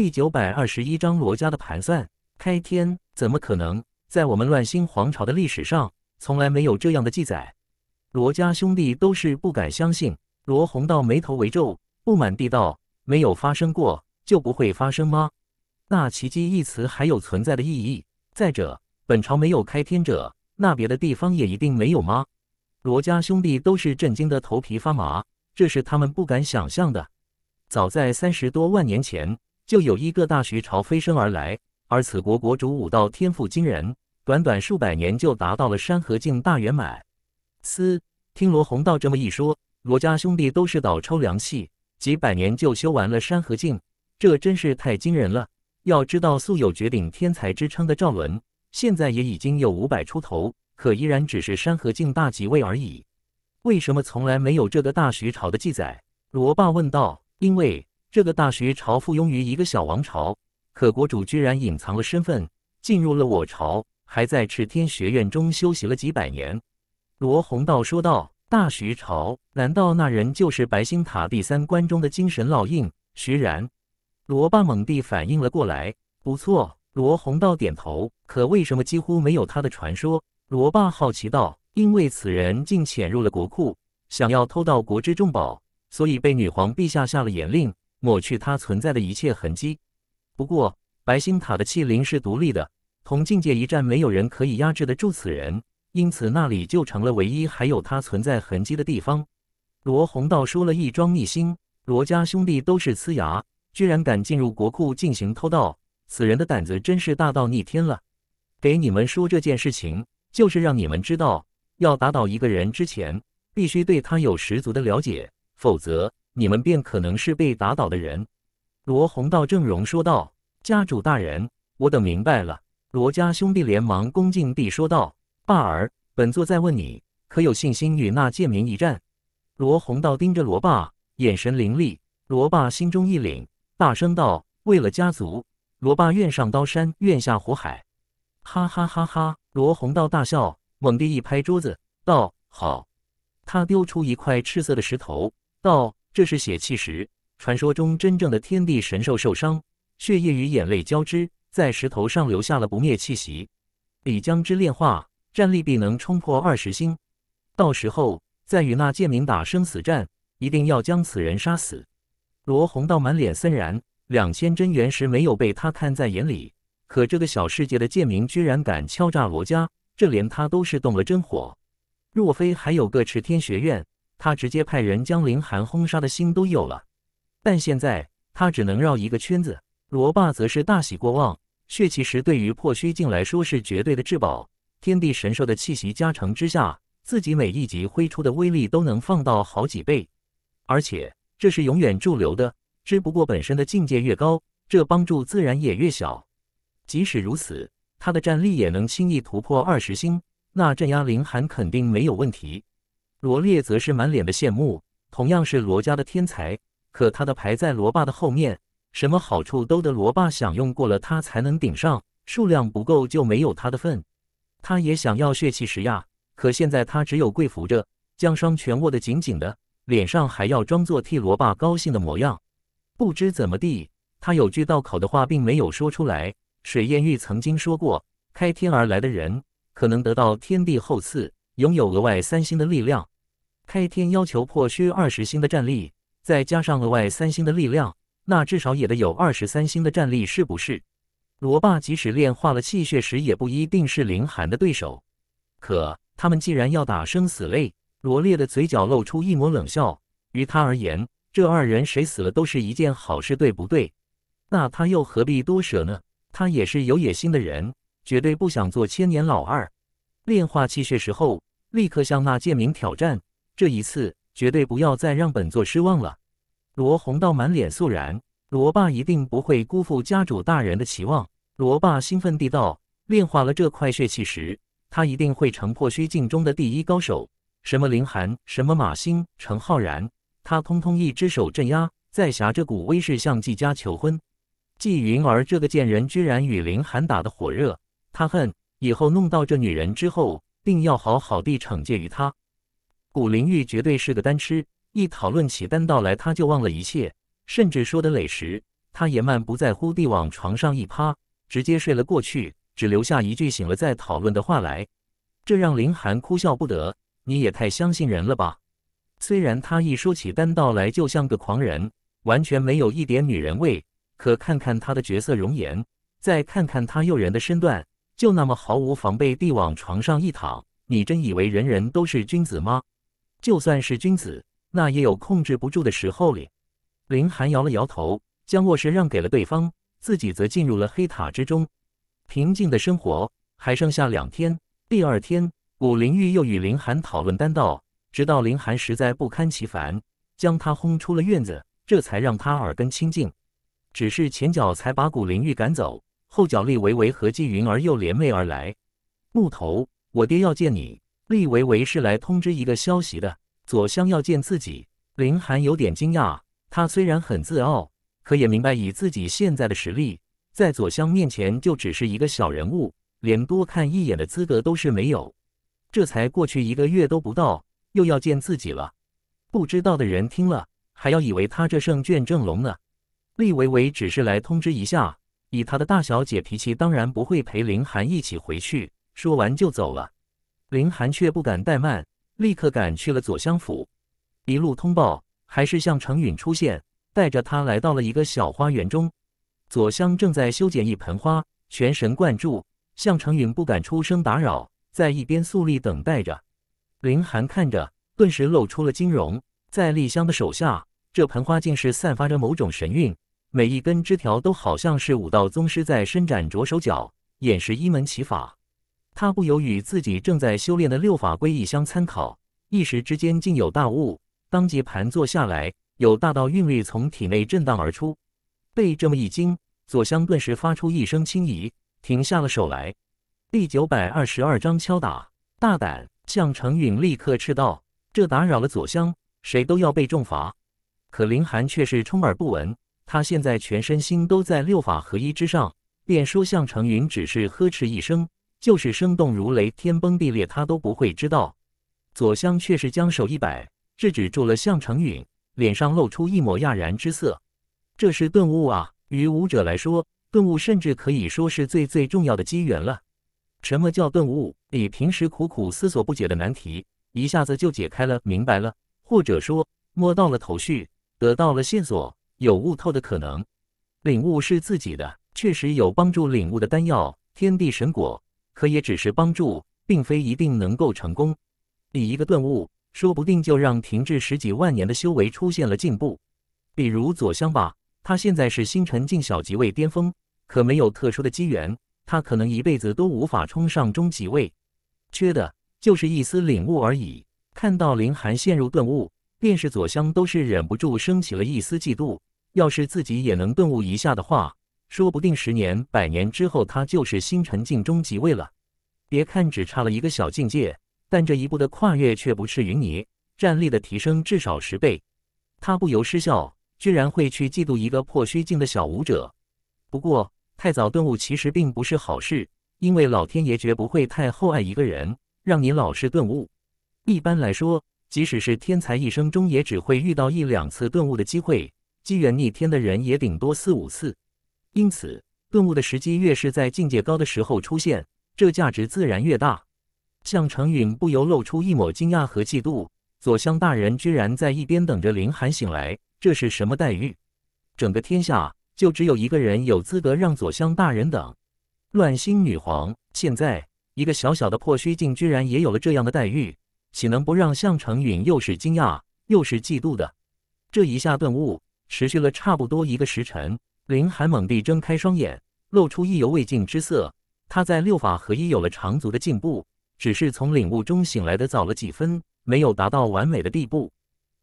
第九百二十一章罗家的盘算。开天怎么可能在我们乱星皇朝的历史上从来没有这样的记载？罗家兄弟都是不敢相信。罗红道眉头微皱，不满地道：“没有发生过，就不会发生吗？那‘奇迹’一词还有存在的意义？再者，本朝没有开天者，那别的地方也一定没有吗？”罗家兄弟都是震惊的头皮发麻，这是他们不敢想象的。早在三十多万年前。就有一个大徐朝飞升而来，而此国国主武道天赋惊人，短短数百年就达到了山河境大圆满。嘶，听罗洪道这么一说，罗家兄弟都是倒抽凉气，几百年就修完了山河境，这真是太惊人了。要知道，素有绝顶天才之称的赵伦，现在也已经有五百出头，可依然只是山河境大几位而已。为什么从来没有这个大徐朝的记载？罗霸问道。因为。这个大徐朝附庸于一个小王朝，可国主居然隐藏了身份进入了我朝，还在赤天学院中修习了几百年。罗红道说道：“大徐朝难道那人就是白星塔第三关中的精神烙印徐然？”罗霸猛地反应了过来：“不错。”罗红道点头。可为什么几乎没有他的传说？罗霸好奇道：“因为此人竟潜入了国库，想要偷到国之重宝，所以被女皇陛下下了严令。”抹去他存在的一切痕迹。不过，白星塔的气灵是独立的，同境界一战，没有人可以压制得住此人，因此那里就成了唯一还有他存在痕迹的地方。罗红道说了一桩逆心，罗家兄弟都是呲牙，居然敢进入国库进行偷盗，此人的胆子真是大到逆天了。给你们说这件事情，就是让你们知道，要打倒一个人之前，必须对他有十足的了解，否则。你们便可能是被打倒的人。”罗红道正容说道。“家主大人，我等明白了。”罗家兄弟连忙恭敬地说道。“霸儿，本座再问你，可有信心与那贱民一战？”罗红道盯着罗爸，眼神凌厉。罗霸心中一凛，大声道：“为了家族，罗霸愿上刀山，愿下火海。”哈哈哈哈！罗红道大笑，猛地一拍桌子，道：“好！”他丢出一块赤色的石头，道：这是血气石，传说中真正的天地神兽受伤，血液与眼泪交织，在石头上留下了不灭气息。李将之炼化，战力必能冲破二十星。到时候再与那剑明打生死战，一定要将此人杀死。罗红道满脸森然，两千真元石没有被他看在眼里，可这个小世界的剑明居然敢敲诈罗家，这连他都是动了真火。若非还有个池天学院。他直接派人将林寒轰杀的心都有了，但现在他只能绕一个圈子。罗霸则是大喜过望，血气石对于破虚境来说是绝对的至宝，天地神兽的气息加成之下，自己每一级挥出的威力都能放到好几倍，而且这是永远驻留的。只不过本身的境界越高，这帮助自然也越小。即使如此，他的战力也能轻易突破二十星，那镇压林寒肯定没有问题。罗烈则是满脸的羡慕，同样是罗家的天才，可他的排在罗爸的后面，什么好处都得罗爸享用过了，他才能顶上，数量不够就没有他的份。他也想要血气石呀，可现在他只有跪伏着，将双拳握得紧紧的，脸上还要装作替罗爸高兴的模样。不知怎么地，他有句道口的话并没有说出来。水燕玉曾经说过，开天而来的人可能得到天地厚赐，拥有额外三星的力量。开天要求破虚二十星的战力，再加上额外三星的力量，那至少也得有二十三星的战力，是不是？罗霸即使炼化了气血石，也不一定是凌寒的对手。可他们既然要打生死擂，罗烈的嘴角露出一抹冷笑。于他而言，这二人谁死了都是一件好事，对不对？那他又何必多舍呢？他也是有野心的人，绝对不想做千年老二。炼化气血石后，立刻向那剑民挑战。这一次绝对不要再让本座失望了。罗红道满脸肃然，罗爸一定不会辜负家主大人的期望。罗爸兴奋地道：“炼化了这块血气石，他一定会成破虚境中的第一高手。什么林寒，什么马星，程浩然，他通通一只手镇压。再挟这股威势向季家求婚，季云儿这个贱人居然与林寒打得火热，他恨！以后弄到这女人之后，定要好好地惩戒于她。”古灵玉绝对是个单痴，一讨论起丹道来，他就忘了一切，甚至说得累时，他也漫不在乎地往床上一趴，直接睡了过去，只留下一句醒了再讨论的话来。这让林寒哭笑不得：“你也太相信人了吧！”虽然他一说起丹道来就像个狂人，完全没有一点女人味，可看看他的绝色容颜，再看看他诱人的身段，就那么毫无防备地往床上一躺，你真以为人人都是君子吗？就算是君子，那也有控制不住的时候哩。林寒摇了摇头，将卧室让给了对方，自己则进入了黑塔之中，平静的生活还剩下两天。第二天，古灵玉又与林寒讨论丹道，直到林寒实在不堪其烦，将他轰出了院子，这才让他耳根清净。只是前脚才把古灵玉赶走，后脚厉维维和季云儿又联袂而来。木头，我爹要见你。厉维维是来通知一个消息的，左香要见自己。林寒有点惊讶，他虽然很自傲，可也明白以自己现在的实力，在左香面前就只是一个小人物，连多看一眼的资格都是没有。这才过去一个月都不到，又要见自己了，不知道的人听了还要以为他这胜券正龙呢。厉维维只是来通知一下，以他的大小姐脾气，当然不会陪林寒一起回去。说完就走了。林寒却不敢怠慢，立刻赶去了左香府，一路通报，还是向成允出现，带着他来到了一个小花园中。左香正在修剪一盆花，全神贯注，向成允不敢出声打扰，在一边肃立等待着。林寒看着，顿时露出了惊容。在丽香的手下，这盆花竟是散发着某种神韵，每一根枝条都好像是武道宗师在伸展着手脚，演示一门奇法。他不由与自己正在修炼的六法归一相参考，一时之间竟有大悟，当即盘坐下来，有大道韵律从体内震荡而出。被这么一惊，左香顿时发出一声轻咦，停下了手来。第九百二十二章敲打。大胆！向成允立刻斥道：“这打扰了左香，谁都要被重罚。”可林寒却是充耳不闻，他现在全身心都在六法合一之上，便说向成云只是呵斥一声。就是生动如雷，天崩地裂，他都不会知道。左香却是将手一摆，制止住了向成允，脸上露出一抹讶然之色。这是顿悟啊！于武者来说，顿悟甚至可以说是最最重要的机缘了。什么叫顿悟？你平时苦苦思索不解的难题，一下子就解开了，明白了，或者说摸到了头绪，得到了线索，有悟透的可能。领悟是自己的，确实有帮助领悟的丹药，天地神果。可也只是帮助，并非一定能够成功。你一个顿悟，说不定就让停滞十几万年的修为出现了进步。比如左香吧，他现在是星辰境小级位巅峰，可没有特殊的机缘，他可能一辈子都无法冲上中级位，缺的就是一丝领悟而已。看到林寒陷入顿悟，便是左香都是忍不住升起了一丝嫉妒。要是自己也能顿悟一下的话。说不定十年、百年之后，他就是星辰境中极位了。别看只差了一个小境界，但这一步的跨越却不是云泥。战力的提升至少十倍。他不由失笑，居然会去嫉妒一个破虚境的小武者。不过，太早顿悟其实并不是好事，因为老天爷绝不会太厚爱一个人，让你老是顿悟。一般来说，即使是天才，一生中也只会遇到一两次顿悟的机会；机缘逆天的人，也顶多四五次。因此，顿悟的时机越是在境界高的时候出现，这价值自然越大。向成允不由露出一抹惊讶和嫉妒。左相大人居然在一边等着林寒醒来，这是什么待遇？整个天下就只有一个人有资格让左相大人等。乱星女皇现在一个小小的破虚境，居然也有了这样的待遇，岂能不让向成允又是惊讶又是嫉妒的？这一下顿悟持续了差不多一个时辰。林寒猛地睁开双眼，露出意犹未尽之色。他在六法合一有了长足的进步，只是从领悟中醒来的早了几分，没有达到完美的地步。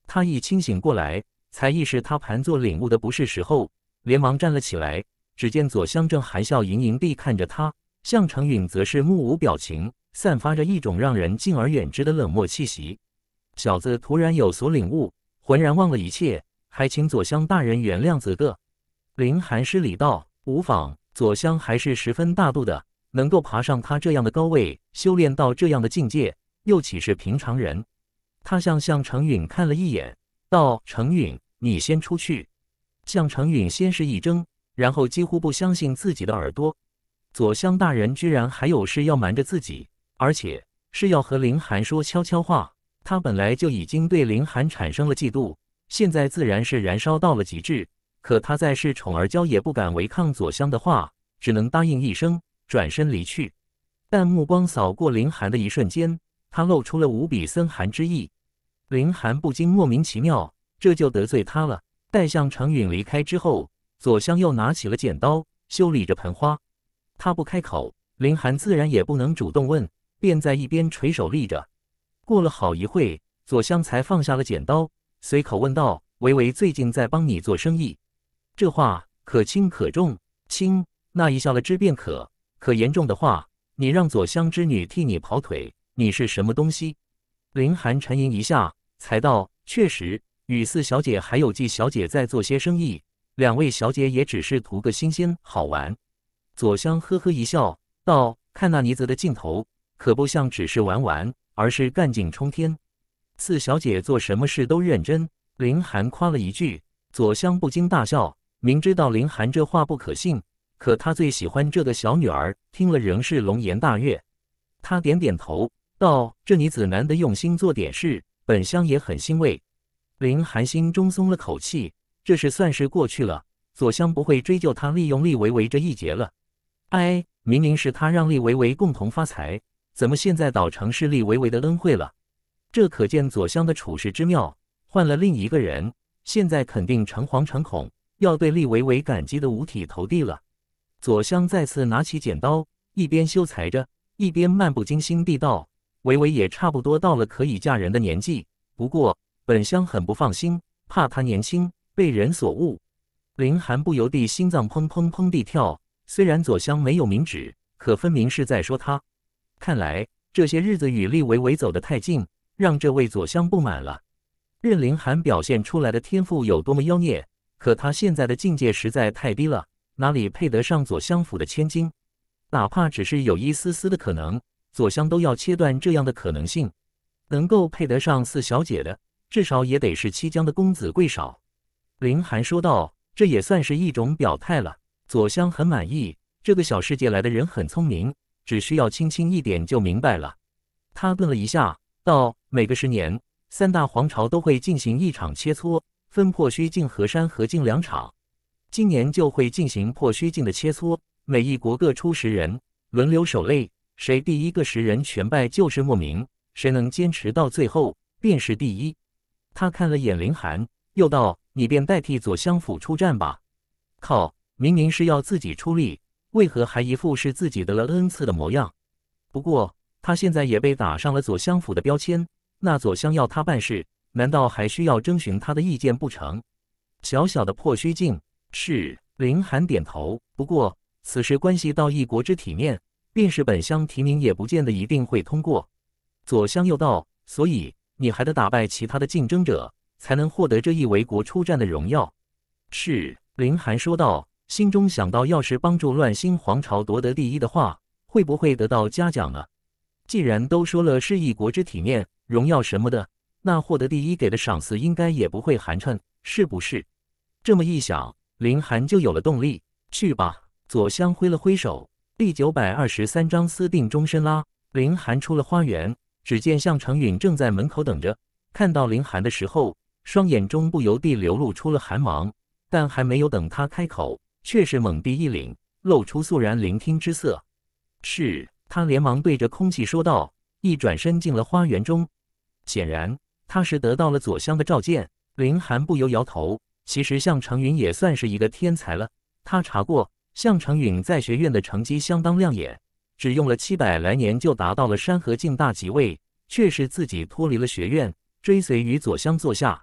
他一清醒过来，才意识他盘坐领悟的不是时候，连忙站了起来。只见左相正含笑盈盈地看着他，向成允则是目无表情，散发着一种让人敬而远之的冷漠气息。小子突然有所领悟，浑然忘了一切，还请左相大人原谅子个。林寒施礼道：“无妨，左香还是十分大度的。能够爬上他这样的高位，修炼到这样的境界，又岂是平常人？”他向向成允看了一眼，道：“成允，你先出去。”向成允先是一怔，然后几乎不相信自己的耳朵：“左香大人居然还有事要瞒着自己，而且是要和林寒说悄悄话。”他本来就已经对林寒产生了嫉妒，现在自然是燃烧到了极致。可他再是宠儿娇，也不敢违抗左香的话，只能答应一声，转身离去。但目光扫过林寒的一瞬间，他露出了无比森寒之意。林寒不禁莫名其妙，这就得罪他了。待向程允离开之后，左香又拿起了剪刀修理着盆花。他不开口，林寒自然也不能主动问，便在一边垂手立着。过了好一会，左香才放下了剪刀，随口问道：“维维最近在帮你做生意？”这话可轻可重，轻那一笑了之便可；可严重的话，你让左香之女替你跑腿，你是什么东西？林寒沉吟一下，才道：“确实，与四小姐还有季小姐在做些生意，两位小姐也只是图个新鲜好玩。”左香呵呵一笑，道：“看那倪泽的劲头，可不像只是玩玩，而是干劲冲天。四小姐做什么事都认真。”林寒夸了一句，左香不禁大笑。明知道林寒这话不可信，可他最喜欢这个小女儿，听了仍是龙颜大悦。他点点头道：“这女子难得用心做点事，本乡也很欣慰。”林寒心中松了口气，这事算是过去了。左相不会追究他利用厉维维这一劫了。哎，明明是他让厉维维共同发财，怎么现在倒成是厉维维的恩惠了？这可见左相的处事之妙。换了另一个人，现在肯定诚惶诚恐。要对厉微微感激的五体投地了。左香再次拿起剪刀，一边修裁着，一边漫不经心地道：“微微也差不多到了可以嫁人的年纪，不过本香很不放心，怕她年轻被人所误。”林寒不由地心脏砰砰砰地跳。虽然左香没有明指，可分明是在说他。看来这些日子与厉微微走得太近，让这位左香不满了。任林寒表现出来的天赋有多么妖孽。可他现在的境界实在太低了，哪里配得上左相府的千金？哪怕只是有一丝丝的可能，左相都要切断这样的可能性。能够配得上四小姐的，至少也得是七江的公子贵少。林寒说道，这也算是一种表态了。左相很满意，这个小世界来的人很聪明，只需要轻轻一点就明白了。他顿了一下，道：每个十年，三大皇朝都会进行一场切磋。分破虚境和山河境两场，今年就会进行破虚境的切磋，每一国各出十人，轮流守擂，谁第一个十人全败就是莫名，谁能坚持到最后便是第一。他看了眼林寒，又道：“你便代替左相府出战吧。”靠，明明是要自己出力，为何还一副是自己得了恩赐的模样？不过他现在也被打上了左相府的标签，那左相要他办事。难道还需要征询他的意见不成？小小的破虚境，是林寒点头。不过，此事关系到一国之体面，便是本乡提名也不见得一定会通过。左相右道，所以你还得打败其他的竞争者，才能获得这一为国出战的荣耀。是林寒说道，心中想到，要是帮助乱星皇朝夺得第一的话，会不会得到嘉奖呢？既然都说了是一国之体面、荣耀什么的。那获得第一给的赏赐应该也不会寒碜，是不是？这么一想，林寒就有了动力。去吧！左相挥了挥手。第九百二十三章私定终身啦！林寒出了花园，只见向成允正在门口等着。看到林寒的时候，双眼中不由地流露出了寒芒，但还没有等他开口，却是猛地一凛，露出肃然聆听之色。是，他连忙对着空气说道，一转身进了花园中，显然。他是得到了左香的召见，林寒不由摇头。其实向成允也算是一个天才了。他查过，向成允在学院的成绩相当亮眼，只用了七百来年就达到了山河境大即位，却是自己脱离了学院，追随于左香坐下，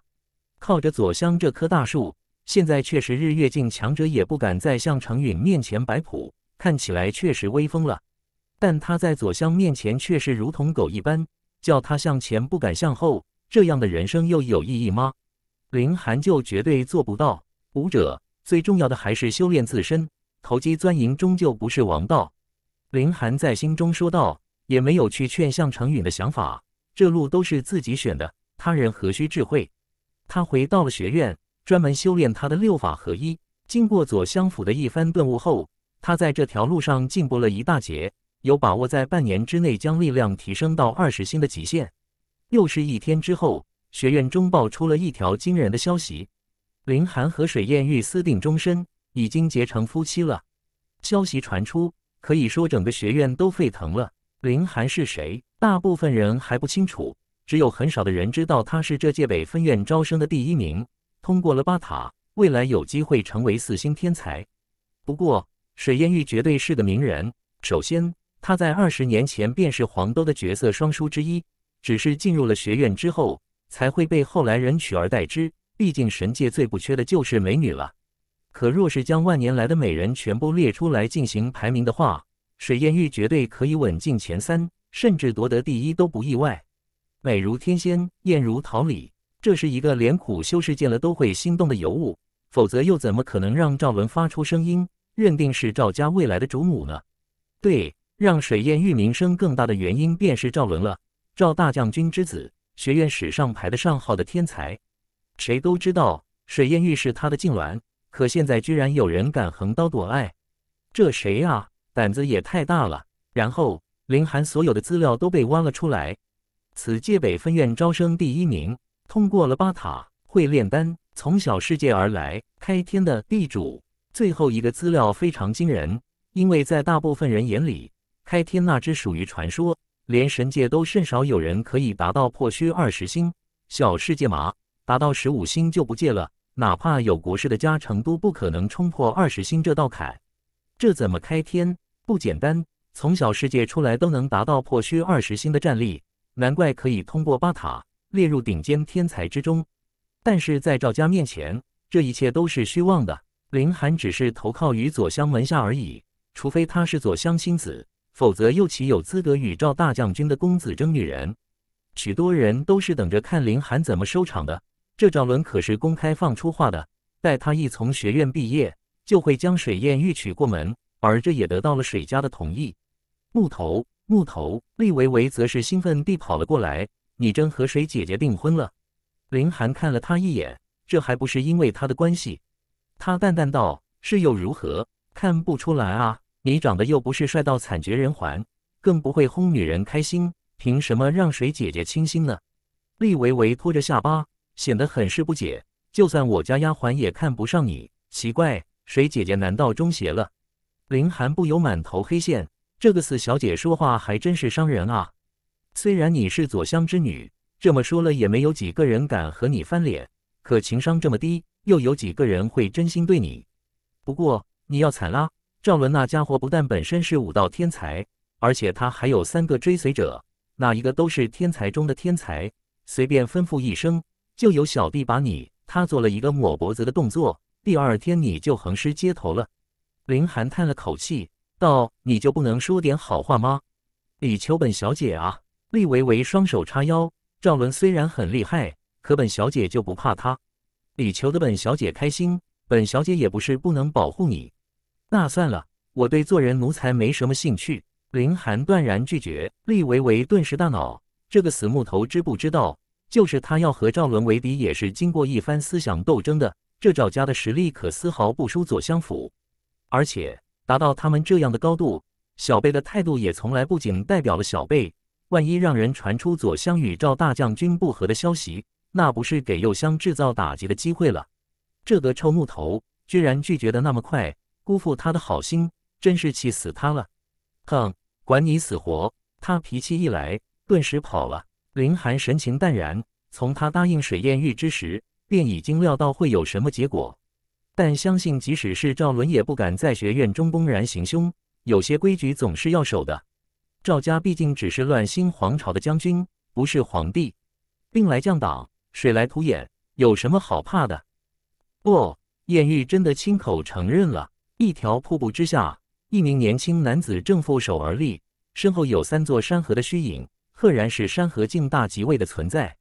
靠着左香这棵大树，现在确实日月境强者也不敢在向成允面前摆谱，看起来确实威风了。但他在左香面前却是如同狗一般，叫他向前不敢向后。这样的人生又有意义吗？林寒就绝对做不到。武者最重要的还是修炼自身，投机钻营终究不是王道。林寒在心中说道，也没有去劝向成允的想法，这路都是自己选的，他人何须智慧？他回到了学院，专门修炼他的六法合一。经过左相府的一番顿悟后，他在这条路上进步了一大截，有把握在半年之内将力量提升到二十星的极限。又是一天之后，学院中爆出了一条惊人的消息：林寒和水燕玉私定终身，已经结成夫妻了。消息传出，可以说整个学院都沸腾了。林寒是谁？大部分人还不清楚，只有很少的人知道他是这届北分院招生的第一名，通过了巴塔，未来有机会成为四星天才。不过，水燕玉绝对是个名人。首先，他在二十年前便是黄兜的角色双姝之一。只是进入了学院之后，才会被后来人取而代之。毕竟神界最不缺的就是美女了。可若是将万年来的美人全部列出来进行排名的话，水燕玉绝对可以稳进前三，甚至夺得第一都不意外。美如天仙，艳如桃李，这是一个连苦修士见了都会心动的尤物。否则又怎么可能让赵伦发出声音，认定是赵家未来的主母呢？对，让水燕玉名声更大的原因便是赵伦了。赵大将军之子，学院史上排得上号的天才，谁都知道水淹玉是他的痉挛，可现在居然有人敢横刀夺爱，这谁啊？胆子也太大了！然后林寒所有的资料都被挖了出来，此届北分院招生第一名，通过了巴塔会炼丹，从小世界而来，开天的地主，最后一个资料非常惊人，因为在大部分人眼里，开天那只属于传说。连神界都甚少有人可以达到破虚二十星，小世界嘛，达到十五星就不借了。哪怕有国师的加成，都不可能冲破二十星这道坎。这怎么开天？不简单。从小世界出来都能达到破虚二十星的战力，难怪可以通过巴塔列入顶尖天才之中。但是在赵家面前，这一切都是虚妄的。林寒只是投靠于左相门下而已，除非他是左相星子。否则又岂有资格与赵大将军的公子争女人？许多人都是等着看林寒怎么收场的。这赵伦可是公开放出话的，待他一从学院毕业，就会将水燕玉娶过门，而这也得到了水家的同意。木头，木头，厉维维则是兴奋地跑了过来：“你真和水姐姐订婚了？”林寒看了他一眼，这还不是因为他的关系？他淡淡道：“是又如何？看不出来啊。”你长得又不是帅到惨绝人寰，更不会哄女人开心，凭什么让水姐姐倾心呢？厉维维托着下巴，显得很是不解。就算我家丫鬟也看不上你，奇怪，水姐姐难道中邪了？林寒不由满头黑线，这个死小姐说话还真是伤人啊！虽然你是左相之女，这么说了也没有几个人敢和你翻脸，可情商这么低，又有几个人会真心对你？不过你要惨啦。赵伦那家伙不但本身是武道天才，而且他还有三个追随者，哪一个都是天才中的天才。随便吩咐一声，就有小弟把你他做了一个抹脖子的动作。第二天你就横尸街头了。林寒叹了口气道：“你就不能说点好话吗？”李秋本小姐啊，厉维维双手叉腰。赵伦虽然很厉害，可本小姐就不怕他。李求的本小姐开心，本小姐也不是不能保护你。那算了，我对做人奴才没什么兴趣。林寒断然拒绝。厉维维顿时大恼：这个死木头知不知道？就是他要和赵伦为敌，也是经过一番思想斗争的。这赵家的实力可丝毫不输左相府，而且达到他们这样的高度，小贝的态度也从来不仅代表了小贝。万一让人传出左相与赵大将军不和的消息，那不是给右相制造打击的机会了？这个臭木头居然拒绝的那么快！辜负他的好心，真是气死他了！哼，管你死活！他脾气一来，顿时跑了。林寒神情淡然，从他答应水燕玉之时，便已经料到会有什么结果。但相信，即使是赵伦也不敢在学院中公然行凶，有些规矩总是要守的。赵家毕竟只是乱新皇朝的将军，不是皇帝。兵来将挡，水来土掩，有什么好怕的？不，燕玉真的亲口承认了。一条瀑布之下，一名年轻男子正负手而立，身后有三座山河的虚影，赫然是山河境大即位的存在。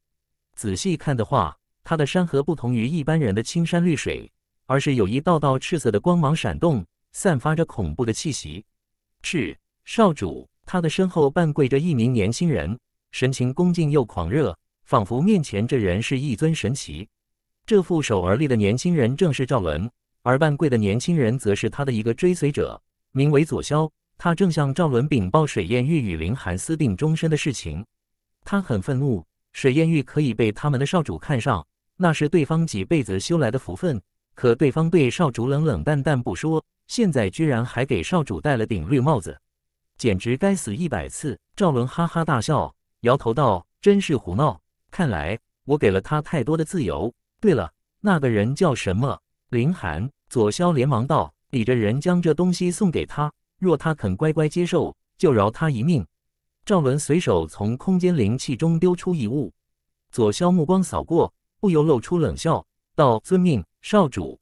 仔细看的话，他的山河不同于一般人的青山绿水，而是有一道道赤色的光芒闪动，散发着恐怖的气息。是少主，他的身后半跪着一名年轻人，神情恭敬又狂热，仿佛面前这人是一尊神奇。这负手而立的年轻人正是赵伦。而万贵的年轻人则是他的一个追随者，名为左萧。他正向赵伦禀报水燕玉与林寒私定终身的事情。他很愤怒，水燕玉可以被他们的少主看上，那是对方几辈子修来的福分。可对方对少主冷冷淡淡不说，现在居然还给少主戴了顶绿帽子，简直该死一百次！赵伦哈哈大笑，摇头道：“真是胡闹！看来我给了他太多的自由。”对了，那个人叫什么？林寒，左萧连忙道：“李真人将这东西送给他，若他肯乖乖接受，就饶他一命。”赵伦随手从空间灵气中丢出一物，左萧目光扫过，不由露出冷笑，道：“遵命，少主。”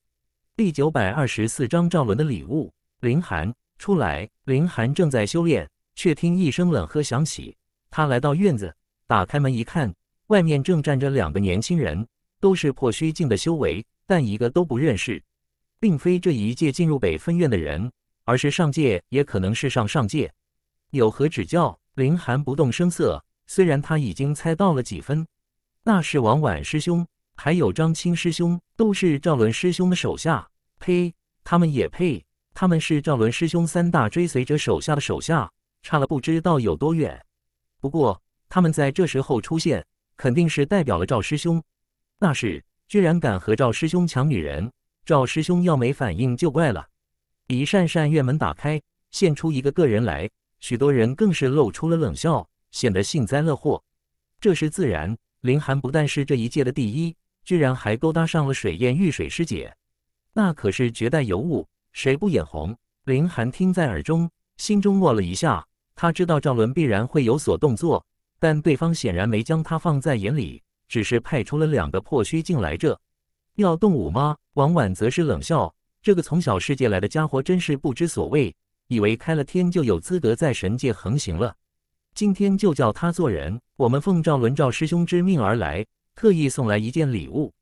第九百二十四章赵伦的礼物。林寒出来，林寒正在修炼，却听一声冷喝响起。他来到院子，打开门一看，外面正站着两个年轻人，都是破虚境的修为。但一个都不认识，并非这一届进入北分院的人，而是上届，也可能是上上届。有何指教？林寒不动声色，虽然他已经猜到了几分，那是王婉师兄，还有张青师兄，都是赵伦师兄的手下。呸，他们也配？他们是赵伦师兄三大追随者手下的手下，差了不知道有多远。不过，他们在这时候出现，肯定是代表了赵师兄。那是。居然敢和赵师兄抢女人，赵师兄要没反应就怪了。一扇扇院门打开，现出一个个人来，许多人更是露出了冷笑，显得幸灾乐祸。这是自然，林寒不但是这一届的第一，居然还勾搭上了水燕玉水师姐，那可是绝代尤物，谁不眼红？林寒听在耳中，心中默了一下，他知道赵伦必然会有所动作，但对方显然没将他放在眼里。只是派出了两个破虚进来，这要动武吗？王婉则是冷笑：“这个从小世界来的家伙真是不知所谓，以为开了天就有资格在神界横行了。今天就叫他做人。”我们奉赵伦赵师兄之命而来，特意送来一件礼物。”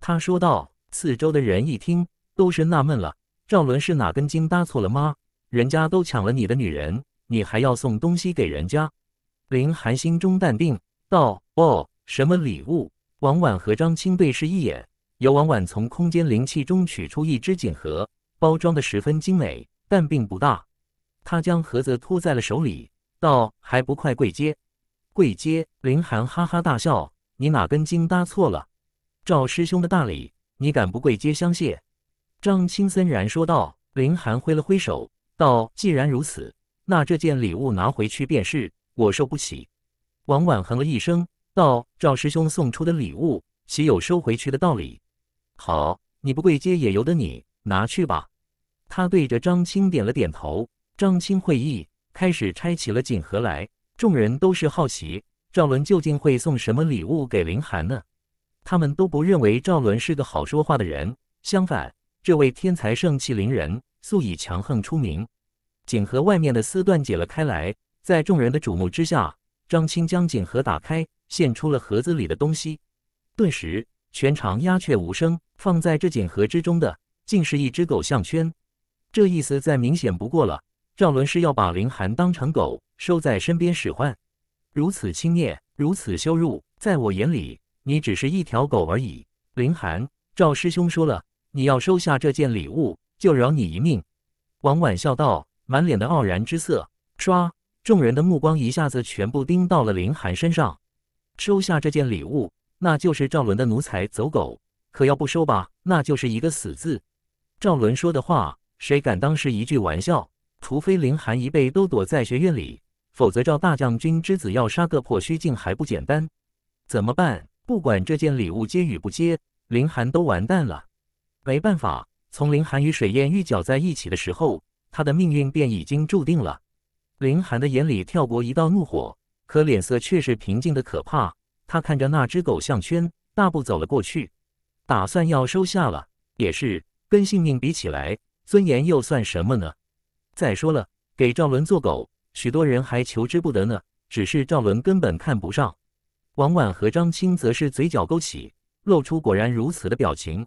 他说道。四周的人一听，都是纳闷了：“赵伦是哪根筋搭错了吗？人家都抢了你的女人，你还要送东西给人家？”林寒心中淡定道：“哦。”什么礼物？王婉和张青对视一眼，由王婉从空间灵气中取出一只锦盒，包装的十分精美，但并不大。他将盒子托在了手里，道：“还不快跪接！”跪接！林寒哈哈大笑：“你哪根筋搭错了？赵师兄的大礼，你敢不跪接相谢？”张青森然说道。林寒挥了挥手，道：“既然如此，那这件礼物拿回去便是，我受不起。”王婉哼了一声。到赵师兄送出的礼物，岂有收回去的道理？好，你不跪接也由得你拿去吧。他对着张青点了点头，张青会意，开始拆起了锦盒来。众人都是好奇，赵伦究竟会送什么礼物给林寒呢？他们都不认为赵伦是个好说话的人，相反，这位天才盛气凌人，素以强横出名。锦盒外面的丝缎解了开来，在众人的瞩目之下，张青将锦盒打开。现出了盒子里的东西，顿时全场鸦雀无声。放在这锦盒之中的，竟是一只狗项圈。这意思再明显不过了，赵伦是要把林寒当成狗收在身边使唤。如此轻蔑，如此羞辱，在我眼里，你只是一条狗而已。林寒，赵师兄说了，你要收下这件礼物，就饶你一命。”王婉笑道，满脸的傲然之色。唰，众人的目光一下子全部盯到了林寒身上。收下这件礼物，那就是赵伦的奴才走狗；可要不收吧，那就是一个死字。赵伦说的话，谁敢当是一句玩笑？除非凌寒一辈都躲在学院里，否则赵大将军之子要杀个破虚境还不简单？怎么办？不管这件礼物接与不接，凌寒都完蛋了。没办法，从凌寒与水燕遇搅在一起的时候，他的命运便已经注定了。凌寒的眼里跳过一道怒火。可脸色却是平静的可怕，他看着那只狗项圈，大步走了过去，打算要收下了。也是跟性命比起来，尊严又算什么呢？再说了，给赵伦做狗，许多人还求之不得呢。只是赵伦根本看不上。王婉和张青则是嘴角勾起，露出果然如此的表情。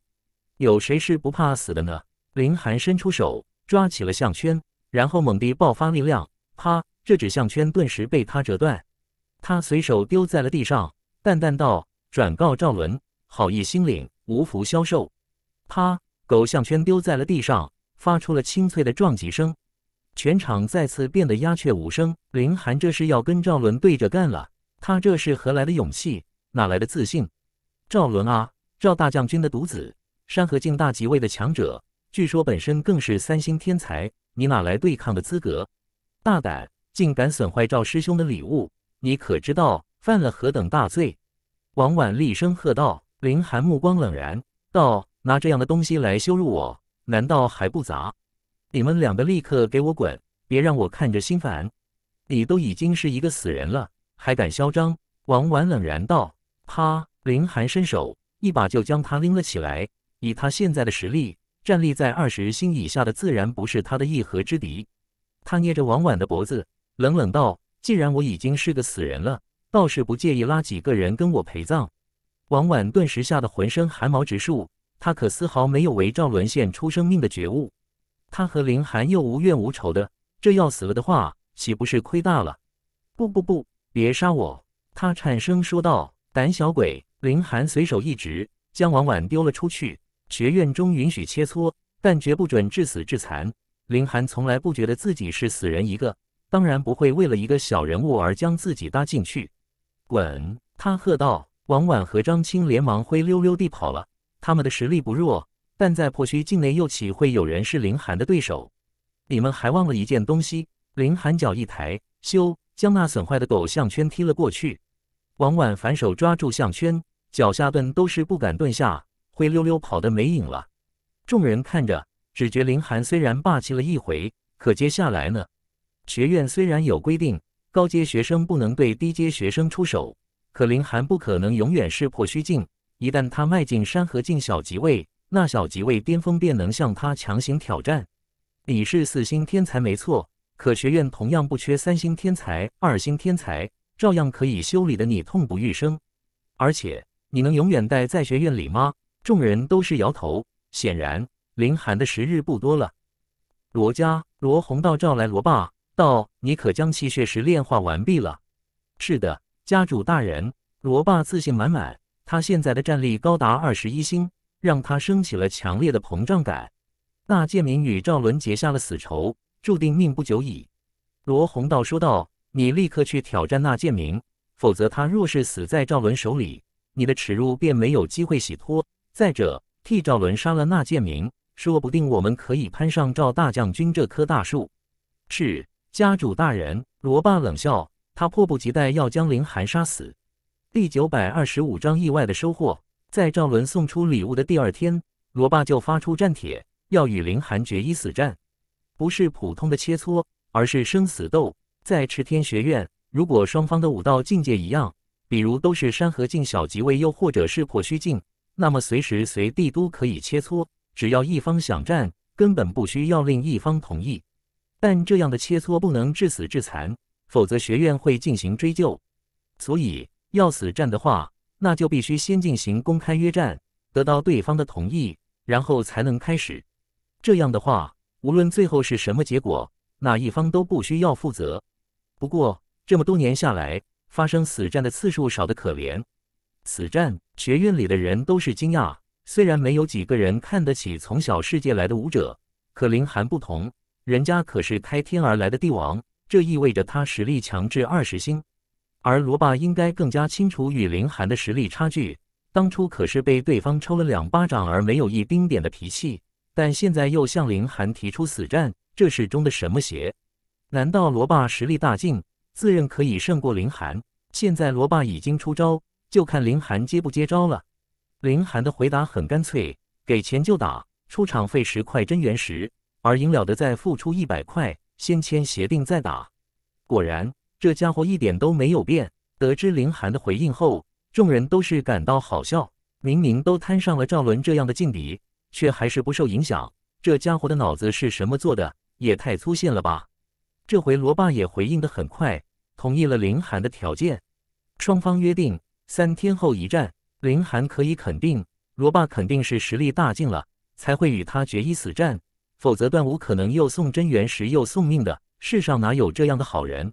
有谁是不怕死的呢？林寒伸出手抓起了项圈，然后猛地爆发力量，啪！这指项圈顿时被他折断。他随手丢在了地上，淡淡道：“转告赵伦，好意心领，无福消受。”啪！狗项圈丢在了地上，发出了清脆的撞击声。全场再次变得鸦雀无声。林寒这是要跟赵伦对着干了？他这是何来的勇气？哪来的自信？赵伦啊，赵大将军的独子，山河境大级位的强者，据说本身更是三星天才，你哪来对抗的资格？大胆，竟敢损坏赵师兄的礼物！你可知道犯了何等大罪？王婉厉声喝道。林寒目光冷然道：“拿这样的东西来羞辱我，难道还不砸？”你们两个立刻给我滚，别让我看着心烦！你都已经是一个死人了，还敢嚣张？”王婉冷然道。啪！林寒伸手一把就将他拎了起来。以他现在的实力，站立在二十星以下的自然不是他的一合之敌。他捏着王婉的脖子，冷冷道。既然我已经是个死人了，倒是不介意拉几个人跟我陪葬。王婉顿时吓得浑身寒毛直竖，他可丝毫没有为赵沦陷出生命的觉悟。他和林寒又无怨无仇的，这要死了的话，岂不是亏大了？不不不，别杀我！他颤声说道。胆小鬼！林寒随手一指，将王婉丢了出去。学院中允许切磋，但绝不准致死致残。林寒从来不觉得自己是死人一个。当然不会为了一个小人物而将自己搭进去！滚！他喝道。王婉和张青连忙灰溜溜地跑了。他们的实力不弱，但在破虚境内又岂会有人是林寒的对手？你们还忘了一件东西！林寒脚一抬，咻，将那损坏的狗项圈踢了过去。王婉反手抓住项圈，脚下顿都是不敢顿下，灰溜溜跑得没影了。众人看着，只觉林寒虽然霸气了一回，可接下来呢？学院虽然有规定，高阶学生不能对低阶学生出手，可林寒不可能永远是破虚境。一旦他迈进山河境小级位，那小级位巅峰便能向他强行挑战。你是四星天才没错，可学院同样不缺三星天才、二星天才，照样可以修理的你痛不欲生。而且你能永远待在学院里吗？众人都是摇头。显然，林寒的时日不多了。罗家罗红道召来罗爸。道：“你可将气血石炼化完毕了？”“是的，家主大人。”罗霸自信满满。他现在的战力高达二十一星，让他升起了强烈的膨胀感。那贱民与赵伦结下了死仇，注定命不久矣。罗宏道说道：“你立刻去挑战那贱民，否则他若是死在赵伦手里，你的耻辱便没有机会洗脱。再者，替赵伦杀了那贱民，说不定我们可以攀上赵大将军这棵大树。”是。家主大人，罗霸冷笑，他迫不及待要将林寒杀死。第九百二十五章意外的收获。在赵伦送出礼物的第二天，罗霸就发出战帖，要与林寒决一死战，不是普通的切磋，而是生死斗。在池天学院，如果双方的武道境界一样，比如都是山河境小级位，又或者是破虚境，那么随时随地都可以切磋，只要一方想战，根本不需要另一方同意。但这样的切磋不能致死致残，否则学院会进行追究。所以要死战的话，那就必须先进行公开约战，得到对方的同意，然后才能开始。这样的话，无论最后是什么结果，哪一方都不需要负责。不过这么多年下来，发生死战的次数少得可怜。死战，学院里的人都是惊讶。虽然没有几个人看得起从小世界来的武者，可林寒不同。人家可是开天而来的帝王，这意味着他实力强至二十星。而罗霸应该更加清楚与林寒的实力差距。当初可是被对方抽了两巴掌而没有一丁点的脾气，但现在又向林寒提出死战，这是中的什么邪？难道罗霸实力大进，自认可以胜过林寒？现在罗霸已经出招，就看林寒接不接招了。林寒的回答很干脆：给钱就打，出场费十块真元石。而赢了的再付出一百块，先签协定再打。果然，这家伙一点都没有变。得知林寒的回应后，众人都是感到好笑。明明都摊上了赵伦这样的劲敌，却还是不受影响。这家伙的脑子是什么做的？也太粗线了吧！这回罗爸也回应的很快，同意了林寒的条件。双方约定三天后一战。林寒可以肯定，罗爸肯定是实力大进了，才会与他决一死战。否则，段无可能又送真元石，又送命的。世上哪有这样的好人？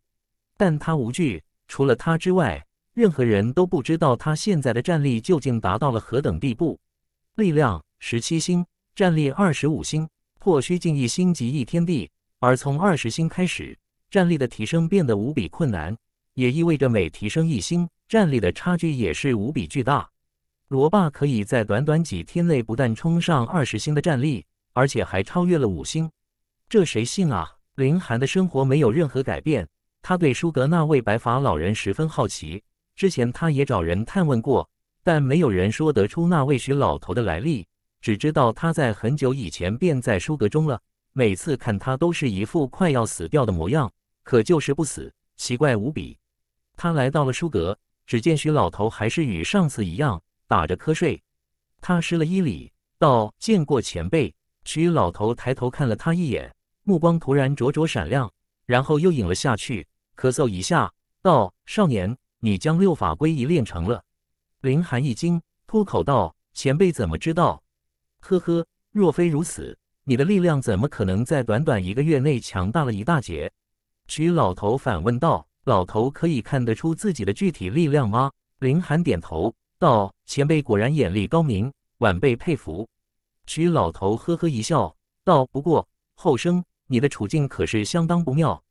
但他无惧，除了他之外，任何人都不知道他现在的战力究竟达到了何等地步。力量十七星，战力二十五星。破虚境一星及一天地，而从二十星开始，战力的提升变得无比困难，也意味着每提升一星，战力的差距也是无比巨大。罗霸可以在短短几天内不断冲上二十星的战力。而且还超越了五星，这谁信啊？林寒的生活没有任何改变。他对舒格那位白发老人十分好奇。之前他也找人探问过，但没有人说得出那位徐老头的来历，只知道他在很久以前便在舒格中了。每次看他都是一副快要死掉的模样，可就是不死，奇怪无比。他来到了舒格，只见徐老头还是与上次一样打着瞌睡。他施了一礼，道：“见过前辈。”徐老头抬头看了他一眼，目光突然灼灼闪亮，然后又饮了下去，咳嗽一下，道：“少年，你将六法归一练成了。”林寒一惊，脱口道：“前辈怎么知道？”“呵呵，若非如此，你的力量怎么可能在短短一个月内强大了一大截？”徐老头反问道。“老头可以看得出自己的具体力量吗？”林寒点头道：“前辈果然眼力高明，晚辈佩服。”徐老头呵呵一笑，道：“不过，后生，你的处境可是相当不妙。”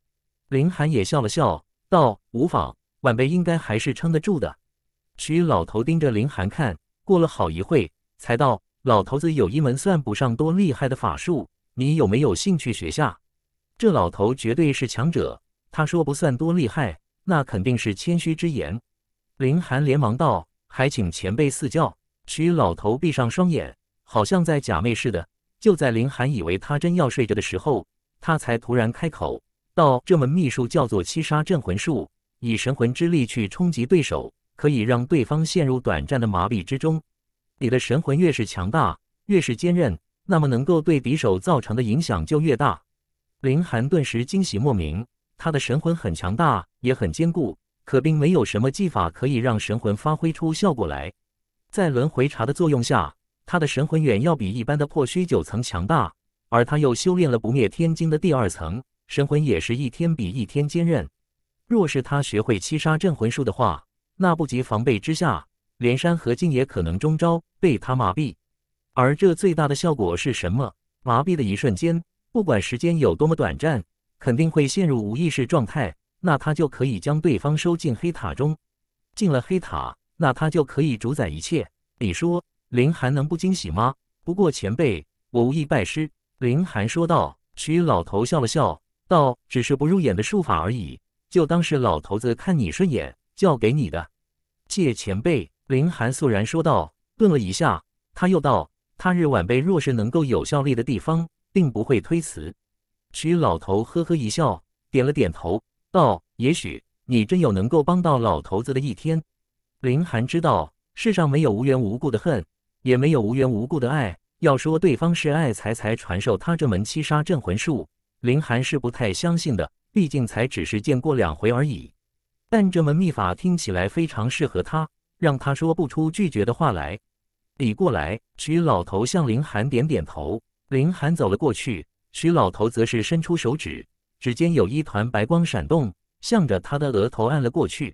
林寒也笑了笑，道：“无妨，晚辈应该还是撑得住的。”徐老头盯着林寒看，过了好一会，才道：“老头子有一门算不上多厉害的法术，你有没有兴趣学下？”这老头绝对是强者。他说不算多厉害，那肯定是谦虚之言。林寒连忙道：“还请前辈赐教。”徐老头闭上双眼。好像在假寐似的。就在林寒以为他真要睡着的时候，他才突然开口道：“这门秘术叫做七杀镇魂术，以神魂之力去冲击对手，可以让对方陷入短暂的麻痹之中。你的神魂越是强大，越是坚韧，那么能够对敌手造成的影响就越大。”林寒顿时惊喜莫名。他的神魂很强大，也很坚固，可并没有什么技法可以让神魂发挥出效果来。在轮回茶的作用下。他的神魂远要比一般的破虚九层强大，而他又修炼了不灭天经的第二层，神魂也是一天比一天坚韧。若是他学会七杀镇魂术的话，那不及防备之下，连山和静也可能中招被他麻痹。而这最大的效果是什么？麻痹的一瞬间，不管时间有多么短暂，肯定会陷入无意识状态。那他就可以将对方收进黑塔中。进了黑塔，那他就可以主宰一切。你说？林寒能不惊喜吗？不过前辈，我无意拜师。”林寒说道。徐老头笑了笑，道：“只是不入眼的术法而已，就当是老头子看你顺眼，教给你的。”谢前辈。”林寒肃然说道。顿了一下，他又道：“他日晚辈若是能够有效力的地方，并不会推辞。”徐老头呵呵一笑，点了点头，道：“也许你真有能够帮到老头子的一天。”林寒知道，世上没有无缘无故的恨。也没有无缘无故的爱。要说对方是爱才才传授他这门七杀镇魂术，林寒是不太相信的。毕竟才只是见过两回而已，但这门秘法听起来非常适合他，让他说不出拒绝的话来。李过来，徐老头向林寒点点头，林寒走了过去。徐老头则是伸出手指，指尖有一团白光闪动，向着他的额头按了过去。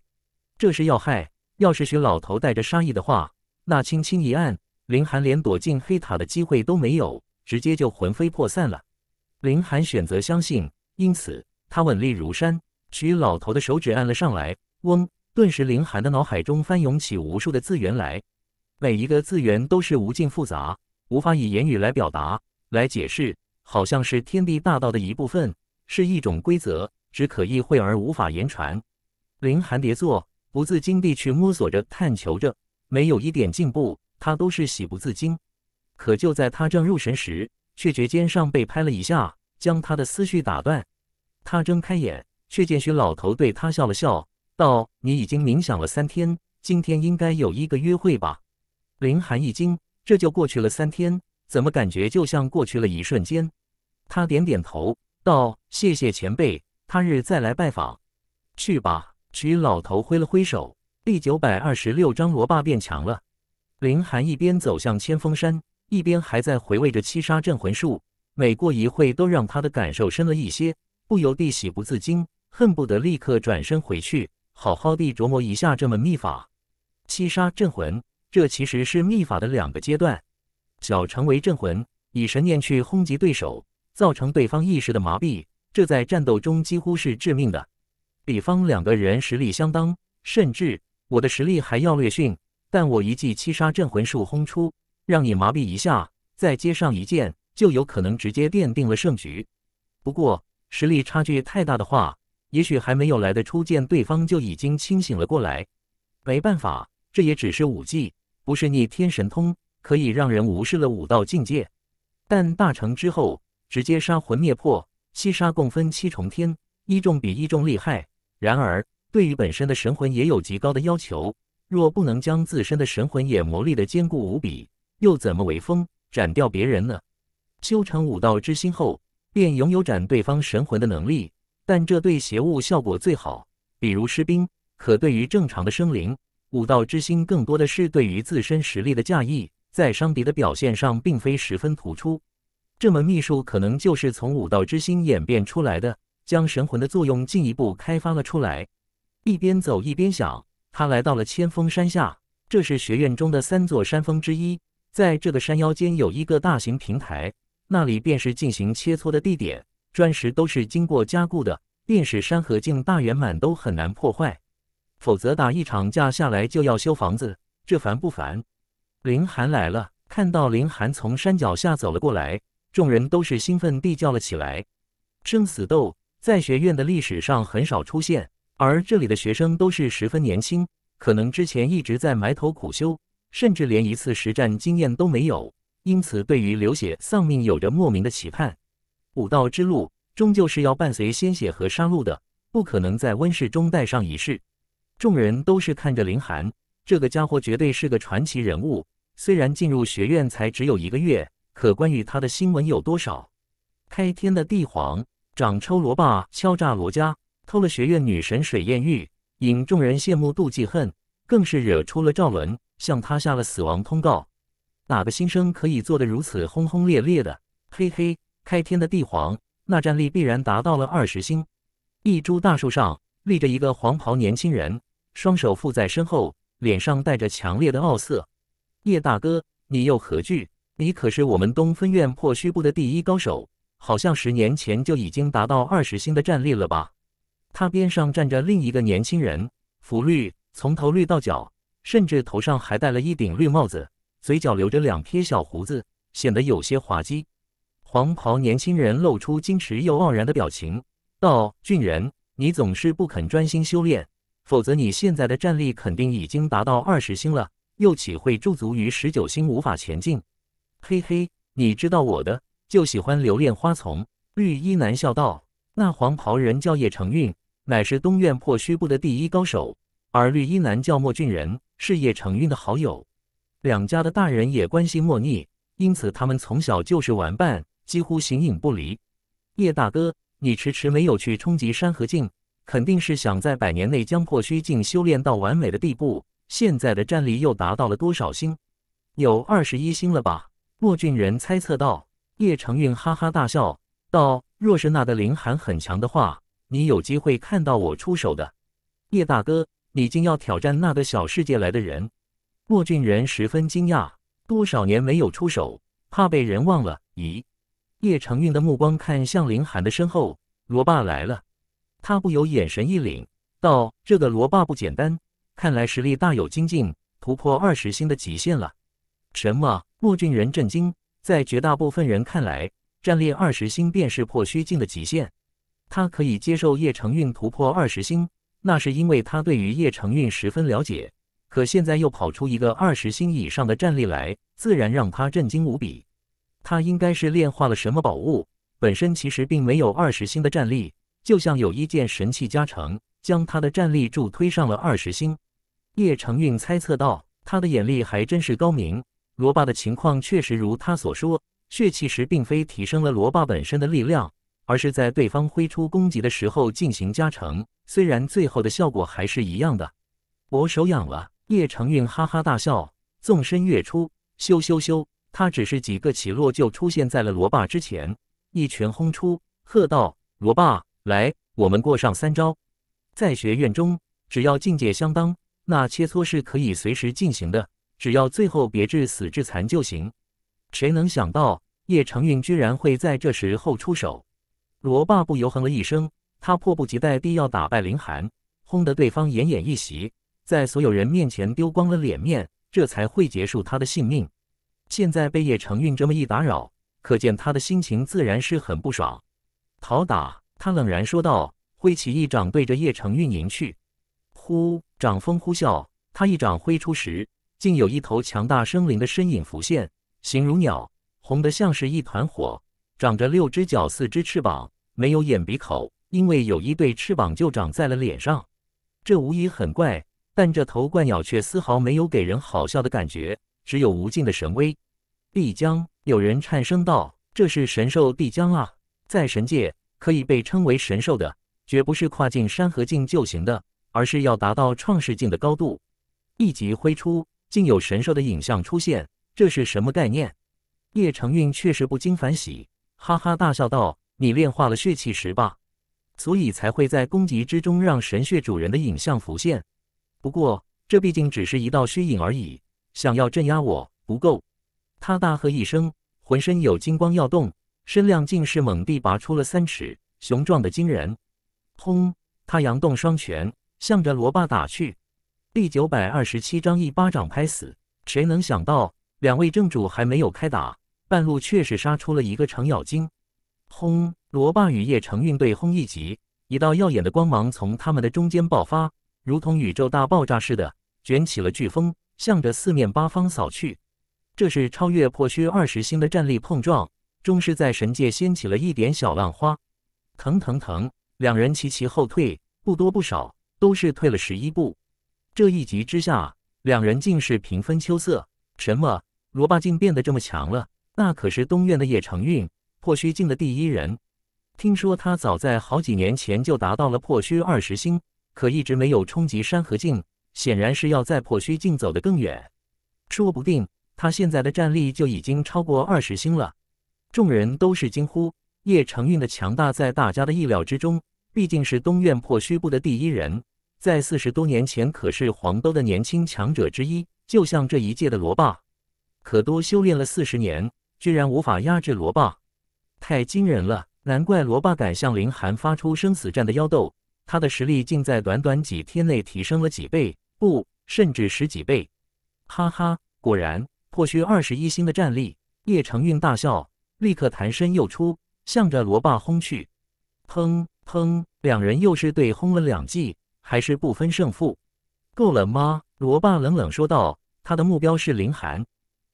这是要害。要是徐老头带着杀意的话，那轻轻一按。林寒连躲进黑塔的机会都没有，直接就魂飞魄散了。林寒选择相信，因此他稳立如山。取老头的手指按了上来，嗡，顿时林寒的脑海中翻涌起无数的字源来，每一个字源都是无尽复杂，无法以言语来表达、来解释，好像是天地大道的一部分，是一种规则，只可意会而无法言传。林寒叠坐，不自禁地去摸索着、探求着，没有一点进步。他都是喜不自禁，可就在他正入神时，却觉肩上被拍了一下，将他的思绪打断。他睁开眼，却见徐老头对他笑了笑，道：“你已经冥想了三天，今天应该有一个约会吧？”林寒一惊，这就过去了三天，怎么感觉就像过去了一瞬间？他点点头，道：“谢谢前辈，他日再来拜访。”去吧，徐老头挥了挥手。第九百二十六章，罗霸变强了。林寒一边走向千峰山，一边还在回味着七杀镇魂术。每过一会，都让他的感受深了一些，不由得喜不自禁，恨不得立刻转身回去，好好地琢磨一下这门秘法。七杀镇魂，这其实是秘法的两个阶段。小成为镇魂，以神念去轰击对手，造成对方意识的麻痹。这在战斗中几乎是致命的。比方两个人实力相当，甚至我的实力还要略逊。但我一记七杀镇魂术轰出，让你麻痹一下，再接上一剑，就有可能直接奠定了胜局。不过实力差距太大的话，也许还没有来得出见对方就已经清醒了过来。没办法，这也只是武技，不是逆天神通，可以让人无视了武道境界。但大成之后，直接杀魂灭魄，七杀共分七重天，一重比一重厉害。然而，对于本身的神魂也有极高的要求。若不能将自身的神魂也磨砺的坚固无比，又怎么为锋斩掉别人呢？修成武道之心后，便拥有斩对方神魂的能力，但这对邪物效果最好，比如尸兵。可对于正常的生灵，武道之心更多的是对于自身实力的驾驭，在伤敌的表现上，并非十分突出。这门秘术可能就是从武道之心演变出来的，将神魂的作用进一步开发了出来。一边走一边想。他来到了千峰山下，这是学院中的三座山峰之一。在这个山腰间有一个大型平台，那里便是进行切磋的地点。砖石都是经过加固的，便是山河境大圆满都很难破坏。否则打一场架下来就要修房子，这烦不烦？林寒来了，看到林寒从山脚下走了过来，众人都是兴奋地叫了起来。生死斗在学院的历史上很少出现。而这里的学生都是十分年轻，可能之前一直在埋头苦修，甚至连一次实战经验都没有，因此对于流血丧命有着莫名的期盼。武道之路终究是要伴随鲜血和杀戮的，不可能在温室中待上一世。众人都是看着林寒，这个家伙绝对是个传奇人物。虽然进入学院才只有一个月，可关于他的新闻有多少？开天的帝皇掌抽罗霸敲诈罗家。偷了学院女神水艳玉，引众人羡慕、妒忌、恨，更是惹出了赵伦向他下了死亡通告。哪个新生可以做得如此轰轰烈烈的？嘿嘿，开天的帝皇，那战力必然达到了二十星。一株大树上立着一个黄袍年轻人，双手负在身后，脸上带着强烈的傲色。叶大哥，你又何惧？你可是我们东分院破虚部的第一高手，好像十年前就已经达到二十星的战力了吧？他边上站着另一个年轻人，服绿从头绿到脚，甚至头上还戴了一顶绿帽子，嘴角留着两撇小胡子，显得有些滑稽。黄袍年轻人露出矜持又傲然的表情，道：“俊人，你总是不肯专心修炼，否则你现在的战力肯定已经达到二十星了，又岂会驻足于十九星无法前进？嘿嘿，你知道我的，就喜欢留恋花丛。”绿衣男笑道：“那黄袍人叫叶承运。”乃是东院破虚部的第一高手，而绿衣男叫莫俊仁，是叶承运的好友。两家的大人也关系莫逆，因此他们从小就是玩伴，几乎形影不离。叶大哥，你迟迟没有去冲击山河境，肯定是想在百年内将破虚境修炼到完美的地步。现在的战力又达到了多少星？有二十一星了吧？莫俊仁猜测道。叶承运哈哈大笑，道：“若是那的灵寒很强的话。”你有机会看到我出手的，叶大哥，你竟要挑战那个小世界来的人？莫俊仁十分惊讶，多少年没有出手，怕被人忘了。咦，叶承运的目光看向林寒的身后，罗霸来了，他不由眼神一凛，道：“这个罗霸不简单，看来实力大有精进，突破二十星的极限了。”什么？莫俊仁震惊，在绝大部分人看来，战力二十星便是破虚境的极限。他可以接受叶承运突破二十星，那是因为他对于叶承运十分了解。可现在又跑出一个二十星以上的战力来，自然让他震惊无比。他应该是炼化了什么宝物，本身其实并没有二十星的战力，就像有一件神器加成，将他的战力助推上了二十星。叶承运猜测道：“他的眼力还真是高明。”罗霸的情况确实如他所说，血气石并非提升了罗霸本身的力量。而是在对方挥出攻击的时候进行加成，虽然最后的效果还是一样的。我手痒了，叶承运哈哈大笑，纵身跃出，咻咻咻！他只是几个起落就出现在了罗霸之前，一拳轰出，喝道：“罗霸，来，我们过上三招。”在学院中，只要境界相当，那切磋是可以随时进行的，只要最后别致死致残就行。谁能想到叶承运居然会在这时候出手？罗霸不由哼了一声，他迫不及待地要打败林寒，轰得对方奄奄一息，在所有人面前丢光了脸面，这才会结束他的性命。现在被叶承运这么一打扰，可见他的心情自然是很不爽。讨打，他冷然说道，挥起一掌对着叶承运迎去。呼，掌风呼啸，他一掌挥出时，竟有一头强大生灵的身影浮现，形如鸟，红得像是一团火，长着六只脚，四只翅膀。没有眼、鼻、口，因为有一对翅膀就长在了脸上，这无疑很怪。但这头怪鸟却丝毫没有给人好笑的感觉，只有无尽的神威。帝江，有人颤声道：“这是神兽帝江啊！在神界可以被称为神兽的，绝不是跨进山河境就行的，而是要达到创世境的高度。”一击挥出，竟有神兽的影像出现，这是什么概念？叶承运确实不禁反喜，哈哈大笑道。你炼化了血气石吧，所以才会在攻击之中让神血主人的影像浮现。不过，这毕竟只是一道虚影而已，想要镇压我不够。他大喝一声，浑身有金光耀动，身量竟是猛地拔出了三尺，雄壮的惊人。轰！他扬动双拳，向着罗霸打去。第九百二十七章一巴掌拍死。谁能想到，两位正主还没有开打，半路却是杀出了一个程咬金。轰！罗霸与叶承运对轰一击，一道耀眼的光芒从他们的中间爆发，如同宇宙大爆炸似的，卷起了飓风，向着四面八方扫去。这是超越破虚二十星的战力碰撞，终是在神界掀起了一点小浪花。腾腾腾，两人齐齐后退，不多不少，都是退了十一步。这一击之下，两人竟是平分秋色。什么？罗霸竟变得这么强了？那可是东院的叶承运！破虚境的第一人，听说他早在好几年前就达到了破虚二十星，可一直没有冲击山河境，显然是要在破虚境走得更远。说不定他现在的战力就已经超过二十星了。众人都是惊呼：叶承运的强大在大家的意料之中，毕竟是东院破虚部的第一人，在四十多年前可是黄都的年轻强者之一。就像这一届的罗霸，可多修炼了四十年，居然无法压制罗霸。太惊人了！难怪罗霸敢向林寒发出生死战的妖斗，他的实力竟在短短几天内提升了几倍，不，甚至十几倍！哈哈，果然破虚二十一星的战力！叶承运大笑，立刻弹身又出，向着罗霸轰去。砰砰，两人又是对轰了两记，还是不分胜负。够了吗？罗霸冷冷说道。他的目标是林寒，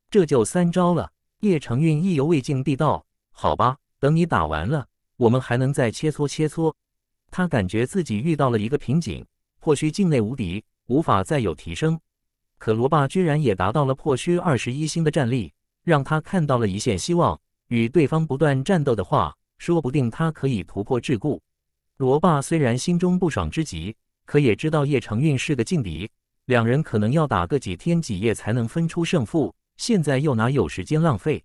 这就三招了。叶承运意犹未尽地道：“好吧。”等你打完了，我们还能再切磋切磋。他感觉自己遇到了一个瓶颈，破虚境内无敌，无法再有提升。可罗霸居然也达到了破虚二十一星的战力，让他看到了一线希望。与对方不断战斗的话，说不定他可以突破桎梏。罗霸虽然心中不爽之极，可也知道叶承运是个劲敌，两人可能要打个几天几夜才能分出胜负。现在又哪有时间浪费？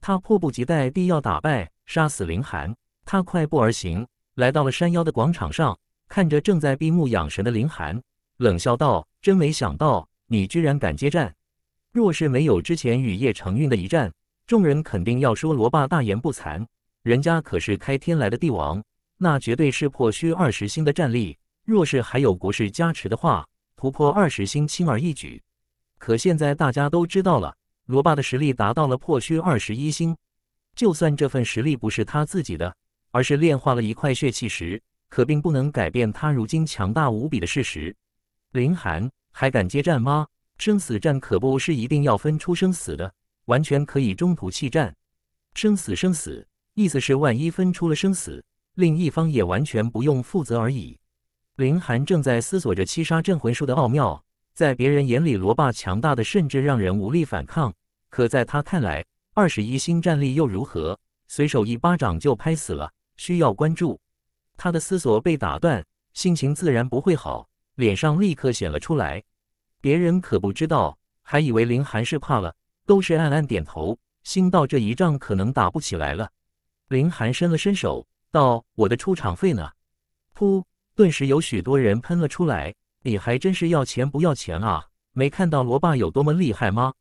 他迫不及待地要打败。杀死林寒，他快步而行，来到了山腰的广场上，看着正在闭目养神的林寒，冷笑道：“真没想到，你居然敢接战！若是没有之前与叶承运的一战，众人肯定要说罗霸大言不惭。人家可是开天来的帝王，那绝对是破虚二十星的战力。若是还有国势加持的话，突破二十星轻而易举。可现在大家都知道了，罗霸的实力达到了破虚二十一星。”就算这份实力不是他自己的，而是炼化了一块血气石，可并不能改变他如今强大无比的事实。林寒还敢接战吗？生死战可不是一定要分出生死的，完全可以中途弃战。生死生死，意思是万一分出了生死，另一方也完全不用负责而已。林寒正在思索着七杀镇魂术的奥妙，在别人眼里罗霸强大的甚至让人无力反抗，可在他看来。二十一星战力又如何？随手一巴掌就拍死了，需要关注。他的思索被打断，心情自然不会好，脸上立刻显了出来。别人可不知道，还以为林寒是怕了，都是暗暗点头。心道这一仗可能打不起来了。林寒伸了伸手，道：“我的出场费呢？”噗，顿时有许多人喷了出来。你还真是要钱不要钱啊！没看到罗爸有多么厉害吗？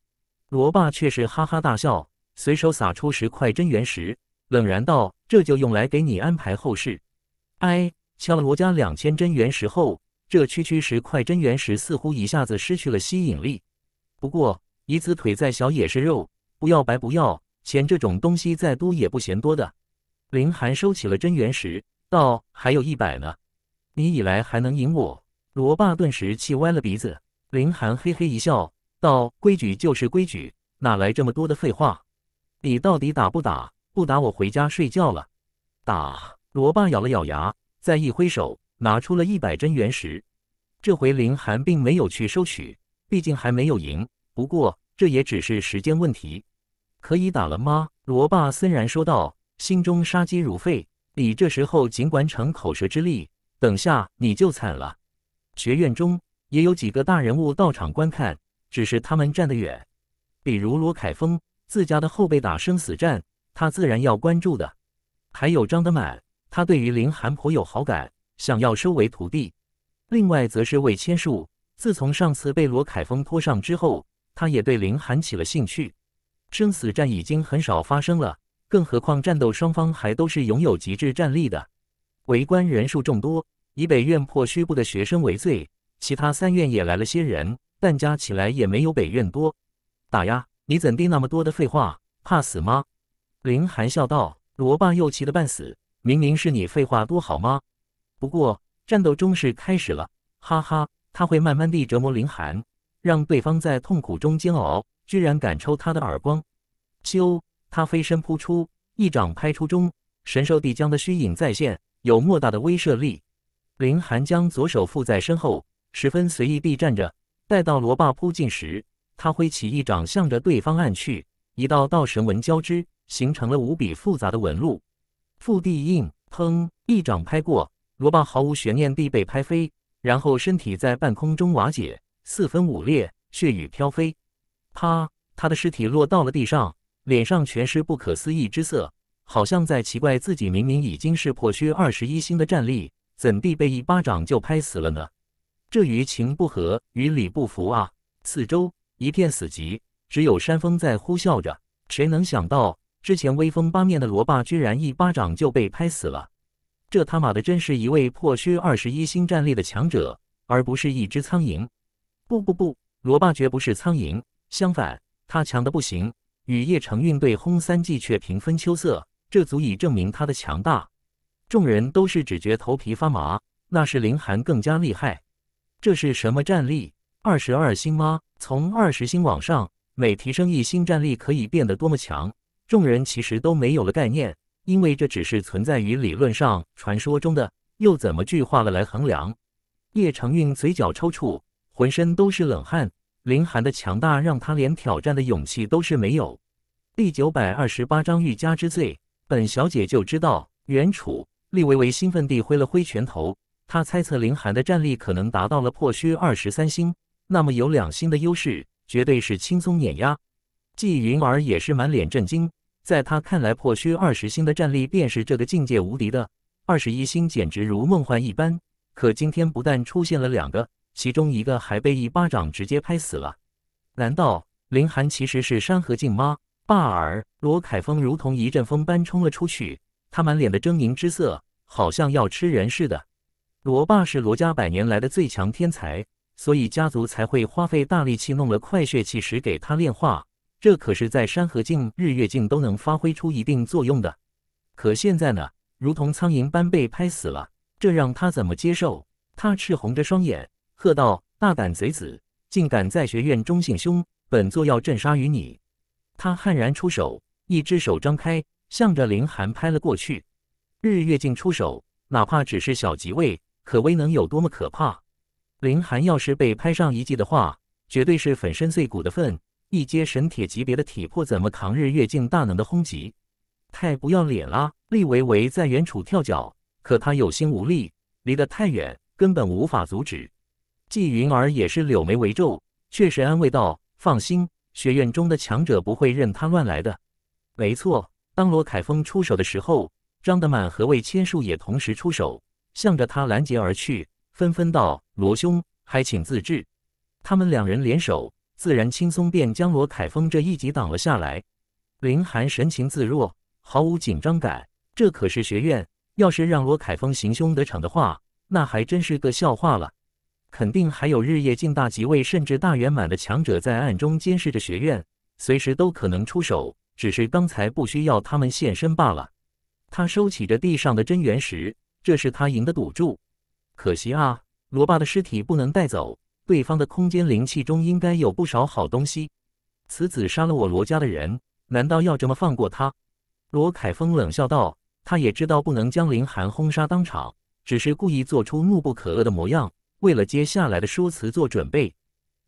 罗爸却是哈哈大笑。随手撒出十块真元石，冷然道：“这就用来给你安排后事。”哎，敲了罗家两千真元石后，这区区十块真元石似乎一下子失去了吸引力。不过，椅子腿再小也是肉，不要白不要，钱这种东西再多也不嫌多的。林寒收起了真元石，道：“还有一百呢，你以来还能赢我？”罗爸顿时气歪了鼻子。林寒嘿嘿一笑，道：“规矩就是规矩，哪来这么多的废话？”你到底打不打？不打我回家睡觉了。打！罗爸咬了咬牙，再一挥手，拿出了一百真元石。这回林寒并没有去收取，毕竟还没有赢。不过这也只是时间问题。可以打了吗？罗爸森然说道，心中杀机如沸。你这时候尽管逞口舌之力，等下你就惨了。学院中也有几个大人物到场观看，只是他们站得远，比如罗凯峰。自家的后辈打生死战，他自然要关注的。还有张德满，他对于林寒颇有好感，想要收为徒弟。另外则是魏千树，自从上次被罗凯峰拖上之后，他也对林寒起了兴趣。生死战已经很少发生了，更何况战斗双方还都是拥有极致战力的。围观人数众多，以北院破虚部的学生为最，其他三院也来了些人，但加起来也没有北院多。打呀！你怎地那么多的废话？怕死吗？林寒笑道：“罗霸又气得半死，明明是你废话多好吗？不过战斗终是开始了，哈哈，他会慢慢地折磨林寒，让对方在痛苦中煎熬。居然敢抽他的耳光！咻，他飞身扑出，一掌拍出中神兽帝将的虚影再现，有莫大的威慑力。林寒将左手附在身后，十分随意地站着，待到罗霸扑进时。”他挥起一掌，向着对方按去，一道道神纹交织，形成了无比复杂的纹路。覆地印，砰！一掌拍过，罗霸毫无悬念地被拍飞，然后身体在半空中瓦解，四分五裂，血雨飘飞。啪！他的尸体落到了地上，脸上全是不可思议之色，好像在奇怪自己明明已经是破虚二十一星的战力，怎地被一巴掌就拍死了呢？这于情不合，于理不符啊！四周。一片死寂，只有山风在呼啸着。谁能想到，之前威风八面的罗霸，居然一巴掌就被拍死了？这他妈的真是一位破虚二十一星战力的强者，而不是一只苍蝇！不不不，罗霸绝不是苍蝇，相反，他强的不行。与叶承运对轰三季却平分秋色，这足以证明他的强大。众人都是只觉头皮发麻。那是凌寒更加厉害，这是什么战力？二十二星吗？从二十星往上，每提升一星，战力可以变得多么强？众人其实都没有了概念，因为这只是存在于理论上，传说中的，又怎么具化了来衡量？叶承运嘴角抽搐，浑身都是冷汗。林寒的强大，让他连挑战的勇气都是没有。第九百二十八章欲加之罪。本小姐就知道。袁楚、厉微微兴奋地挥了挥拳头，他猜测林寒的战力可能达到了破虚二十三星。那么有两星的优势，绝对是轻松碾压。季云儿也是满脸震惊，在他看来，破虚二十星的战力便是这个境界无敌的，二十一星简直如梦幻一般。可今天不但出现了两个，其中一个还被一巴掌直接拍死了。难道林寒其实是山河境吗？霸儿，罗凯峰如同一阵风般冲了出去，他满脸的狰狞之色，好像要吃人似的。罗霸是罗家百年来的最强天才。所以家族才会花费大力气弄了快血气石给他炼化，这可是在山河境、日月境都能发挥出一定作用的。可现在呢，如同苍蝇般被拍死了，这让他怎么接受？他赤红着双眼，喝道：“大胆贼子，竟敢在学院中行凶！本座要镇杀于你！”他悍然出手，一只手张开，向着林寒拍了过去。日月境出手，哪怕只是小级位，可威能有多么可怕？林寒要是被拍上一记的话，绝对是粉身碎骨的份。一阶神铁级别的体魄，怎么扛日月境大能的轰击？太不要脸啦！厉维维在远处跳脚，可他有心无力，离得太远，根本无法阻止。纪云儿也是柳眉微皱，确实安慰道：“放心，学院中的强者不会任他乱来的。”没错，当罗凯峰出手的时候，张德满和魏千树也同时出手，向着他拦截而去，纷纷道。罗兄，还请自挚。他们两人联手，自然轻松便将罗凯峰这一击挡了下来。林寒神情自若，毫无紧张感。这可是学院，要是让罗凯峰行凶得逞的话，那还真是个笑话了。肯定还有日夜进大几位，甚至大圆满的强者在暗中监视着学院，随时都可能出手。只是刚才不需要他们现身罢了。他收起着地上的真元石，这是他赢的赌注。可惜啊。罗爸的尸体不能带走，对方的空间灵气中应该有不少好东西。此子杀了我罗家的人，难道要这么放过他？罗凯峰冷笑道，他也知道不能将林寒轰杀当场，只是故意做出怒不可遏的模样，为了接下来的说辞做准备。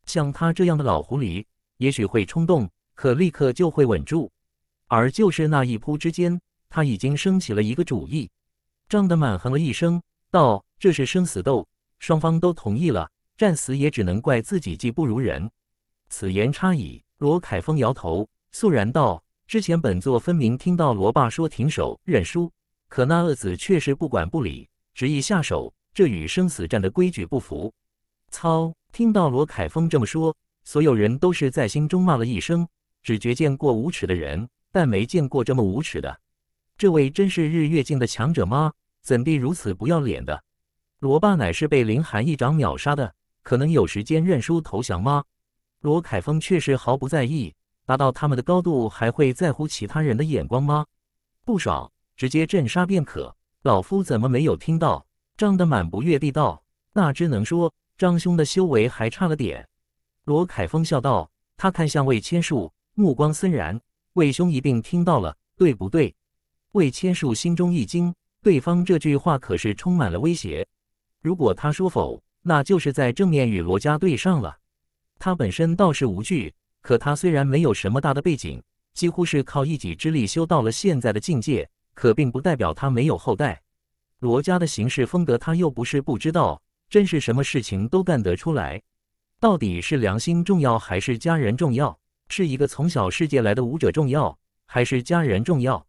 像他这样的老狐狸，也许会冲动，可立刻就会稳住。而就是那一扑之间，他已经升起了一个主意，张德满哼了一声道：“这是生死斗。”双方都同意了，战死也只能怪自己技不如人。此言差矣。罗凯峰摇头，肃然道：“之前本座分明听到罗爸说停手认输，可那恶子却是不管不理，执意下手，这与生死战的规矩不符。”操！听到罗凯峰这么说，所有人都是在心中骂了一声：“只觉见过无耻的人，但没见过这么无耻的。这位真是日月境的强者吗？怎地如此不要脸的？”罗霸乃是被林寒一掌秒杀的，可能有时间认输投降吗？罗凯峰却是毫不在意，达到他们的高度，还会在乎其他人的眼光吗？不爽，直接震杀便可。老夫怎么没有听到？张德满不悦地道：“那只能说张兄的修为还差了点。”罗凯峰笑道：“他看向魏千树，目光森然。魏兄一定听到了，对不对？”魏千树心中一惊，对方这句话可是充满了威胁。如果他说否，那就是在正面与罗家对上了。他本身倒是无惧，可他虽然没有什么大的背景，几乎是靠一己之力修到了现在的境界，可并不代表他没有后代。罗家的行事风格他又不是不知道，真是什么事情都干得出来。到底是良心重要还是家人重要？是一个从小世界来的武者重要还是家人重要？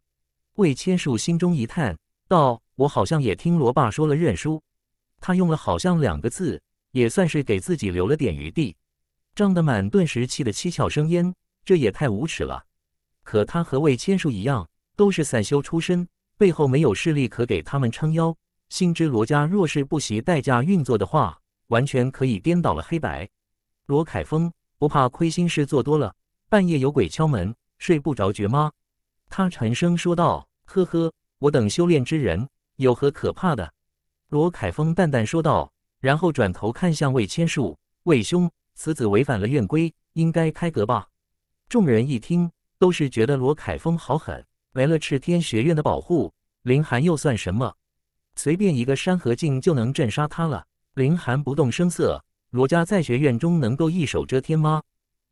魏千树心中一叹道：“我好像也听罗爸说了认输。”他用了好像两个字，也算是给自己留了点余地。张德满顿时气得七窍生烟，这也太无耻了。可他和魏千树一样，都是散修出身，背后没有势力可给他们撑腰。心知罗家若是不惜代价运作的话，完全可以颠倒了黑白。罗凯峰不怕亏心事做多了，半夜有鬼敲门睡不着觉吗？他沉声说道：“呵呵，我等修炼之人有何可怕的？”罗凯峰淡淡说道，然后转头看向魏千树：“魏兄，此子违反了院规，应该开革吧？”众人一听，都是觉得罗凯峰好狠。没了赤天学院的保护，林寒又算什么？随便一个山河境就能镇杀他了。林寒不动声色。罗家在学院中能够一手遮天吗？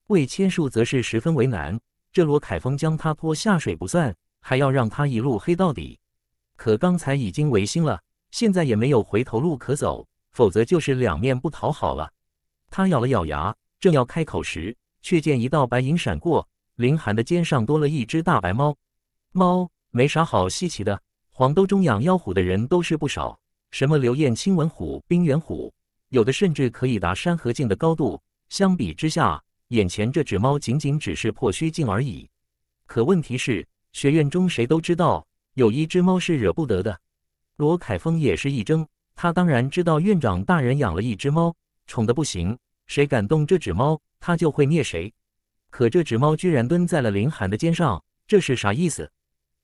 魏千树则是十分为难。这罗凯峰将他拖下水不算，还要让他一路黑到底。可刚才已经违心了。现在也没有回头路可走，否则就是两面不讨好了。他咬了咬牙，正要开口时，却见一道白影闪过，林寒的肩上多了一只大白猫。猫没啥好稀奇的，黄兜中养妖虎的人都是不少，什么流焰青纹虎、冰原虎，有的甚至可以达山河境的高度。相比之下，眼前这只猫仅仅只是破虚境而已。可问题是，学院中谁都知道有一只猫是惹不得的。罗凯峰也是一怔，他当然知道院长大人养了一只猫，宠得不行，谁敢动这只猫，他就会灭谁。可这只猫居然蹲在了林寒的肩上，这是啥意思？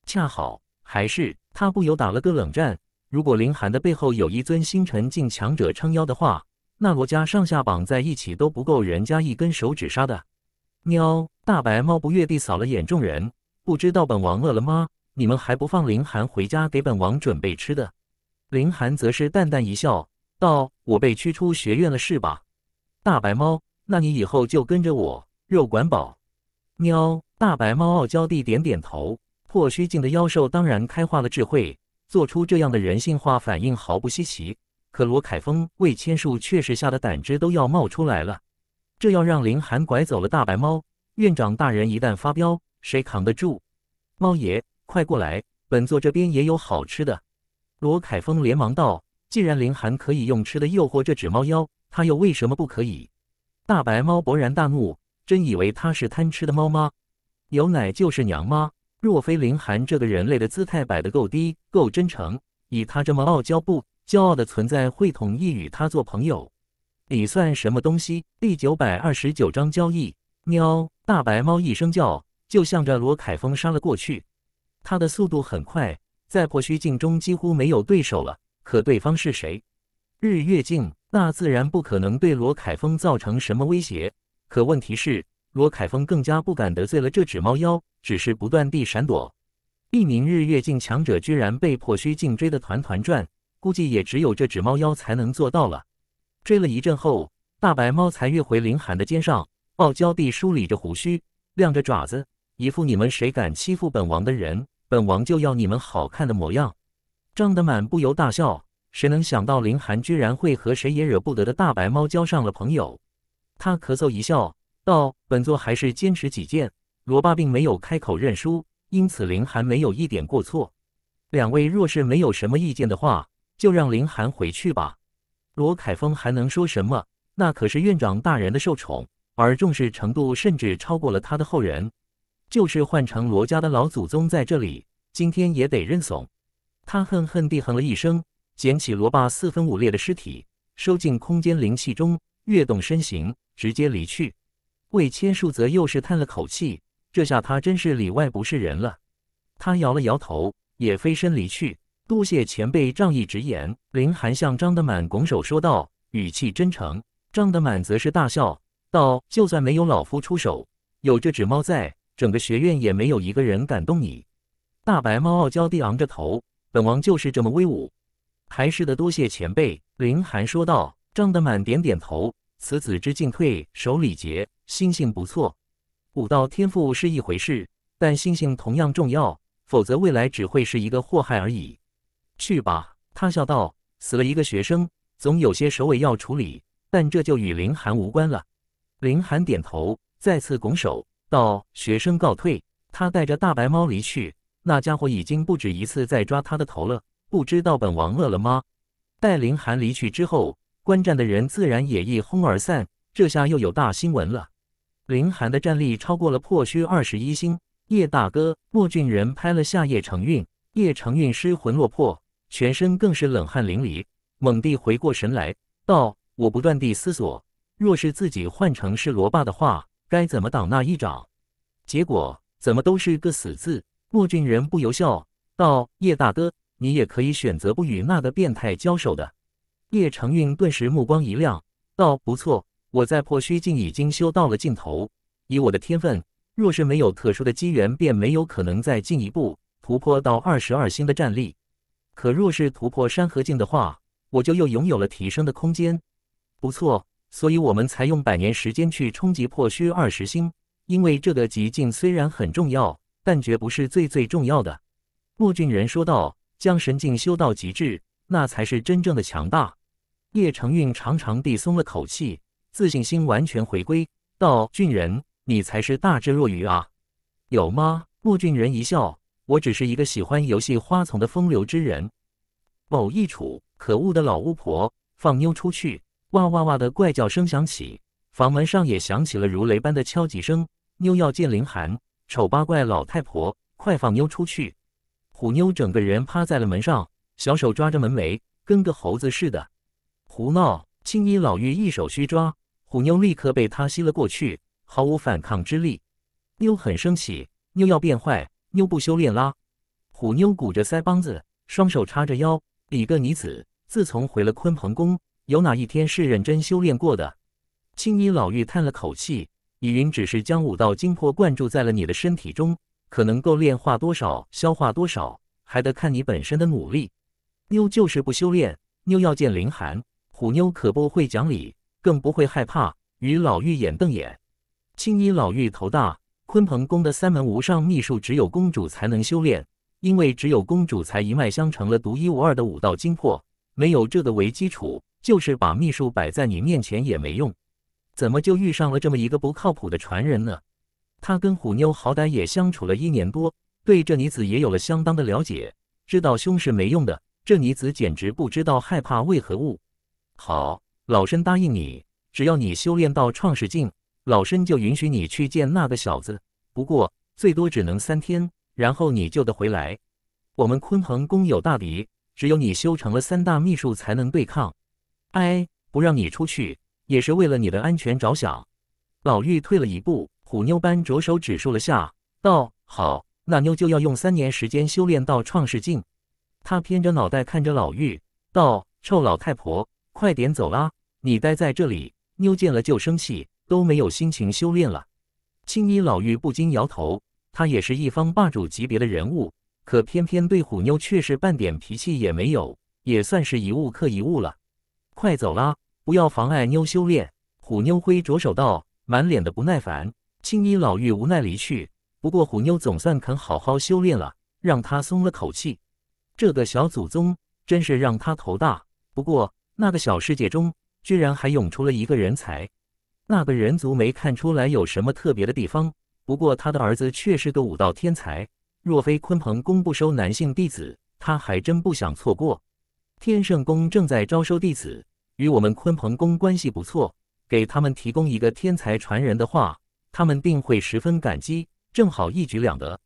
恰好还是他不由打了个冷战。如果林寒的背后有一尊星辰境强者撑腰的话，那罗家上下绑在一起都不够人家一根手指杀的。喵，大白猫不悦地扫了眼众人，不知道本王饿了吗？你们还不放林寒回家给本王准备吃的？林寒则是淡淡一笑，道：“我被驱出学院了，是吧？大白猫，那你以后就跟着我，肉管饱。”喵！大白猫傲娇地点点头。破虚境的妖兽当然开化了智慧，做出这样的人性化反应毫不稀奇。可罗凯峰、未千树确实吓得胆汁都要冒出来了。这要让林寒拐走了大白猫，院长大人一旦发飙，谁扛得住？猫爷。快过来，本座这边也有好吃的。罗凯峰连忙道：“既然林寒可以用吃的诱惑这只猫妖，他又为什么不可以？”大白猫勃然大怒：“真以为他是贪吃的猫吗？有奶就是娘吗？若非林寒这个人类的姿态摆得够低、够真诚，以他这么傲娇不骄傲的存在，会同意与他做朋友？你算什么东西？”第九百二十九章交易。喵！大白猫一声叫，就向着罗凯峰杀了过去。他的速度很快，在破虚境中几乎没有对手了。可对方是谁？日月境，那自然不可能对罗凯峰造成什么威胁。可问题是，罗凯峰更加不敢得罪了这只猫妖，只是不断地闪躲。一名日月境强者居然被破虚境追得团团转，估计也只有这只猫妖才能做到了。追了一阵后，大白猫才跃回林寒的肩上，傲娇地梳理着胡须，亮着爪子，一副你们谁敢欺负本王的人？本王就要你们好看的模样。张德满不由大笑，谁能想到林寒居然会和谁也惹不得的大白猫交上了朋友？他咳嗽一笑，道：“本座还是坚持己见。”罗爸并没有开口认输，因此林寒没有一点过错。两位若是没有什么意见的话，就让林寒回去吧。罗凯峰还能说什么？那可是院长大人的受宠，而重视程度甚至超过了他的后人。就是换成罗家的老祖宗在这里，今天也得认怂。他恨恨地哼了一声，捡起罗爸四分五裂的尸体，收进空间灵气中，跃动身形，直接离去。魏千树则又是叹了口气，这下他真是里外不是人了。他摇了摇头，也飞身离去。多谢前辈仗义直言，林寒向张德满拱手说道，语气真诚。张德满则是大笑道：“就算没有老夫出手，有这只猫在。”整个学院也没有一个人敢动你，大白猫傲娇地昂着头，本王就是这么威武。还是得多谢前辈，林寒说道。张德满点点头，此子之进退守礼节，心性不错。武道天赋是一回事，但心性同样重要，否则未来只会是一个祸害而已。去吧，他笑道。死了一个学生，总有些首尾要处理，但这就与林寒无关了。林寒点头，再次拱手。道：“学生告退。”他带着大白猫离去。那家伙已经不止一次在抓他的头了，不知道本王饿了吗？待林寒离去之后，观战的人自然也一哄而散。这下又有大新闻了。林寒的战力超过了破虚二十一星。叶大哥，莫俊仁拍了下叶承运。叶承运失魂落魄，全身更是冷汗淋漓，猛地回过神来，道：“我不断地思索，若是自己换成是罗霸的话。”该怎么挡那一掌？结果怎么都是个死字。莫俊人不由笑道：“叶大哥，你也可以选择不与那个变态交手的。”叶承运顿时目光一亮，道：“不错，我在破虚境已经修到了尽头，以我的天分，若是没有特殊的机缘，便没有可能再进一步突破到二十二星的战力。可若是突破山河境的话，我就又拥有了提升的空间。不错。”所以我们才用百年时间去冲击破虚二十星，因为这个极境虽然很重要，但绝不是最最重要的。”莫俊仁说道，“将神境修到极致，那才是真正的强大。”叶承运长长地松了口气，自信心完全回归。“道俊仁，你才是大智若愚啊，有吗？”莫俊仁一笑：“我只是一个喜欢游戏花丛的风流之人。”某一处，可恶的老巫婆放妞出去。哇哇哇的怪叫声响起，房门上也响起了如雷般的敲击声。妞要见林寒，丑八怪老太婆，快放妞出去！虎妞整个人趴在了门上，小手抓着门楣，跟个猴子似的胡闹。青衣老妪一手虚抓，虎妞立刻被他吸了过去，毫无反抗之力。妞很生气，妞要变坏，妞不修炼啦！虎妞鼓着腮帮子，双手叉着腰，比个女子。自从回了鲲鹏宫。有哪一天是认真修炼过的？青衣老妪叹了口气：“以云只是将武道精魄灌注在了你的身体中，可能够炼化多少，消化多少，还得看你本身的努力。”妞就是不修炼，妞要见林寒。虎妞可不会讲理，更不会害怕。与老妪眼瞪眼，青衣老妪头大。鲲鹏宫的三门无上秘术只有公主才能修炼，因为只有公主才一脉相承了独一无二的武道精魄，没有这个为基础。就是把秘术摆在你面前也没用，怎么就遇上了这么一个不靠谱的传人呢？他跟虎妞好歹也相处了一年多，对这女子也有了相当的了解，知道凶是没用的。这女子简直不知道害怕为何物。好，老身答应你，只要你修炼到创世境，老身就允许你去见那个小子。不过最多只能三天，然后你就得回来。我们鲲鹏宫有大敌，只有你修成了三大秘术才能对抗。哎，不让你出去也是为了你的安全着想。老妪退了一步，虎妞般着手指数了下，道：“好，那妞就要用三年时间修炼到创世境。”他偏着脑袋看着老妪，道：“臭老太婆，快点走啦！你待在这里，妞见了就生气，都没有心情修炼了。”青衣老妪不禁摇头，他也是一方霸主级别的人物，可偏偏对虎妞却是半点脾气也没有，也算是一物克一物了。快走啦！不要妨碍妞修炼。虎妞挥着手道，满脸的不耐烦。青衣老妪无奈离去。不过虎妞总算肯好好修炼了，让他松了口气。这个小祖宗真是让他头大。不过那个小世界中居然还涌出了一个人才。那个人族没看出来有什么特别的地方，不过他的儿子却是个武道天才。若非鲲鹏宫不收男性弟子，他还真不想错过。天圣宫正在招收弟子。与我们鲲鹏宫关系不错，给他们提供一个天才传人的话，他们定会十分感激，正好一举两得。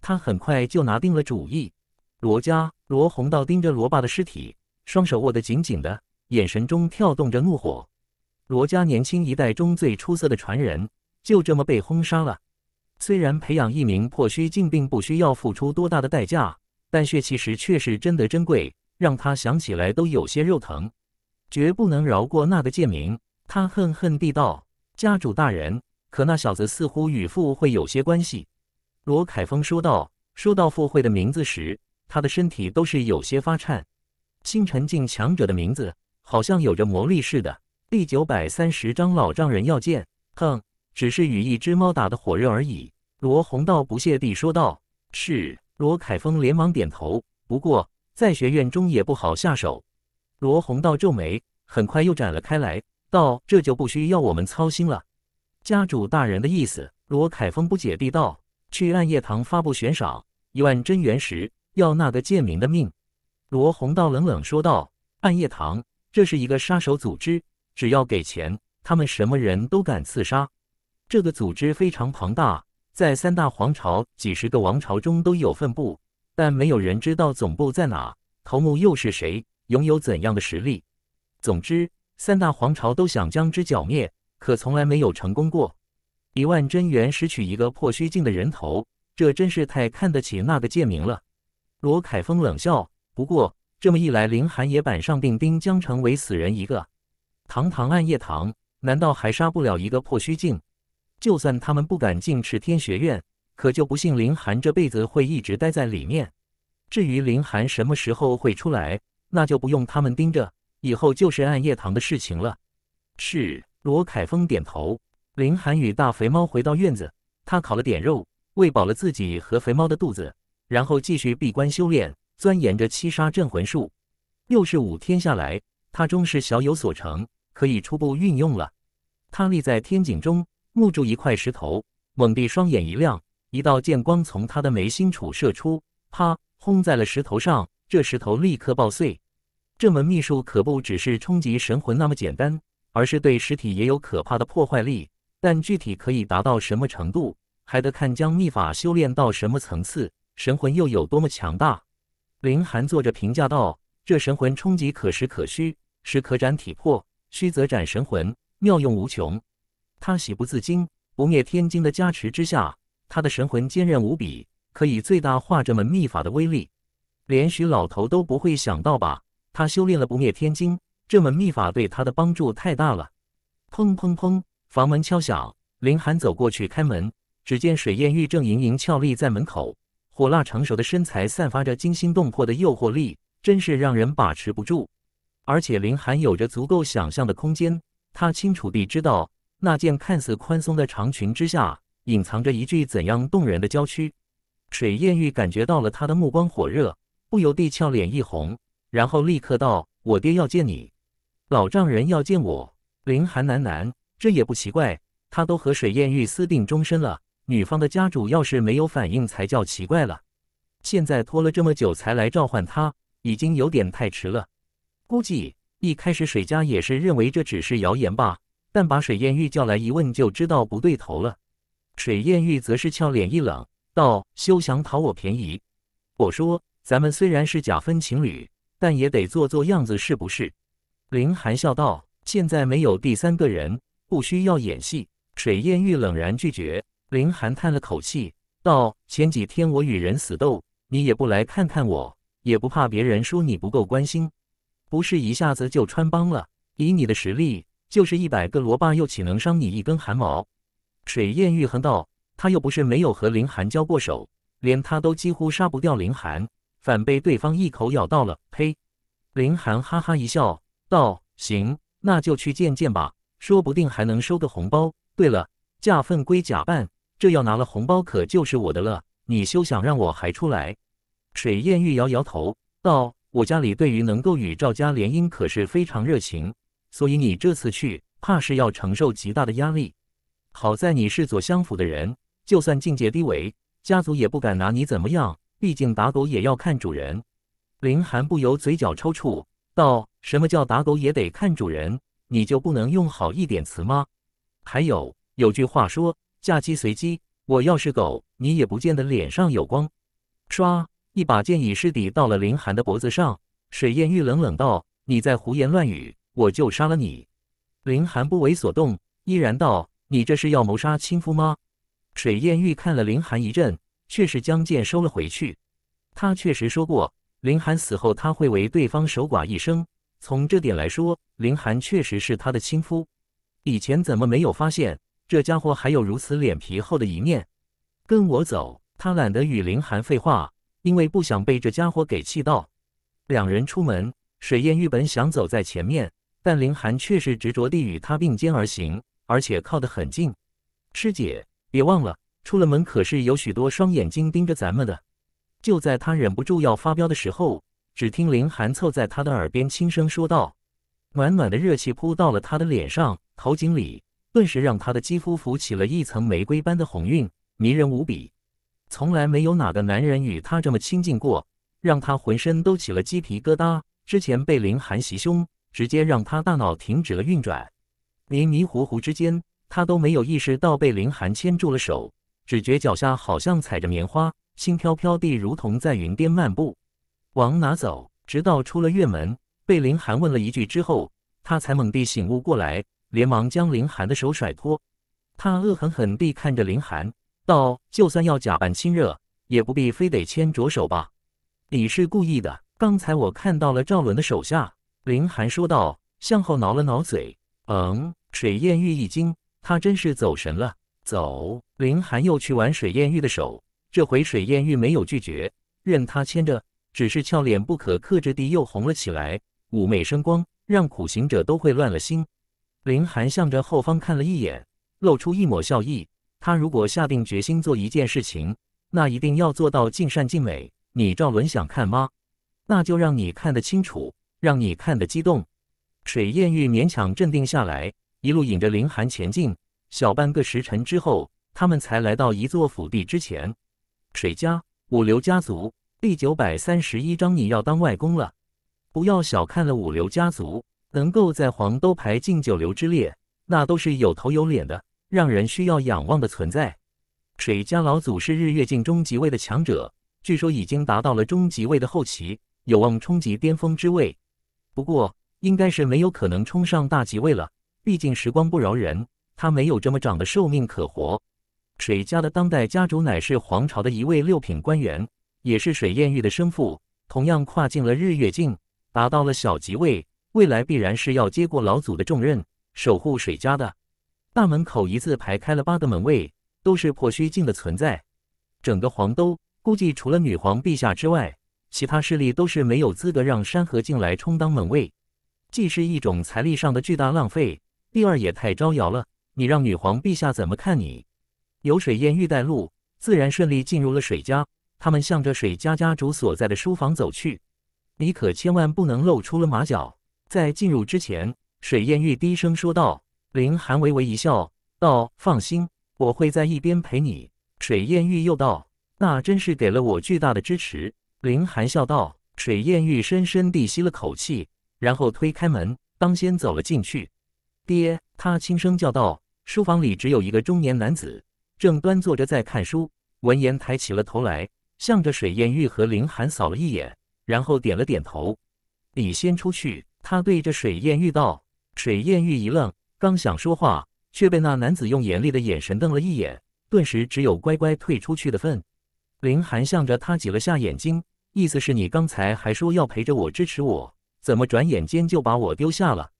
他很快就拿定了主意。罗家罗红道盯着罗爸的尸体，双手握得紧紧的，眼神中跳动着怒火。罗家年轻一代中最出色的传人就这么被轰杀了。虽然培养一名破虚境并不需要付出多大的代价，但血气石却是真的珍贵，让他想起来都有些肉疼。绝不能饶过那个贱民！他恨恨地道：“家主大人，可那小子似乎与傅会有些关系。”罗凯峰说道。说到傅会的名字时，他的身体都是有些发颤。星辰境强者的名字，好像有着魔力似的。第九百三十章老丈人要见。哼，只是与一只猫打得火热而已。”罗红道不屑地说道。“是。”罗凯峰连忙点头。不过，在学院中也不好下手。罗红道皱眉，很快又展了开来，道：“这就不需要我们操心了。”家主大人的意思，罗凯峰不解地道：“去暗夜堂发布悬赏，一万真元石，要那个贱民的命。”罗红道冷冷说道：“暗夜堂这是一个杀手组织，只要给钱，他们什么人都敢刺杀。这个组织非常庞大，在三大皇朝、几十个王朝中都有分部，但没有人知道总部在哪，头目又是谁。”拥有怎样的实力？总之，三大皇朝都想将之剿灭，可从来没有成功过。一万真元拾取一个破虚境的人头，这真是太看得起那个贱民了。罗凯峰冷笑。不过这么一来，林寒也板上钉钉将成为死人一个。堂堂暗夜堂，难道还杀不了一个破虚境？就算他们不敢进赤天学院，可就不信林寒这辈子会一直待在里面。至于林寒什么时候会出来？那就不用他们盯着，以后就是暗夜堂的事情了。是，罗凯峰点头。林寒与大肥猫回到院子，他烤了点肉，喂饱了自己和肥猫的肚子，然后继续闭关修炼，钻研着七杀镇魂术。又是五天下来，他终是小有所成，可以初步运用了。他立在天井中，目住一块石头，猛地双眼一亮，一道剑光从他的眉心处射出，啪，轰在了石头上，这石头立刻爆碎。这门秘术可不只是冲击神魂那么简单，而是对实体也有可怕的破坏力。但具体可以达到什么程度，还得看将秘法修炼到什么层次，神魂又有多么强大。林寒坐着评价道：“这神魂冲击，可实可虚，实可斩体魄，虚则斩神魂，妙用无穷。”他喜不自禁，不灭天金的加持之下，他的神魂坚韧无比，可以最大化这门秘法的威力。连徐老头都不会想到吧？他修炼了不灭天经这门秘法，对他的帮助太大了。砰砰砰，房门敲响，林寒走过去开门，只见水艳玉正盈盈俏立在门口，火辣成熟的身材散发着惊心动魄的诱惑力，真是让人把持不住。而且林寒有着足够想象的空间，他清楚地知道，那件看似宽松的长裙之下，隐藏着一具怎样动人的娇躯。水艳玉感觉到了他的目光火热，不由地俏脸一红。然后立刻道：“我爹要见你，老丈人要见我。”林寒喃喃：“这也不奇怪，他都和水燕玉私定终身了。女方的家主要是没有反应，才叫奇怪了。现在拖了这么久才来召唤他，已经有点太迟了。估计一开始水家也是认为这只是谣言吧，但把水燕玉叫来一问，就知道不对头了。水燕玉则是俏脸一冷，道：‘休想讨我便宜！’我说：‘咱们虽然是假分情侣。’”但也得做做样子，是不是？林寒笑道：“现在没有第三个人，不需要演戏。”水燕玉冷然拒绝。林寒叹了口气道：“前几天我与人死斗，你也不来看看我，也不怕别人说你不够关心？不是一下子就穿帮了？以你的实力，就是一百个罗霸又岂能伤你一根汗毛？”水燕玉哼道：“他又不是没有和林寒交过手，连他都几乎杀不掉林寒。”反被对方一口咬到了，呸！林寒哈哈一笑，道：“行，那就去见见吧，说不定还能收个红包。对了，嫁凤归假扮，这要拿了红包可就是我的了，你休想让我还出来。”水燕玉摇摇头，道：“我家里对于能够与赵家联姻可是非常热情，所以你这次去怕是要承受极大的压力。好在你是左相府的人，就算境界低微，家族也不敢拿你怎么样。”毕竟打狗也要看主人，林寒不由嘴角抽搐，道：“什么叫打狗也得看主人？你就不能用好一点词吗？”还有，有句话说“嫁鸡随鸡”，我要是狗，你也不见得脸上有光。唰，一把剑已是抵到了林寒的脖子上。水燕玉冷冷道：“你在胡言乱语，我就杀了你。”林寒不为所动，依然道：“你这是要谋杀亲夫吗？”水燕玉看了林寒一阵。却是将剑收了回去。他确实说过，林寒死后他会为对方守寡一生。从这点来说，林寒确实是他的亲夫。以前怎么没有发现这家伙还有如此脸皮厚的一面？跟我走。他懒得与林寒废话，因为不想被这家伙给气到。两人出门，水燕玉本想走在前面，但林寒却是执着地与他并肩而行，而且靠得很近。师姐，别忘了。出了门，可是有许多双眼睛盯着咱们的。就在他忍不住要发飙的时候，只听林寒凑在他的耳边轻声说道：“暖暖的热气扑到了他的脸上、头颈里，顿时让他的肌肤浮起了一层玫瑰般的红晕，迷人无比。从来没有哪个男人与他这么亲近过，让他浑身都起了鸡皮疙瘩。之前被林寒袭胸，直接让他大脑停止了运转，迷迷糊糊之间，他都没有意识到被林寒牵住了手。”只觉脚下好像踩着棉花，轻飘飘地，如同在云巅漫步。往哪走？直到出了院门，被林寒问了一句之后，他才猛地醒悟过来，连忙将林寒的手甩脱。他恶狠狠地看着林寒，道：“就算要假扮亲热，也不必非得牵着手吧？你是故意的。刚才我看到了赵伦的手下。”林寒说道，向后挠了挠嘴，“嗯。”水燕玉一惊，他真是走神了。走，林寒又去挽水艳玉的手，这回水艳玉没有拒绝，任他牵着，只是俏脸不可克制地又红了起来，妩媚生光，让苦行者都会乱了心。林寒向着后方看了一眼，露出一抹笑意。他如果下定决心做一件事情，那一定要做到尽善尽美。你赵伦想看吗？那就让你看得清楚，让你看得激动。水艳玉勉强镇定下来，一路引着林寒前进。小半个时辰之后，他们才来到一座府邸之前。水家五流家族第九百三十一章，你要当外公了。不要小看了五流家族，能够在黄都排进九流之列，那都是有头有脸的，让人需要仰望的存在。水家老祖是日月境中极位的强者，据说已经达到了中极位的后期，有望冲击巅峰之位。不过，应该是没有可能冲上大极位了，毕竟时光不饶人。他没有这么长的寿命可活。水家的当代家主乃是皇朝的一位六品官员，也是水燕玉的生父，同样跨进了日月境，达到了小级位，未来必然是要接过老祖的重任，守护水家的。大门口一字排开了八个门卫，都是破虚境的存在。整个皇都估计除了女皇陛下之外，其他势力都是没有资格让山河境来充当门卫，既是一种财力上的巨大浪费，第二也太招摇了。你让女皇陛下怎么看你？有水燕玉带路，自然顺利进入了水家。他们向着水家家主所在的书房走去。你可千万不能露出了马脚。在进入之前，水燕玉低声说道。林寒微微一笑，道：“放心，我会在一边陪你。”水燕玉又道：“那真是给了我巨大的支持。”林寒笑道。水燕玉深深地吸了口气，然后推开门，当先走了进去。爹，他轻声叫道。书房里只有一个中年男子，正端坐着在看书。闻言，抬起了头来，向着水燕玉和林寒扫了一眼，然后点了点头：“你先出去。”他对着水燕玉道。水燕玉一愣，刚想说话，却被那男子用严厉的眼神瞪了一眼，顿时只有乖乖退出去的份。林寒向着他挤了下眼睛，意思是你刚才还说要陪着我、支持我，怎么转眼间就把我丢下了？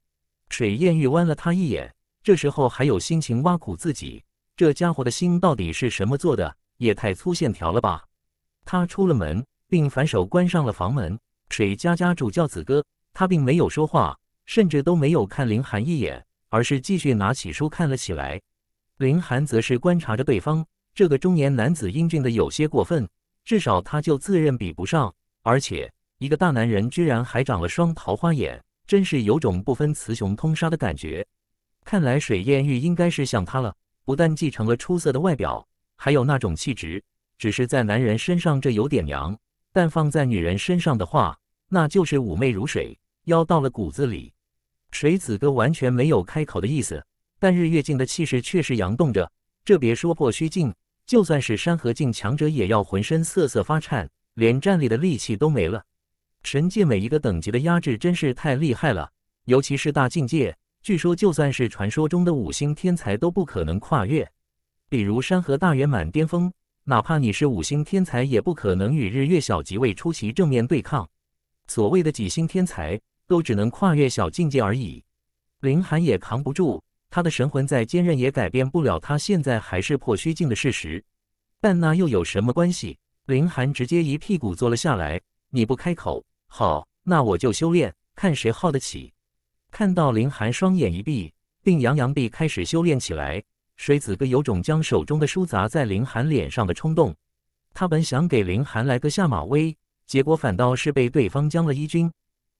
水燕玉弯了他一眼。这时候还有心情挖苦自己，这家伙的心到底是什么做的？也太粗线条了吧！他出了门，并反手关上了房门。水家家主叫子哥，他并没有说话，甚至都没有看林寒一眼，而是继续拿起书看了起来。林寒则是观察着对方，这个中年男子英俊的有些过分，至少他就自认比不上。而且一个大男人居然还长了双桃花眼，真是有种不分雌雄通杀的感觉。看来水艳玉应该是像他了，不但继承了出色的外表，还有那种气质。只是在男人身上这有点娘，但放在女人身上的话，那就是妩媚如水，妖到了骨子里。水子哥完全没有开口的意思，但日月镜的气势确实扬动着。这别说破虚境，就算是山河境强者，也要浑身瑟瑟发颤，连站立的力气都没了。神界每一个等级的压制真是太厉害了，尤其是大境界。据说就算是传说中的五星天才都不可能跨越，比如山河大圆满巅峰，哪怕你是五星天才，也不可能与日月小极位出奇正面对抗。所谓的几星天才，都只能跨越小境界而已。林寒也扛不住，他的神魂再坚韧，也改变不了他现在还是破虚境的事实。但那又有什么关系？林寒直接一屁股坐了下来。你不开口，好，那我就修炼，看谁耗得起。看到林寒双眼一闭，病扬扬地开始修炼起来，水子哥有种将手中的书砸在林寒脸上的冲动。他本想给林寒来个下马威，结果反倒是被对方将了一军。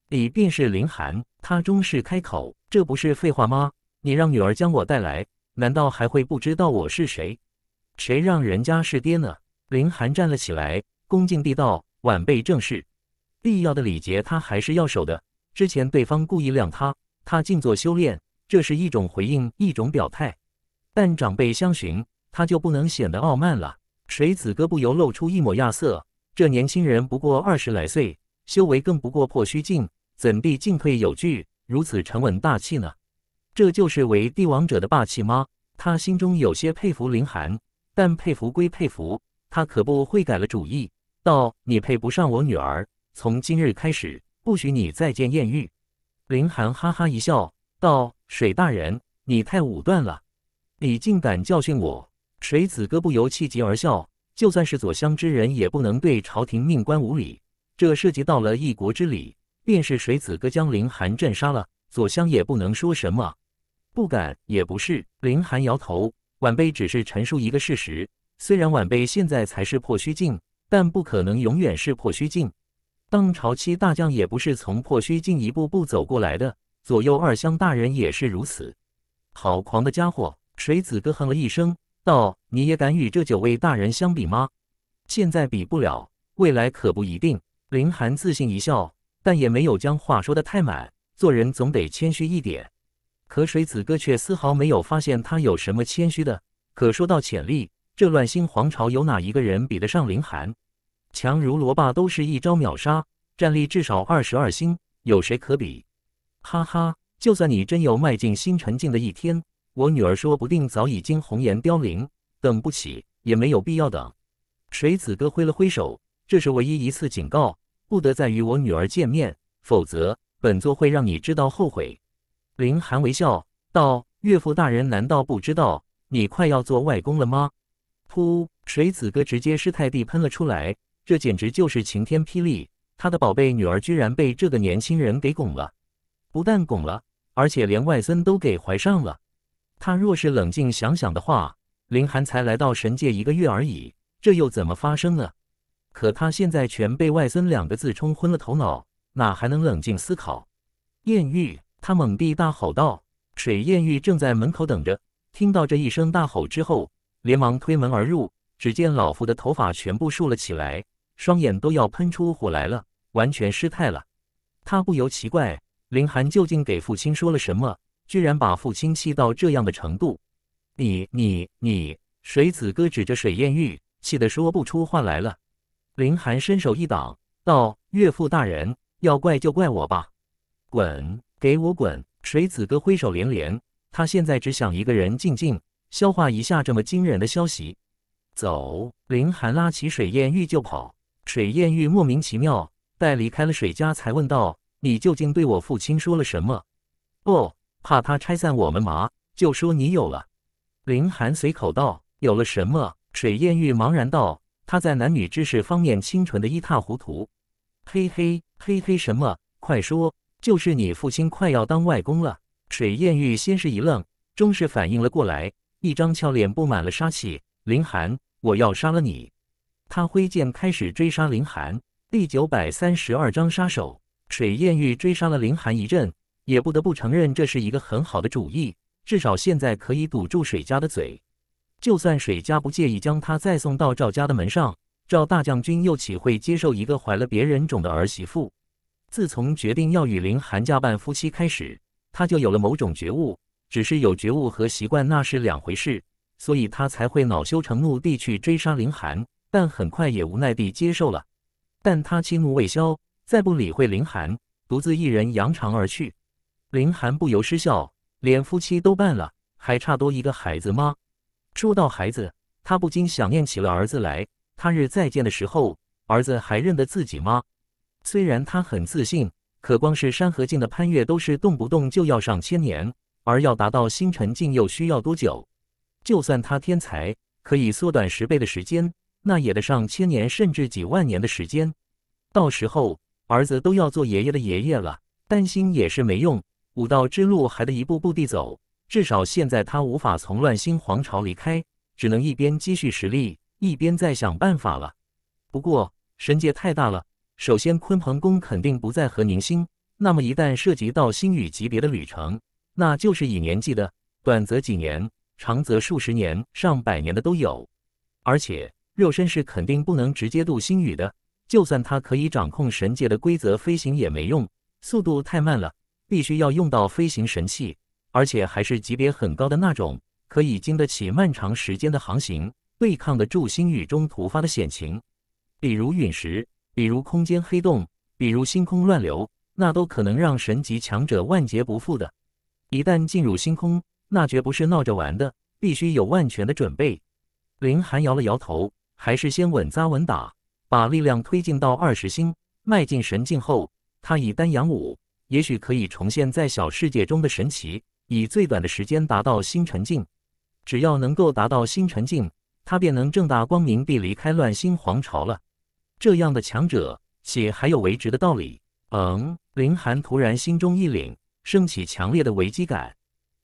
你便是林寒，他终是开口：“这不是废话吗？你让女儿将我带来，难道还会不知道我是谁？谁让人家是爹呢？”林寒站了起来，恭敬地道：“晚辈正是必要的礼节，他还是要守的。”之前对方故意晾他，他静坐修炼，这是一种回应，一种表态。但长辈相询，他就不能显得傲慢了。水子哥不由露出一抹亚色：这年轻人不过二十来岁，修为更不过破虚境，怎必进退有据，如此沉稳大气呢？这就是为帝王者的霸气吗？他心中有些佩服林寒，但佩服归佩服，他可不会改了主意。道：“你配不上我女儿，从今日开始。”不许你再见艳遇！林寒哈哈一笑，道：“水大人，你太武断了，你竟敢教训我！”水子哥不由气急而笑，就算是左襄之人，也不能对朝廷命官无礼，这涉及到了一国之礼，便是水子哥将林寒镇杀了，左襄也不能说什么。不敢也不是。林寒摇头：“晚辈只是陈述一个事实，虽然晚辈现在才是破虚境，但不可能永远是破虚境。”当朝七大将也不是从破虚进一步步走过来的，左右二乡大人也是如此。好狂的家伙！水子哥哼了一声道：“你也敢与这九位大人相比吗？现在比不了，未来可不一定。”林寒自信一笑，但也没有将话说得太满。做人总得谦虚一点。可水子哥却丝毫没有发现他有什么谦虚的。可说到潜力，这乱星皇朝有哪一个人比得上林寒？强如罗霸都是一招秒杀，战力至少二十二星，有谁可比？哈哈，就算你真有迈进星辰境的一天，我女儿说不定早已经红颜凋零，等不起也没有必要等。水子哥挥了挥手，这是唯一一次警告，不得再与我女儿见面，否则本座会让你知道后悔。林寒微笑道：“岳父大人难道不知道你快要做外公了吗？”噗！水子哥直接失态地喷了出来。这简直就是晴天霹雳！他的宝贝女儿居然被这个年轻人给拱了，不但拱了，而且连外孙都给怀上了。他若是冷静想想的话，林寒才来到神界一个月而已，这又怎么发生呢？可他现在全被“外孙”两个字冲昏了头脑，哪还能冷静思考？艳玉，他猛地大吼道：“水艳玉正在门口等着。”听到这一声大吼之后，连忙推门而入，只见老夫的头发全部竖了起来。双眼都要喷出火来了，完全失态了。他不由奇怪，林寒究竟给父亲说了什么，居然把父亲气到这样的程度？你你你！水子哥指着水艳玉，气得说不出话来了。林寒伸手一挡，道：“岳父大人，要怪就怪我吧。”滚，给我滚！水子哥挥手连连。他现在只想一个人静静消化一下这么惊人的消息。走，林寒拉起水艳玉就跑。水燕玉莫名其妙，待离开了水家，才问道：“你究竟对我父亲说了什么？”“哦，怕他拆散我们嘛？就说你有了。”林寒随口道：“有了什么？”水燕玉茫然道：“他在男女之事方面清纯的一塌糊涂。”“嘿嘿嘿嘿，什么？快说！就是你父亲快要当外公了。”水燕玉先是一愣，终是反应了过来，一张俏脸布满了杀气：“林寒，我要杀了你！”他挥剑开始追杀林寒。第九百三十二章杀手水燕玉追杀了林寒一阵，也不得不承认这是一个很好的主意，至少现在可以堵住水家的嘴。就算水家不介意将她再送到赵家的门上，赵大将军又岂会接受一个怀了别人种的儿媳妇？自从决定要与林寒假扮夫妻开始，他就有了某种觉悟，只是有觉悟和习惯那是两回事，所以他才会恼羞成怒地去追杀林寒。但很快也无奈地接受了，但他气怒未消，再不理会林寒，独自一人扬长而去。林寒不由失笑，连夫妻都办了，还差多一个孩子吗？说到孩子，他不禁想念起了儿子来。他日再见的时候，儿子还认得自己吗？虽然他很自信，可光是山河境的潘越都是动不动就要上千年，而要达到星辰境又需要多久？就算他天才，可以缩短十倍的时间。那也得上千年，甚至几万年的时间。到时候儿子都要做爷爷的爷爷了，担心也是没用。武道之路还得一步步地走。至少现在他无法从乱星皇朝离开，只能一边积蓄实力，一边再想办法了。不过神界太大了，首先鲲鹏宫肯定不在和宁星。那么一旦涉及到星宇级别的旅程，那就是以年纪的，短则几年，长则数十年、上百年的都有，而且。肉身是肯定不能直接渡星宇的，就算他可以掌控神界的规则飞行也没用，速度太慢了，必须要用到飞行神器，而且还是级别很高的那种，可以经得起漫长时间的航行，对抗得住星宇中突发的险情，比如陨石，比如空间黑洞，比如星空乱流，那都可能让神级强者万劫不复的。一旦进入星空，那绝不是闹着玩的，必须有万全的准备。林寒摇了摇头。还是先稳扎稳打，把力量推进到二十星，迈进神境后，他以丹阳武，也许可以重现在小世界中的神奇，以最短的时间达到星辰境。只要能够达到星辰境，他便能正大光明地离开乱星皇朝了。这样的强者，且还有为持的道理。嗯，林寒突然心中一凛，升起强烈的危机感。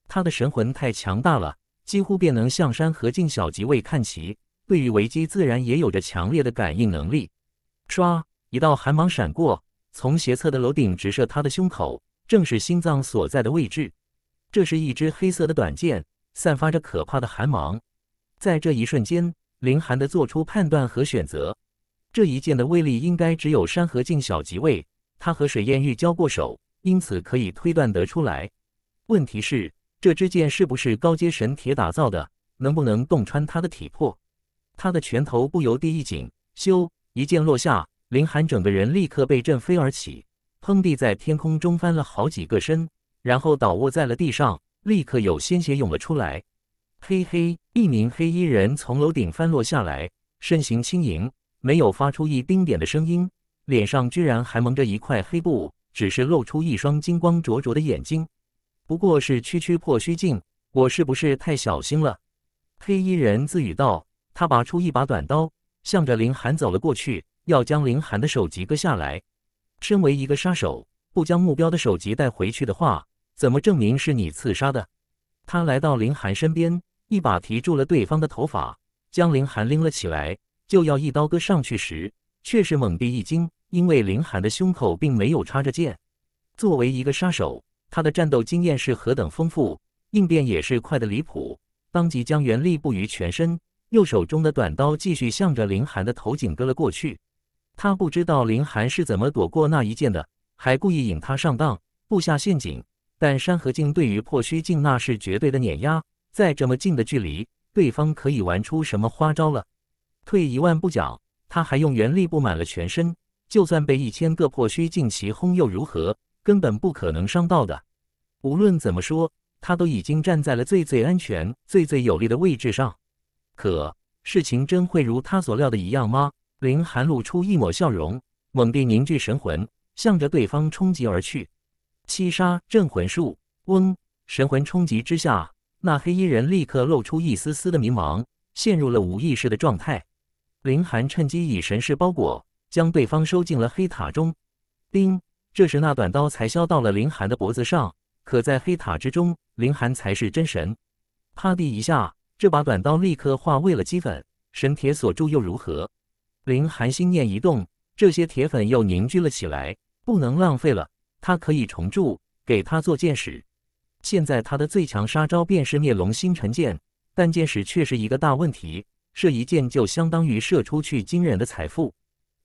他的神魂太强大了，几乎便能向山河境小级位看齐。对于维基自然也有着强烈的感应能力，唰，一道寒芒闪过，从斜侧的楼顶直射他的胸口，正是心脏所在的位置。这是一支黑色的短剑，散发着可怕的寒芒。在这一瞬间，林寒的做出判断和选择。这一剑的威力应该只有山河境小级位。他和水燕玉交过手，因此可以推断得出来。问题是，这支剑是不是高阶神铁打造的？能不能洞穿他的体魄？他的拳头不由地一紧，咻！一剑落下，林寒整个人立刻被震飞而起，砰地在天空中翻了好几个身，然后倒卧在了地上，立刻有鲜血涌了出来。嘿嘿，一名黑衣人从楼顶翻落下来，身形轻盈，没有发出一丁点的声音，脸上居然还蒙着一块黑布，只是露出一双金光灼灼的眼睛。不过是区区破虚境，我是不是太小心了？黑衣人自语道。他拔出一把短刀，向着林寒走了过去，要将林寒的手级割下来。身为一个杀手，不将目标的手级带回去的话，怎么证明是你刺杀的？他来到林寒身边，一把提住了对方的头发，将林寒拎了起来，就要一刀割上去时，却是猛地一惊，因为林寒的胸口并没有插着剑。作为一个杀手，他的战斗经验是何等丰富，应变也是快得离谱，当即将原力布于全身。右手中的短刀继续向着林寒的头颈割了过去。他不知道林寒是怎么躲过那一剑的，还故意引他上当，布下陷阱。但山河镜对于破虚境那是绝对的碾压。再这么近的距离，对方可以玩出什么花招了？退一万步讲，他还用原力布满了全身，就算被一千个破虚境齐轰又如何？根本不可能伤到的。无论怎么说，他都已经站在了最最安全、最最有利的位置上。可事情真会如他所料的一样吗？林寒露出一抹笑容，猛地凝聚神魂，向着对方冲击而去。七杀镇魂术，嗡！神魂冲击之下，那黑衣人立刻露出一丝丝的迷茫，陷入了无意识的状态。林寒趁机以神识包裹，将对方收进了黑塔中。叮！这时那短刀才削到了林寒的脖子上。可在黑塔之中，林寒才是真神。啪地一下。这把短刀立刻化为了齑粉，神铁锁住又如何？林寒心念一动，这些铁粉又凝聚了起来，不能浪费了，他可以重铸，给他做剑矢。现在他的最强杀招便是灭龙星辰剑，但剑矢却是一个大问题，射一箭就相当于射出去惊人的财富。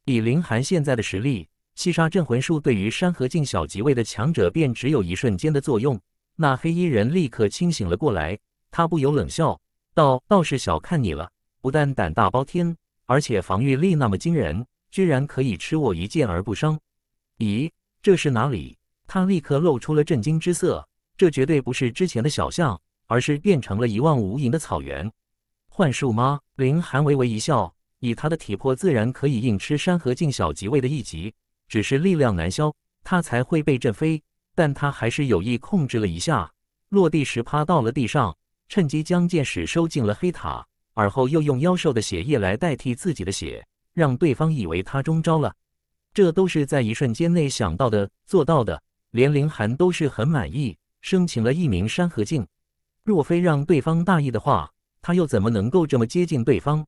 以林寒现在的实力，七杀镇魂术对于山河境小级位的强者便只有一瞬间的作用。那黑衣人立刻清醒了过来，他不由冷笑。倒倒是小看你了，不但胆大包天，而且防御力那么惊人，居然可以吃我一剑而不伤。咦，这是哪里？他立刻露出了震惊之色，这绝对不是之前的小巷，而是变成了一望无垠的草原。幻术吗？林寒微微一笑，以他的体魄，自然可以硬吃山河境小级位的一级，只是力量难消，他才会被震飞。但他还是有意控制了一下，落地时趴到了地上。趁机将剑矢收进了黑塔，而后又用妖兽的血液来代替自己的血，让对方以为他中招了。这都是在一瞬间内想到的、做到的，连林寒都是很满意。生擒了一名山河镜，若非让对方大意的话，他又怎么能够这么接近对方？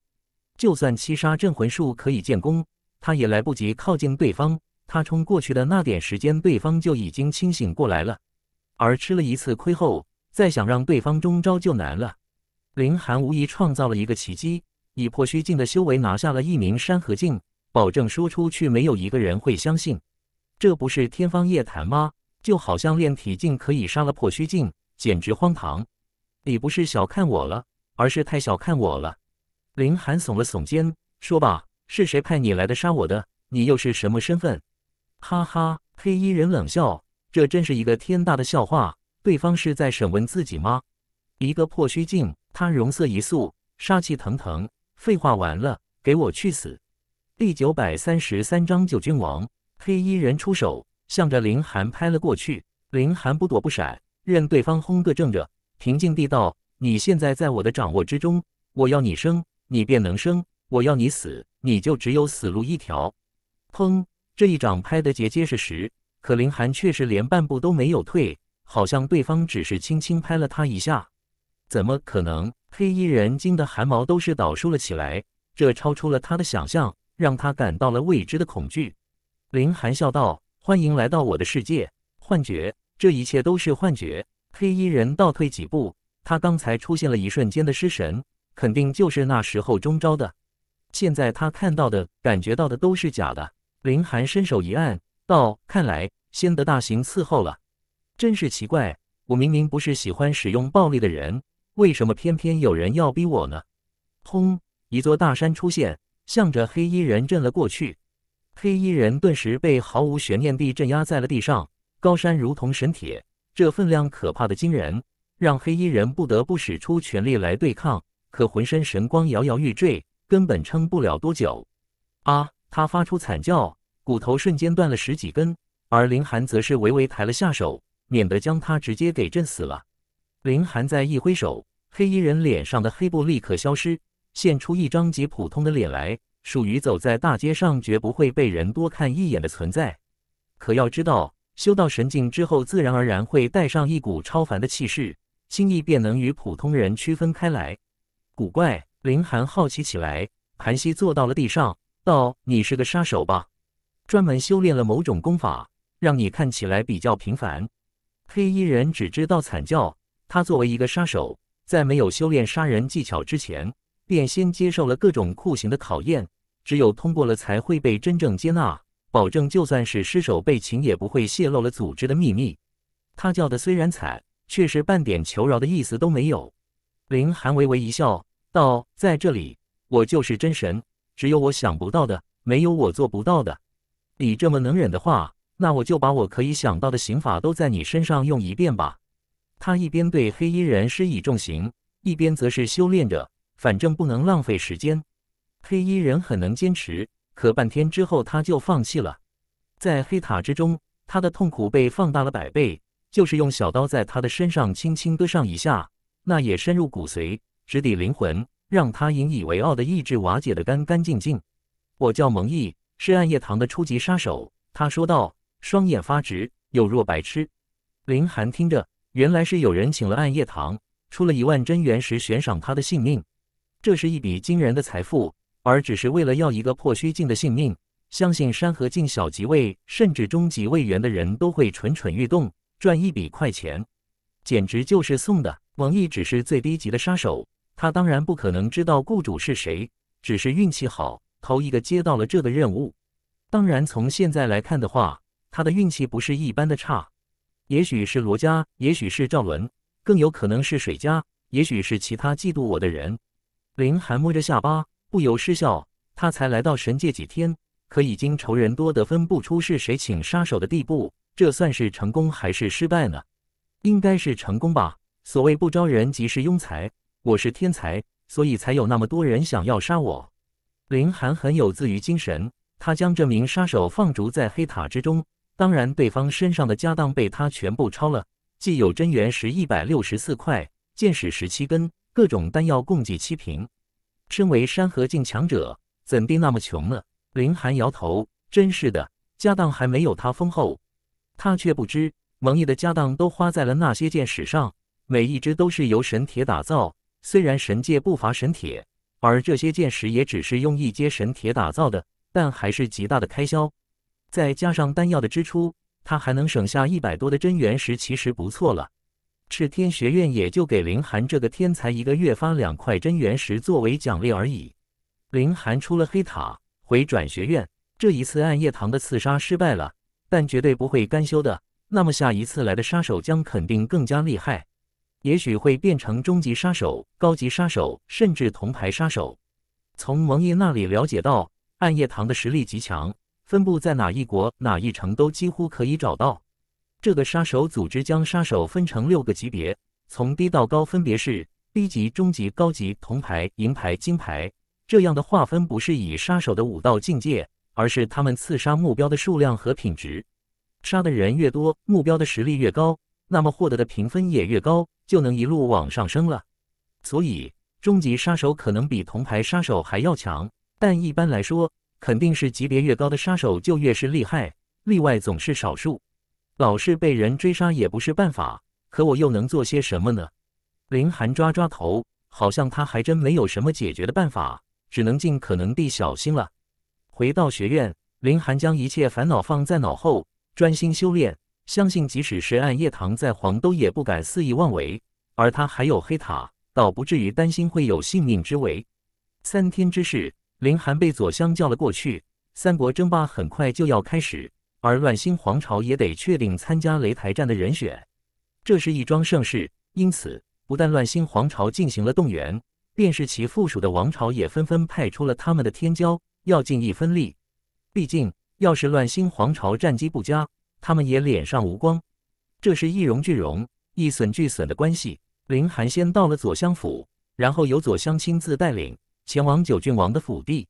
就算七杀镇魂术可以建功，他也来不及靠近对方。他冲过去的那点时间，对方就已经清醒过来了。而吃了一次亏后。再想让对方中招就难了。林寒无疑创造了一个奇迹，以破虚境的修为拿下了一名山河境，保证说出去没有一个人会相信，这不是天方夜谭吗？就好像炼体境可以杀了破虚境，简直荒唐。你不是小看我了，而是太小看我了。林寒耸了耸肩，说吧，是谁派你来的杀我的？你又是什么身份？哈哈，黑衣人冷笑，这真是一个天大的笑话。对方是在审问自己吗？一个破虚境，他容色一肃，杀气腾腾。废话完了，给我去死！第九百三十三章九君王。黑衣人出手，向着林寒拍了过去。林寒不躲不闪，任对方轰个正着，平静地道：“你现在在我的掌握之中，我要你生，你便能生；我要你死，你就只有死路一条。”砰！这一掌拍得结结实实，可林寒却是连半步都没有退。好像对方只是轻轻拍了他一下，怎么可能？黑衣人惊得汗毛都是倒竖了起来，这超出了他的想象，让他感到了未知的恐惧。林寒笑道：“欢迎来到我的世界，幻觉，这一切都是幻觉。”黑衣人倒退几步，他刚才出现了一瞬间的失神，肯定就是那时候中招的。现在他看到的、感觉到的都是假的。林寒伸手一按，道：“看来先得大刑伺候了。”真是奇怪，我明明不是喜欢使用暴力的人，为什么偏偏有人要逼我呢？轰！一座大山出现，向着黑衣人震了过去。黑衣人顿时被毫无悬念地镇压在了地上。高山如同神铁，这分量可怕的惊人，让黑衣人不得不使出全力来对抗。可浑身神光摇摇欲坠，根本撑不了多久。啊！他发出惨叫，骨头瞬间断了十几根。而林寒则是微微抬了下手。免得将他直接给震死了。林寒再一挥手，黑衣人脸上的黑布立刻消失，现出一张极普通的脸来，属于走在大街上绝不会被人多看一眼的存在。可要知道，修到神境之后，自然而然会带上一股超凡的气势，轻易便能与普通人区分开来。古怪，林寒好奇起来，盘膝坐到了地上，道：“你是个杀手吧？专门修炼了某种功法，让你看起来比较平凡。”黑衣人只知道惨叫。他作为一个杀手，在没有修炼杀人技巧之前，便先接受了各种酷刑的考验。只有通过了，才会被真正接纳，保证就算是失手被擒，也不会泄露了组织的秘密。他叫的虽然惨，却是半点求饶的意思都没有。林寒微微一笑，道：“在这里，我就是真神。只有我想不到的，没有我做不到的。你这么能忍的话。”那我就把我可以想到的刑法都在你身上用一遍吧。他一边对黑衣人施以重刑，一边则是修炼着，反正不能浪费时间。黑衣人很能坚持，可半天之后他就放弃了。在黑塔之中，他的痛苦被放大了百倍，就是用小刀在他的身上轻轻割上一下，那也深入骨髓，直抵灵魂，让他引以为傲的意志瓦解的干干净净。我叫蒙毅，是暗夜堂的初级杀手。他说道。双眼发直，有若白痴。林寒听着，原来是有人请了暗夜堂，出了一万真元石悬赏他的性命。这是一笔惊人的财富，而只是为了要一个破虚境的性命，相信山河境小级位甚至中级位元的人都会蠢蠢欲动，赚一笔快钱，简直就是送的。蒙毅只是最低级的杀手，他当然不可能知道雇主是谁，只是运气好，头一个接到了这个任务。当然，从现在来看的话。他的运气不是一般的差，也许是罗家，也许是赵伦，更有可能是水家，也许是其他嫉妒我的人。林寒摸着下巴，不由失笑。他才来到神界几天，可已经仇人多得分不出是谁请杀手的地步。这算是成功还是失败呢？应该是成功吧。所谓不招人即是庸才，我是天才，所以才有那么多人想要杀我。林寒很有自娱精神，他将这名杀手放逐在黑塔之中。当然，对方身上的家当被他全部抄了，既有真元石一百六十四块，剑矢十七根，各种丹药共计七瓶。身为山河境强者，怎地那么穷呢？林寒摇头，真是的，家当还没有他丰厚。他却不知，蒙毅的家当都花在了那些剑矢上，每一只都是由神铁打造。虽然神界不乏神铁，而这些剑矢也只是用一阶神铁打造的，但还是极大的开销。再加上丹药的支出，他还能省下一百多的真元石，其实不错了。赤天学院也就给林寒这个天才一个月发两块真元石作为奖励而已。林寒出了黑塔，回转学院。这一次暗夜堂的刺杀失败了，但绝对不会甘休的。那么下一次来的杀手将肯定更加厉害，也许会变成终极杀手、高级杀手，甚至铜牌杀手。从王毅那里了解到，暗夜堂的实力极强。分布在哪一国哪一城都几乎可以找到这个杀手组织。将杀手分成六个级别，从低到高分别是低级、中级、高级、铜牌、银牌、金牌。这样的划分不是以杀手的武道境界，而是他们刺杀目标的数量和品质。杀的人越多，目标的实力越高，那么获得的评分也越高，就能一路往上升了。所以，中级杀手可能比铜牌杀手还要强，但一般来说。肯定是级别越高的杀手就越是厉害，例外总是少数。老是被人追杀也不是办法，可我又能做些什么呢？林寒抓抓头，好像他还真没有什么解决的办法，只能尽可能地小心了。回到学院，林寒将一切烦恼放在脑后，专心修炼。相信即使是暗夜堂在黄，都也不敢肆意妄为。而他还有黑塔，倒不至于担心会有性命之危。三天之事。林寒被左相叫了过去。三国争霸很快就要开始，而乱星皇朝也得确定参加擂台战的人选。这是一桩盛事，因此不但乱星皇朝进行了动员，便是其附属的王朝也纷纷派出了他们的天骄，要尽一分力。毕竟，要是乱星皇朝战绩不佳，他们也脸上无光。这是一荣俱荣、一损俱损的关系。林寒先到了左相府，然后由左相亲自带领。前往九郡王的府邸。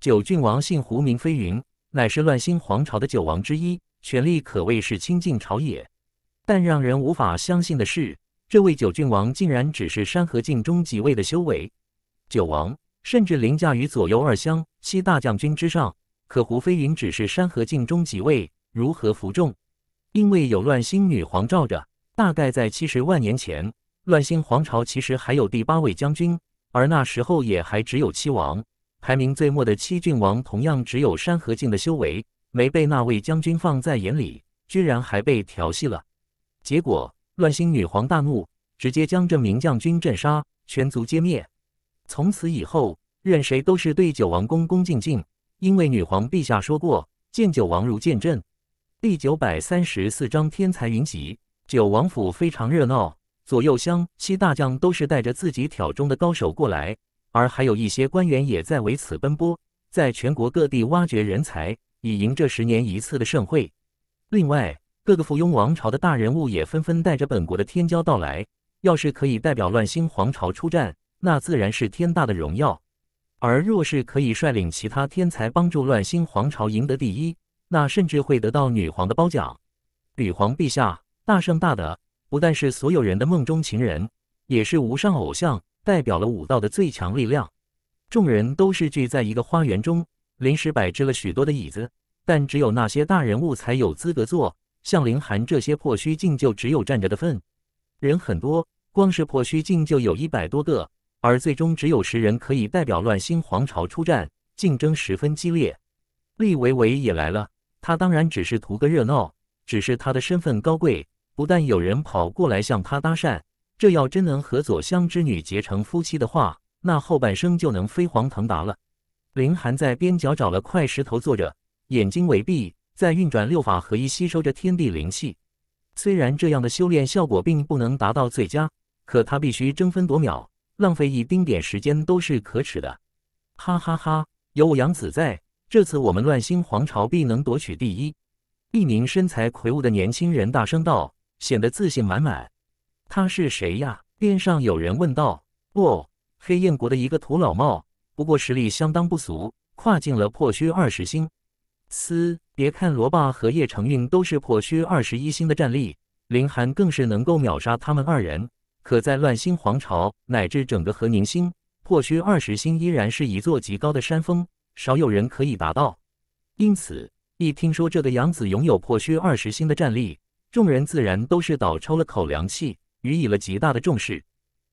九郡王姓胡，名飞云，乃是乱星皇朝的九王之一，权力可谓是倾尽朝野。但让人无法相信的是，这位九郡王竟然只是山河境中几位的修为。九王甚至凌驾于左右二乡七大将军之上，可胡飞云只是山河境中几位，如何服众？因为有乱星女皇罩着。大概在七十万年前，乱星皇朝其实还有第八位将军。而那时候也还只有七王，排名最末的七郡王同样只有山河境的修为，没被那位将军放在眼里，居然还被调戏了。结果乱星女皇大怒，直接将这名将军震杀，全族歼灭。从此以后，任谁都是对九王恭恭敬敬，因为女皇陛下说过：“见九王如见朕。”第九百三十四章天才云集，九王府非常热闹。左右厢西大将都是带着自己挑中的高手过来，而还有一些官员也在为此奔波，在全国各地挖掘人才，以迎这十年一次的盛会。另外，各个附庸王朝的大人物也纷纷带着本国的天骄到来。要是可以代表乱星皇朝出战，那自然是天大的荣耀；而若是可以率领其他天才帮助乱星皇朝赢得第一，那甚至会得到女皇的褒奖。女皇陛下，大圣大德。不但是所有人的梦中情人，也是无上偶像，代表了武道的最强力量。众人都是聚在一个花园中，临时摆置了许多的椅子，但只有那些大人物才有资格坐。像凌寒这些破虚境就只有站着的份。人很多，光是破虚境就有一百多个，而最终只有十人可以代表乱星皇朝出战，竞争十分激烈。厉维维也来了，他当然只是图个热闹，只是他的身份高贵。不但有人跑过来向他搭讪，这要真能和左相之女结成夫妻的话，那后半生就能飞黄腾达了。林寒在边角找了块石头坐着，眼睛微闭，在运转六法合一，吸收着天地灵气。虽然这样的修炼效果并不能达到最佳，可他必须争分夺秒，浪费一丁点时间都是可耻的。哈哈哈！有我杨子在，这次我们乱星皇朝必能夺取第一。一名身材魁梧的年轻人大声道。显得自信满满。他是谁呀？边上有人问道。哦，黑燕国的一个土老帽，不过实力相当不俗，跨进了破虚二十星。嘶，别看罗霸和叶承运都是破虚二十一星的战力，林寒更是能够秒杀他们二人。可在乱星皇朝乃至整个和宁星，破虚二十星依然是一座极高的山峰，少有人可以达到。因此，一听说这个杨子拥有破虚二十星的战力，众人自然都是倒抽了口凉气，予以了极大的重视。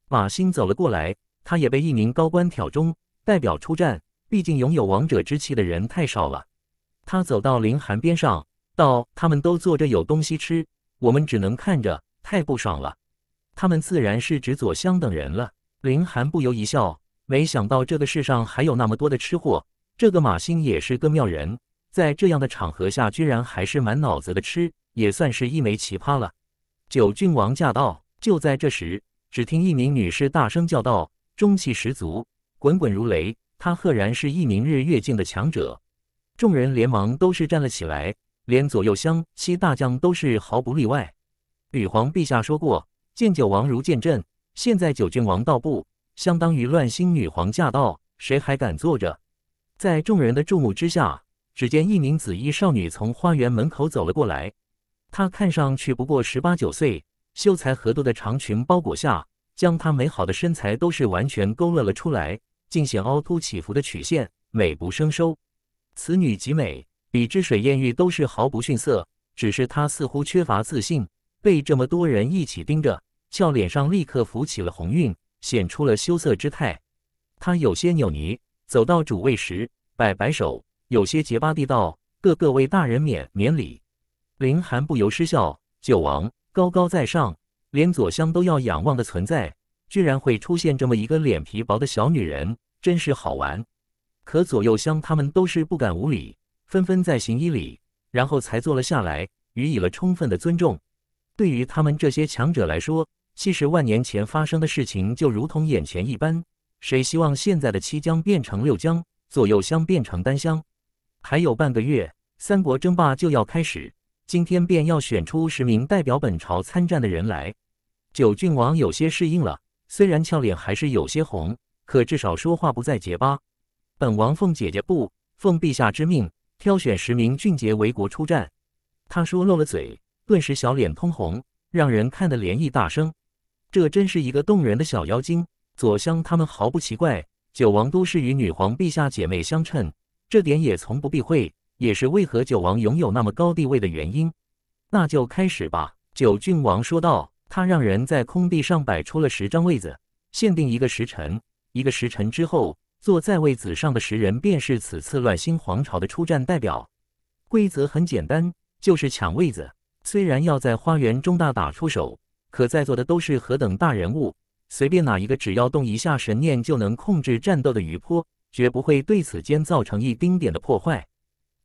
马兴走了过来，他也被一名高官挑中代表出战。毕竟拥有王者之气的人太少了。他走到林寒边上，道：“他们都坐着有东西吃，我们只能看着，太不爽了。”他们自然是指左香等人了。林寒不由一笑，没想到这个世上还有那么多的吃货。这个马兴也是个妙人，在这样的场合下，居然还是满脑子的吃。也算是一枚奇葩了。九郡王驾到！就在这时，只听一名女士大声叫道，中气十足，滚滚如雷。她赫然是一名日月境的强者。众人连忙都是站了起来，连左右相西大将都是毫不例外。女皇陛下说过，见九王如见朕。现在九郡王到不，相当于乱星女皇驾到，谁还敢坐着？在众人的注目之下，只见一名紫衣少女从花园门口走了过来。她看上去不过十八九岁，秀才和度的长裙包裹下，将她美好的身材都是完全勾勒了出来，尽显凹凸起伏的曲线，美不胜收。此女极美，比之水艳玉都是毫不逊色。只是她似乎缺乏自信，被这么多人一起盯着，俏脸上立刻浮起了红晕，显出了羞涩之态。她有些忸怩，走到主位时，摆摆手，有些结巴地道：“各各位大人免免礼。”林寒不由失笑，九王高高在上，连左香都要仰望的存在，居然会出现这么一个脸皮薄的小女人，真是好玩。可左右香他们都是不敢无礼，纷纷在行一礼，然后才坐了下来，予以了充分的尊重。对于他们这些强者来说，七十万年前发生的事情就如同眼前一般。谁希望现在的七江变成六江，左右香变成单香？还有半个月，三国争霸就要开始。今天便要选出十名代表本朝参战的人来。九郡王有些适应了，虽然俏脸还是有些红，可至少说话不再结巴。本王奉姐姐不，奉陛下之命，挑选十名俊杰为国出战。他说漏了嘴，顿时小脸通红，让人看得怜意大生。这真是一个动人的小妖精。左香他们毫不奇怪，九王都是与女皇陛下姐妹相称，这点也从不避讳。也是为何九王拥有那么高地位的原因。那就开始吧，九郡王说道。他让人在空地上摆出了十张位子，限定一个时辰。一个时辰之后，坐在位子上的十人便是此次乱星皇朝的出战代表。规则很简单，就是抢位子。虽然要在花园中大打出手，可在座的都是何等大人物，随便哪一个只要动一下神念，就能控制战斗的余波，绝不会对此间造成一丁点的破坏。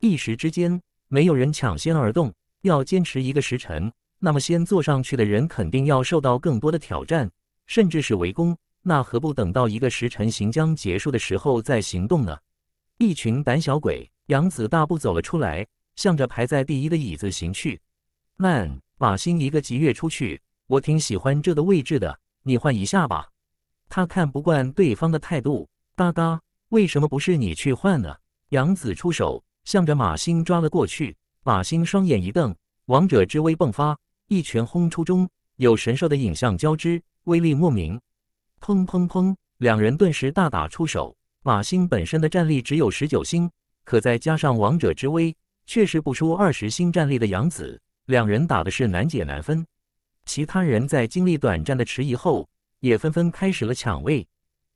一时之间没有人抢先而动，要坚持一个时辰，那么先坐上去的人肯定要受到更多的挑战，甚至是围攻。那何不等到一个时辰行将结束的时候再行动呢？一群胆小鬼！杨子大步走了出来，向着排在第一的椅子行去。慢，马心一个急跃出去，我挺喜欢这的位置的，你换一下吧。他看不惯对方的态度。哒哒，为什么不是你去换呢？杨子出手。向着马星抓了过去，马星双眼一瞪，王者之威迸发，一拳轰出中，有神兽的影像交织，威力莫名。砰砰砰！两人顿时大打出手。马星本身的战力只有十九星，可再加上王者之威，确实不输二十星战力的杨子。两人打的是难解难分。其他人在经历短暂的迟疑后，也纷纷开始了抢位。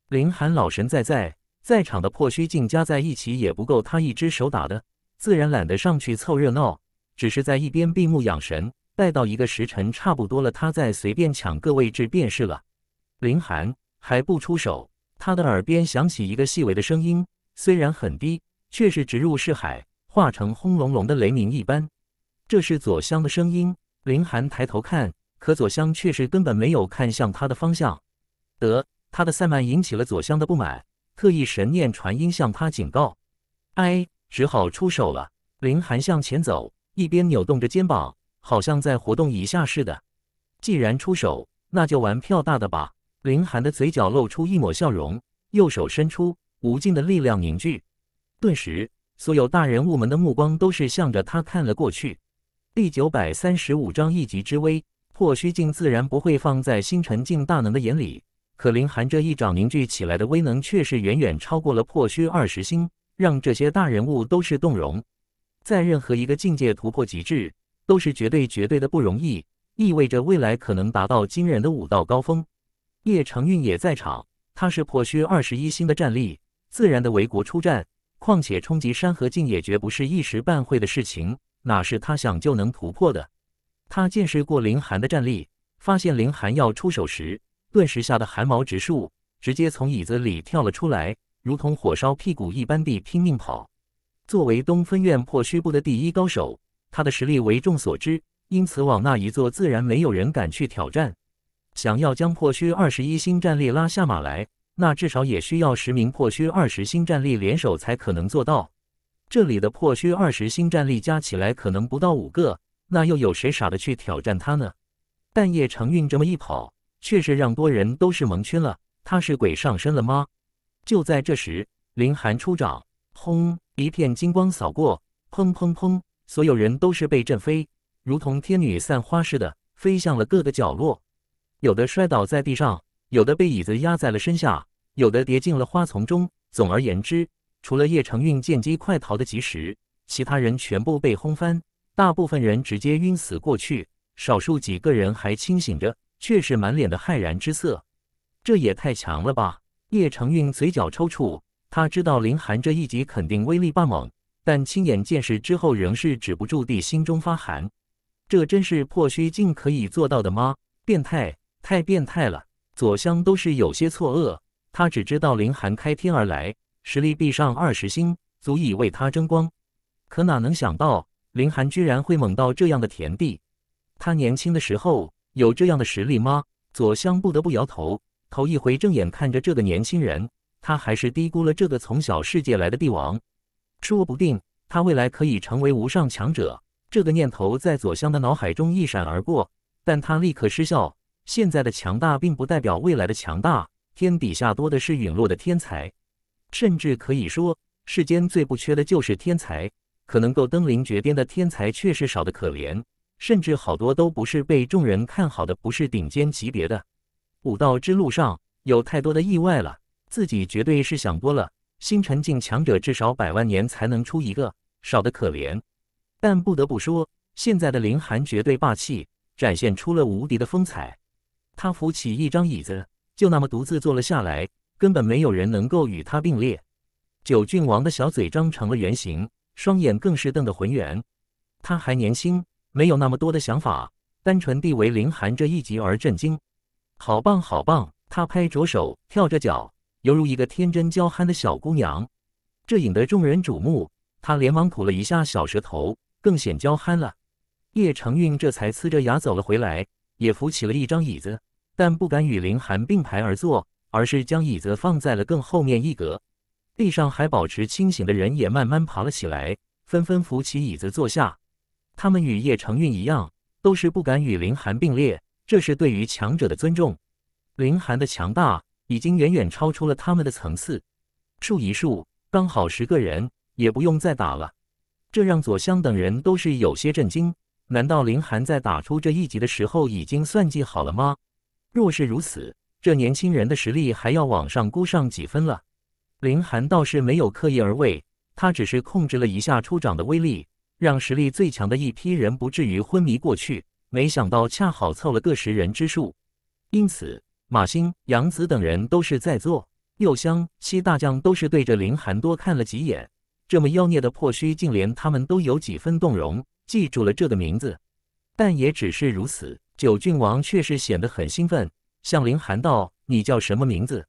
林寒老神在在。在场的破虚镜加在一起也不够他一只手打的，自然懒得上去凑热闹，只是在一边闭目养神。待到一个时辰差不多了，他再随便抢个位置便是了。林寒还不出手，他的耳边响起一个细微的声音，虽然很低，却是直入视海，化成轰隆隆的雷鸣一般。这是左香的声音。林寒抬头看，可左香却是根本没有看向他的方向。得，他的散漫引起了左香的不满。特意神念传音向他警告：“哎，只好出手了。”林寒向前走，一边扭动着肩膀，好像在活动一下似的。既然出手，那就玩票大的吧。林寒的嘴角露出一抹笑容，右手伸出，无尽的力量凝聚。顿时，所有大人物们的目光都是向着他看了过去。第九百三十五章一级之威，破虚境自然不会放在星辰境大能的眼里。可林寒这一掌凝聚起来的威能，却是远远超过了破虚二十星，让这些大人物都是动容。在任何一个境界突破极致，都是绝对绝对的不容易，意味着未来可能达到惊人的武道高峰。叶承运也在场，他是破虚二十一星的战力，自然的为国出战。况且冲击山河境也绝不是一时半会的事情，哪是他想就能突破的？他见识过林寒的战力，发现林寒要出手时。顿时吓得汗毛直竖，直接从椅子里跳了出来，如同火烧屁股一般地拼命跑。作为东分院破虚部的第一高手，他的实力为众所知，因此往那一坐，自然没有人敢去挑战。想要将破虚二十一星战力拉下马来，那至少也需要十名破虚二十星战力联手才可能做到。这里的破虚二十星战力加起来可能不到五个，那又有谁傻的去挑战他呢？但叶承运这么一跑。确实让多人都是蒙圈了，他是鬼上身了吗？就在这时，林寒出掌，轰！一片金光扫过，砰砰砰！所有人都是被震飞，如同天女散花似的飞向了各个角落。有的摔倒在地上，有的被椅子压在了身下，有的跌进了花丛中。总而言之，除了叶承运见机快逃的及时，其他人全部被轰翻，大部分人直接晕死过去，少数几个人还清醒着。却是满脸的骇然之色，这也太强了吧！叶承运嘴角抽搐，他知道林寒这一击肯定威力棒猛，但亲眼见识之后，仍是止不住地心中发寒。这真是破虚境可以做到的吗？变态，太变态了！左相都是有些错愕，他只知道林寒开天而来，实力必上二十星，足以为他争光。可哪能想到，林寒居然会猛到这样的田地？他年轻的时候。有这样的实力吗？左相不得不摇头。头一回正眼看着这个年轻人，他还是低估了这个从小世界来的帝王。说不定他未来可以成为无上强者，这个念头在左相的脑海中一闪而过，但他立刻失效。现在的强大并不代表未来的强大。天底下多的是陨落的天才，甚至可以说，世间最不缺的就是天才。可能够登临绝巅的天才，确实少得可怜。甚至好多都不是被众人看好的，不是顶尖级别的。武道之路上有太多的意外了，自己绝对是想多了。星辰境强者至少百万年才能出一个，少得可怜。但不得不说，现在的林寒绝对霸气，展现出了无敌的风采。他扶起一张椅子，就那么独自坐了下来，根本没有人能够与他并列。九郡王的小嘴张成了圆形，双眼更是瞪得浑圆。他还年轻。没有那么多的想法，单纯地为林寒这一集而震惊。好棒，好棒！他拍着手，跳着脚，犹如一个天真娇憨的小姑娘，这引得众人瞩目。他连忙吐了一下小舌头，更显娇憨了。叶承运这才呲着牙走了回来，也扶起了一张椅子，但不敢与林寒并排而坐，而是将椅子放在了更后面一格。地上还保持清醒的人也慢慢爬了起来，纷纷扶起椅子坐下。他们与叶承运一样，都是不敢与林寒并列。这是对于强者的尊重。林寒的强大已经远远超出了他们的层次。数一数，刚好十个人，也不用再打了。这让左香等人都是有些震惊。难道林寒在打出这一击的时候，已经算计好了吗？若是如此，这年轻人的实力还要往上估上几分了。林寒倒是没有刻意而为，他只是控制了一下出掌的威力。让实力最强的一批人不至于昏迷过去，没想到恰好凑了个十人之数，因此马兴、杨子等人都是在座，右相、西大将都是对着林寒多看了几眼。这么妖孽的破虚竟连他们都有几分动容，记住了这个名字，但也只是如此。九郡王却是显得很兴奋，向林寒道：“你叫什么名字？”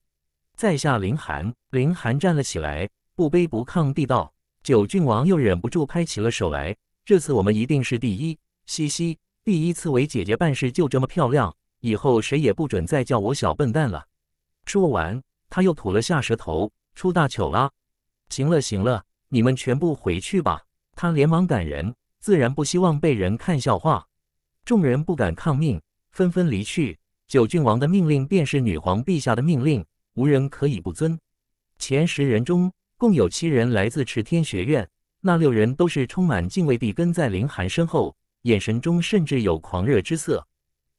在下林寒。林寒站了起来，不卑不亢地道。九郡王又忍不住拍起了手来。这次我们一定是第一，嘻嘻，第一次为姐姐办事就这么漂亮，以后谁也不准再叫我小笨蛋了。说完，他又吐了下舌头，出大糗了。行了行了，你们全部回去吧。他连忙赶人，自然不希望被人看笑话。众人不敢抗命，纷纷离去。九郡王的命令便是女皇陛下的命令，无人可以不遵。前十人中。共有七人来自池天学院，那六人都是充满敬畏地跟在林寒身后，眼神中甚至有狂热之色。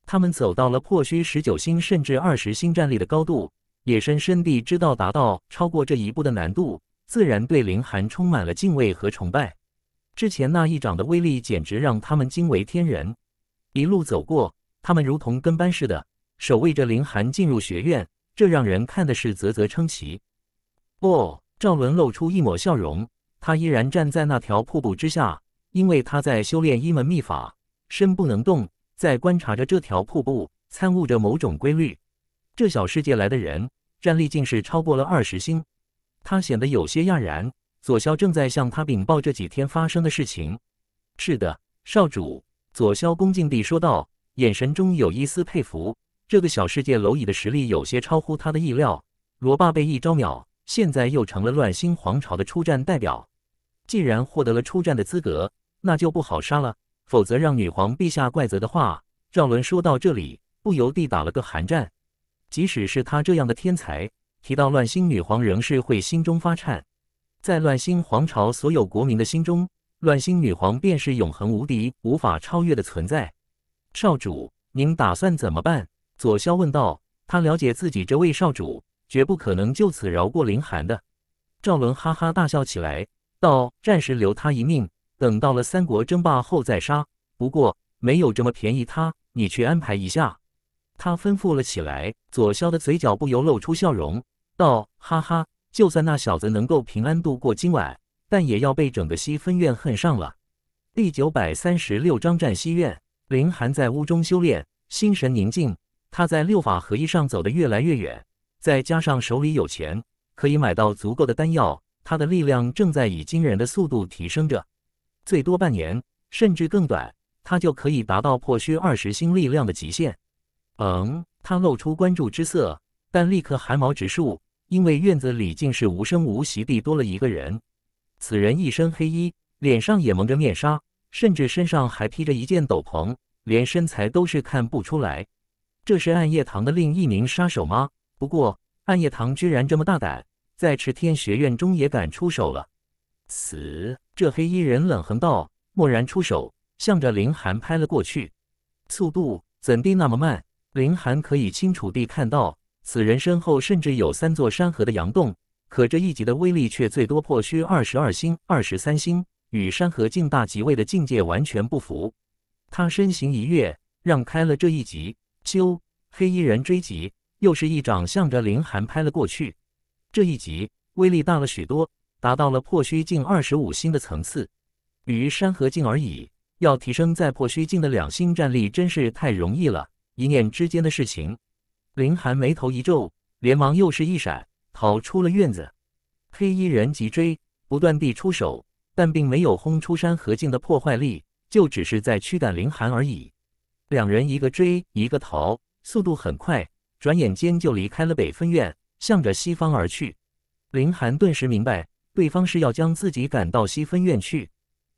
他们走到了破虚十九星甚至二十星战力的高度，也深深地知道达到超过这一步的难度，自然对林寒充满了敬畏和崇拜。之前那一掌的威力简直让他们惊为天人。一路走过，他们如同跟班似的，守卫着林寒进入学院，这让人看的是啧啧称奇。哦。赵伦露出一抹笑容，他依然站在那条瀑布之下，因为他在修炼一门秘法，身不能动，在观察着这条瀑布，参悟着某种规律。这小世界来的人战力竟是超过了二十星，他显得有些讶然。左骁正在向他禀报这几天发生的事情。是的，少主，左骁恭敬地说道，眼神中有一丝佩服。这个小世界蝼蚁的实力有些超乎他的意料。罗霸被一招秒。现在又成了乱星皇朝的出战代表，既然获得了出战的资格，那就不好杀了，否则让女皇陛下怪责的话。赵伦说到这里，不由得打了个寒战。即使是他这样的天才，提到乱星女皇，仍是会心中发颤。在乱星皇朝所有国民的心中，乱星女皇便是永恒无敌、无法超越的存在。少主，您打算怎么办？左萧问道。他了解自己这位少主。绝不可能就此饶过林寒的。赵伦哈哈大笑起来，道：“暂时留他一命，等到了三国争霸后再杀。不过没有这么便宜他，你去安排一下。”他吩咐了起来。左萧的嘴角不由露出笑容，道：“哈哈，就算那小子能够平安度过今晚，但也要被整个西分院恨上了。”第九百三十六章战西院。林寒在屋中修炼，心神宁静。他在六法合一上走得越来越远。再加上手里有钱，可以买到足够的丹药，他的力量正在以惊人的速度提升着。最多半年，甚至更短，他就可以达到破虚二十星力量的极限。嗯，他露出关注之色，但立刻寒毛直竖，因为院子里竟是无声无息地多了一个人。此人一身黑衣，脸上也蒙着面纱，甚至身上还披着一件斗篷，连身材都是看不出来。这是暗夜堂的另一名杀手吗？不过，暗夜堂居然这么大胆，在池天学院中也敢出手了。死！这黑衣人冷哼道，蓦然出手，向着林寒拍了过去。速度怎地那么慢？林寒可以清楚地看到，此人身后甚至有三座山河的阳洞，可这一级的威力却最多破虚二十二星、二十三星，与山河境大几位的境界完全不符。他身形一跃，让开了这一级。咻！黑衣人追击。又是一掌，向着凌寒拍了过去。这一击威力大了许多，达到了破虚境二十五星的层次，与山河境而已。要提升在破虚境的两星战力，真是太容易了，一念之间的事情。凌寒眉头一皱，连忙又是一闪，逃出了院子。黑衣人急追，不断地出手，但并没有轰出山河境的破坏力，就只是在驱赶凌寒而已。两人一个追，一个逃，速度很快。转眼间就离开了北分院，向着西方而去。林寒顿时明白，对方是要将自己赶到西分院去。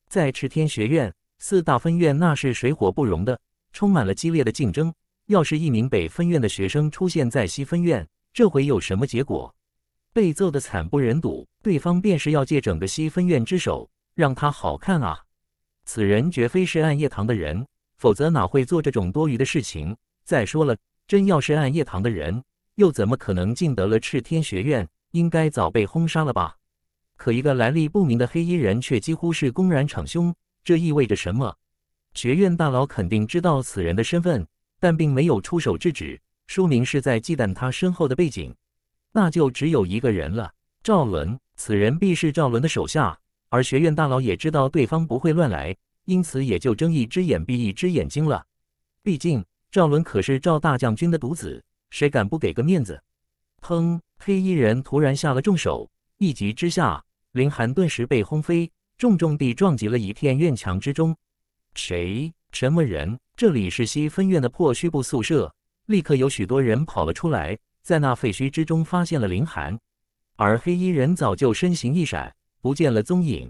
在赤天学院四大分院，那是水火不容的，充满了激烈的竞争。要是一名北分院的学生出现在西分院，这回有什么结果？被揍的惨不忍睹，对方便是要借整个西分院之手让他好看啊！此人绝非是暗夜堂的人，否则哪会做这种多余的事情？再说了。真要是暗夜堂的人，又怎么可能进得了炽天学院？应该早被轰杀了吧？可一个来历不明的黑衣人却几乎是公然逞凶，这意味着什么？学院大佬肯定知道此人的身份，但并没有出手制止，说明是在忌惮他身后的背景。那就只有一个人了——赵伦。此人必是赵伦的手下，而学院大佬也知道对方不会乱来，因此也就睁一只眼闭一只眼睛了。毕竟……赵伦可是赵大将军的独子，谁敢不给个面子？砰！黑衣人突然下了重手，一击之下，林寒顿时被轰飞，重重地撞击了一片院墙之中。谁？什么人？这里是西分院的破虚部宿舍。立刻有许多人跑了出来，在那废墟之中发现了林寒，而黑衣人早就身形一闪，不见了踪影。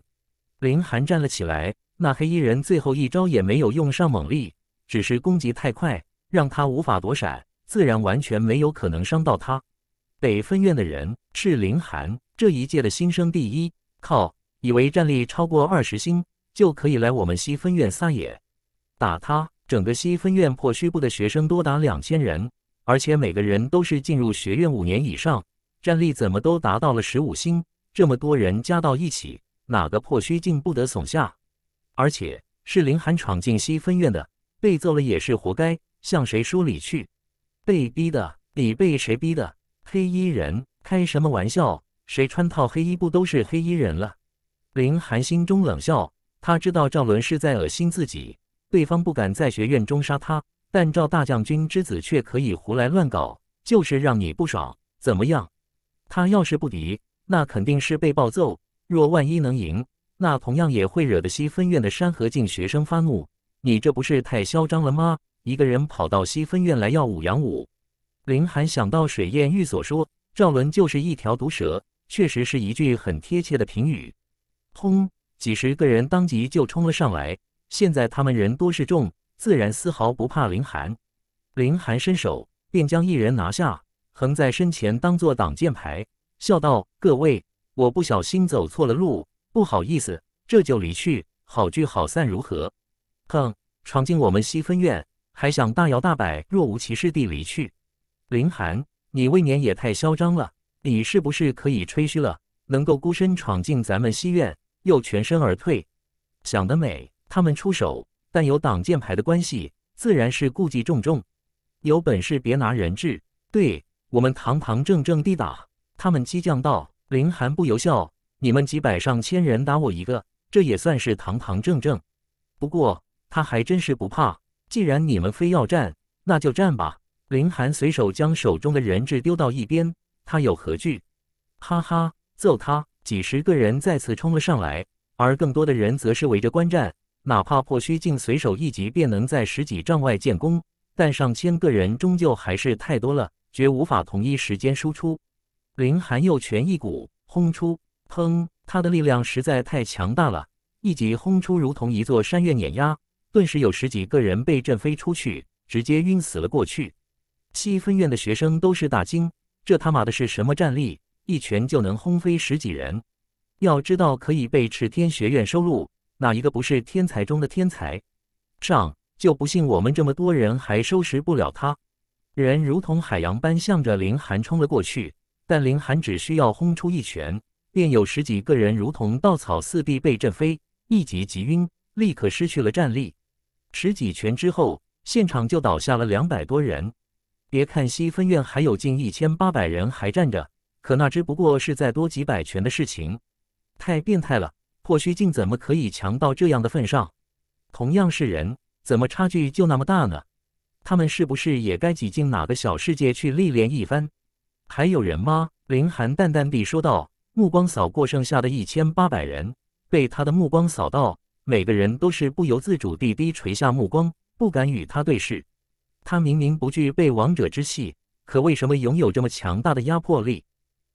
林寒站了起来，那黑衣人最后一招也没有用上猛力，只是攻击太快。让他无法躲闪，自然完全没有可能伤到他。北分院的人是凌寒这一届的新生第一，靠！以为战力超过二十星就可以来我们西分院撒野？打他！整个西分院破虚部的学生多达两千人，而且每个人都是进入学院五年以上，战力怎么都达到了十五星。这么多人加到一起，哪个破虚境不得怂下？而且是凌寒闯进西分院的，被揍了也是活该。向谁说理去？被逼的？你被谁逼的？黑衣人？开什么玩笑？谁穿套黑衣不都是黑衣人了？林寒心中冷笑，他知道赵伦是在恶心自己。对方不敢在学院中杀他，但赵大将军之子却可以胡来乱搞，就是让你不爽。怎么样？他要是不敌，那肯定是被暴揍；若万一能赢，那同样也会惹得西分院的山河境学生发怒。你这不是太嚣张了吗？一个人跑到西分院来耀武扬武。林寒想到水燕玉所说，赵伦就是一条毒蛇，确实是一句很贴切的评语。砰！几十个人当即就冲了上来。现在他们人多势众，自然丝毫不怕林寒。林寒伸手便将一人拿下，横在身前当做挡箭牌，笑道：“各位，我不小心走错了路，不好意思，这就离去。好聚好散，如何？”哼！闯进我们西分院，还想大摇大摆、若无其事地离去？林寒，你未免也太嚣张了！你是不是可以吹嘘了？能够孤身闯进咱们西院，又全身而退？想得美！他们出手，但有挡箭牌的关系，自然是顾忌重重。有本事别拿人质，对我们堂堂正正地打！他们激将道。林寒不由笑：你们几百上千人打我一个，这也算是堂堂正正。不过。他还真是不怕，既然你们非要战，那就战吧！林寒随手将手中的人质丢到一边，他有何惧？哈哈，揍他！几十个人再次冲了上来，而更多的人则是围着观战。哪怕破虚境随手一击便能在十几丈外建功，但上千个人终究还是太多了，绝无法同一时间输出。林寒右拳一鼓，轰出！砰！他的力量实在太强大了，一击轰出如同一座山岳碾压。顿时有十几个人被震飞出去，直接晕死了过去。七分院的学生都是大惊：这他妈的是什么战力？一拳就能轰飞十几人？要知道，可以被赤天学院收录，哪一个不是天才中的天才？上就不信我们这么多人还收拾不了他！人如同海洋般向着林寒冲了过去，但林寒只需要轰出一拳，便有十几个人如同稻草四地被震飞，一击即晕，立刻失去了战力。十几拳之后，现场就倒下了两百多人。别看西分院还有近一千八百人还站着，可那只不过是再多几百拳的事情。太变态了！破虚境怎么可以强到这样的份上？同样是人，怎么差距就那么大呢？他们是不是也该挤进哪个小世界去历练一番？还有人吗？林寒淡淡地说道，目光扫过剩下的一千八百人，被他的目光扫到。每个人都是不由自主地低垂下目光，不敢与他对视。他明明不具备王者之气，可为什么拥有这么强大的压迫力？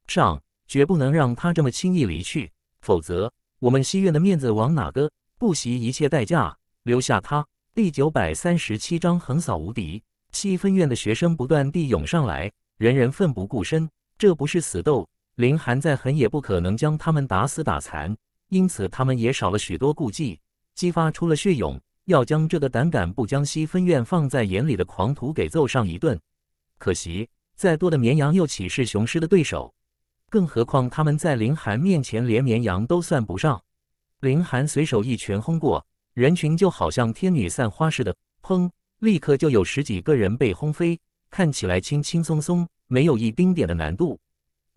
上绝不能让他这么轻易离去，否则我们西院的面子往哪搁？不惜一切代价留下他。第九百三十七章横扫无敌。西分院的学生不断地涌上来，人人奋不顾身。这不是死斗，林寒再狠也不可能将他们打死打残，因此他们也少了许多顾忌。激发出了血勇，要将这个胆敢不将西分院放在眼里的狂徒给揍上一顿。可惜，再多的绵羊又岂是雄狮的对手？更何况他们在林寒面前连绵羊都算不上。林寒随手一拳轰过，人群就好像天女散花似的，砰！立刻就有十几个人被轰飞，看起来轻轻松松，没有一丁点的难度。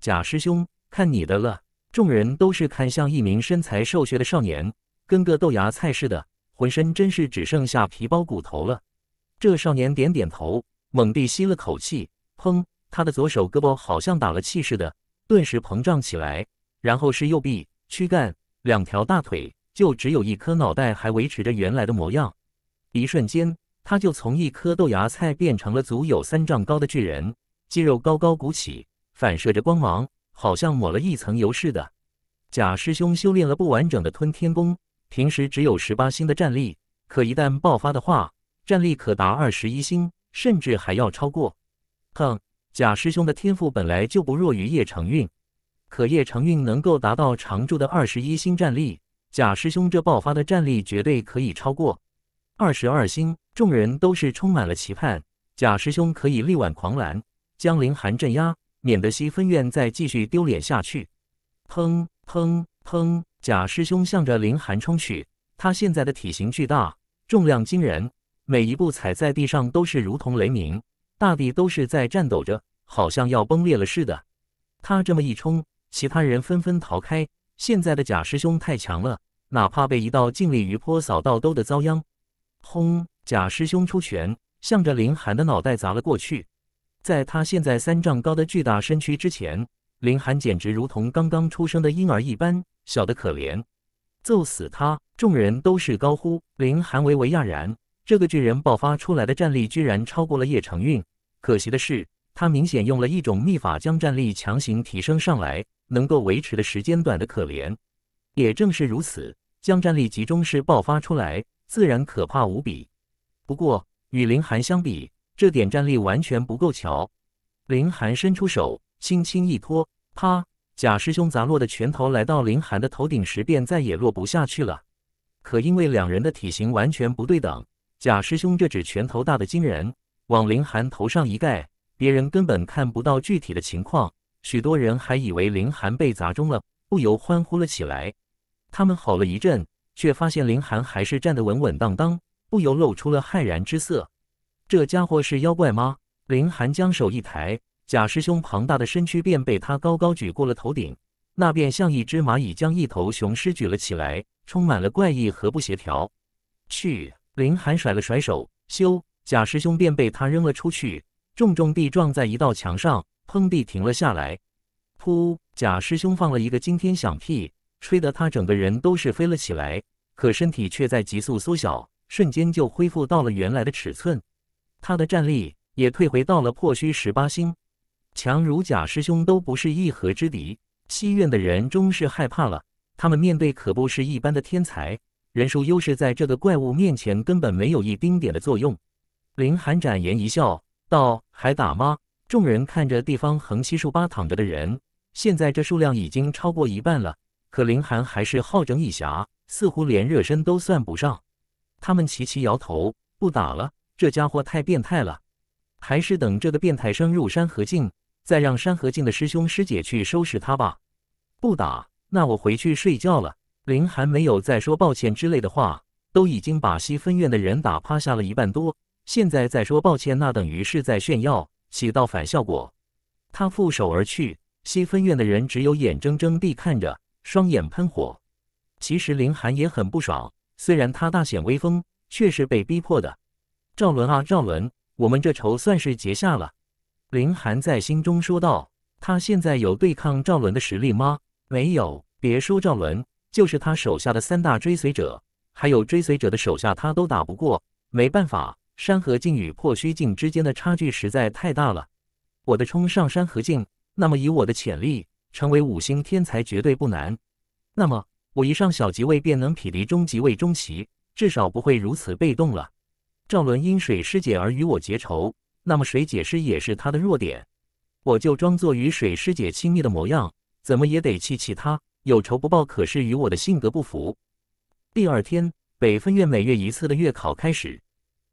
贾师兄，看你的了。众人都是看向一名身材瘦削的少年。跟个豆芽菜似的，浑身真是只剩下皮包骨头了。这少年点点头，猛地吸了口气，砰！他的左手胳膊好像打了气似的，顿时膨胀起来。然后是右臂、躯干、两条大腿，就只有一颗脑袋还维持着原来的模样。一瞬间，他就从一颗豆芽菜变成了足有三丈高的巨人，肌肉高高鼓起，反射着光芒，好像抹了一层油似的。贾师兄修炼了不完整的吞天功。平时只有十八星的战力，可一旦爆发的话，战力可达二十一星，甚至还要超过。哼，贾师兄的天赋本来就不弱于叶承运，可叶承运能够达到常驻的二十一星战力，贾师兄这爆发的战力绝对可以超过二十二星。众人都是充满了期盼，贾师兄可以力挽狂澜，将凌寒镇压，免得西分院再继续丢脸下去。砰砰砰！贾师兄向着林寒冲去，他现在的体型巨大，重量惊人，每一步踩在地上都是如同雷鸣，大地都是在颤抖着，好像要崩裂了似的。他这么一冲，其他人纷纷逃开。现在的贾师兄太强了，哪怕被一道劲力余波扫到，都得遭殃。轰！贾师兄出拳，向着林寒的脑袋砸了过去，在他现在三丈高的巨大身躯之前。林寒简直如同刚刚出生的婴儿一般小的可怜，揍死他！众人都是高呼。林寒微微讶然，这个巨人爆发出来的战力居然超过了叶承运。可惜的是，他明显用了一种秘法将战力强行提升上来，能够维持的时间短的可怜。也正是如此，将战力集中式爆发出来，自然可怕无比。不过与林寒相比，这点战力完全不够瞧。林寒伸出手。轻轻一托，啪！贾师兄砸落的拳头来到林寒的头顶时，便再也落不下去了。可因为两人的体型完全不对等，贾师兄这只拳头大的惊人，往林寒头上一盖，别人根本看不到具体的情况。许多人还以为林寒被砸中了，不由欢呼了起来。他们吼了一阵，却发现林寒还是站得稳稳当当，不由露出了骇然之色。这家伙是妖怪吗？林寒将手一抬。贾师兄庞大的身躯便被他高高举过了头顶，那便像一只蚂蚁将一头雄狮举了起来，充满了怪异和不协调。去！林寒甩了甩手，咻！贾师兄便被他扔了出去，重重地撞在一道墙上，砰地停了下来。噗！贾师兄放了一个惊天响屁，吹得他整个人都是飞了起来，可身体却在急速缩小，瞬间就恢复到了原来的尺寸。他的战力也退回到了破虚十八星。强如贾师兄都不是一合之敌，西院的人终是害怕了。他们面对可不是一般的天才，人数优势在这个怪物面前根本没有一丁点的作用。林寒展颜一笑，道：“还打吗？”众人看着地方横七竖八躺着的人，现在这数量已经超过一半了。可林寒还是好整以暇，似乎连热身都算不上。他们齐齐摇头，不打了。这家伙太变态了。还是等这个变态生入山河境，再让山河境的师兄师姐去收拾他吧。不打，那我回去睡觉了。林寒没有再说抱歉之类的话，都已经把西分院的人打趴下了一半多，现在再说抱歉，那等于是在炫耀，起到反效果。他负手而去，西分院的人只有眼睁睁地看着，双眼喷火。其实林寒也很不爽，虽然他大显威风，却是被逼迫的。赵伦啊，赵伦！我们这仇算是结下了，林寒在心中说道。他现在有对抗赵伦的实力吗？没有，别说赵伦，就是他手下的三大追随者，还有追随者的手下，他都打不过。没办法，山河境与破虚境之间的差距实在太大了。我的冲上山河境，那么以我的潜力，成为五星天才绝对不难。那么我一上小级位便能匹敌中级位中席，至少不会如此被动了。赵伦因水师姐而与我结仇，那么水解师也是他的弱点，我就装作与水师姐亲密的模样，怎么也得气气他。有仇不报，可是与我的性格不符。第二天，北分院每月一次的月考开始，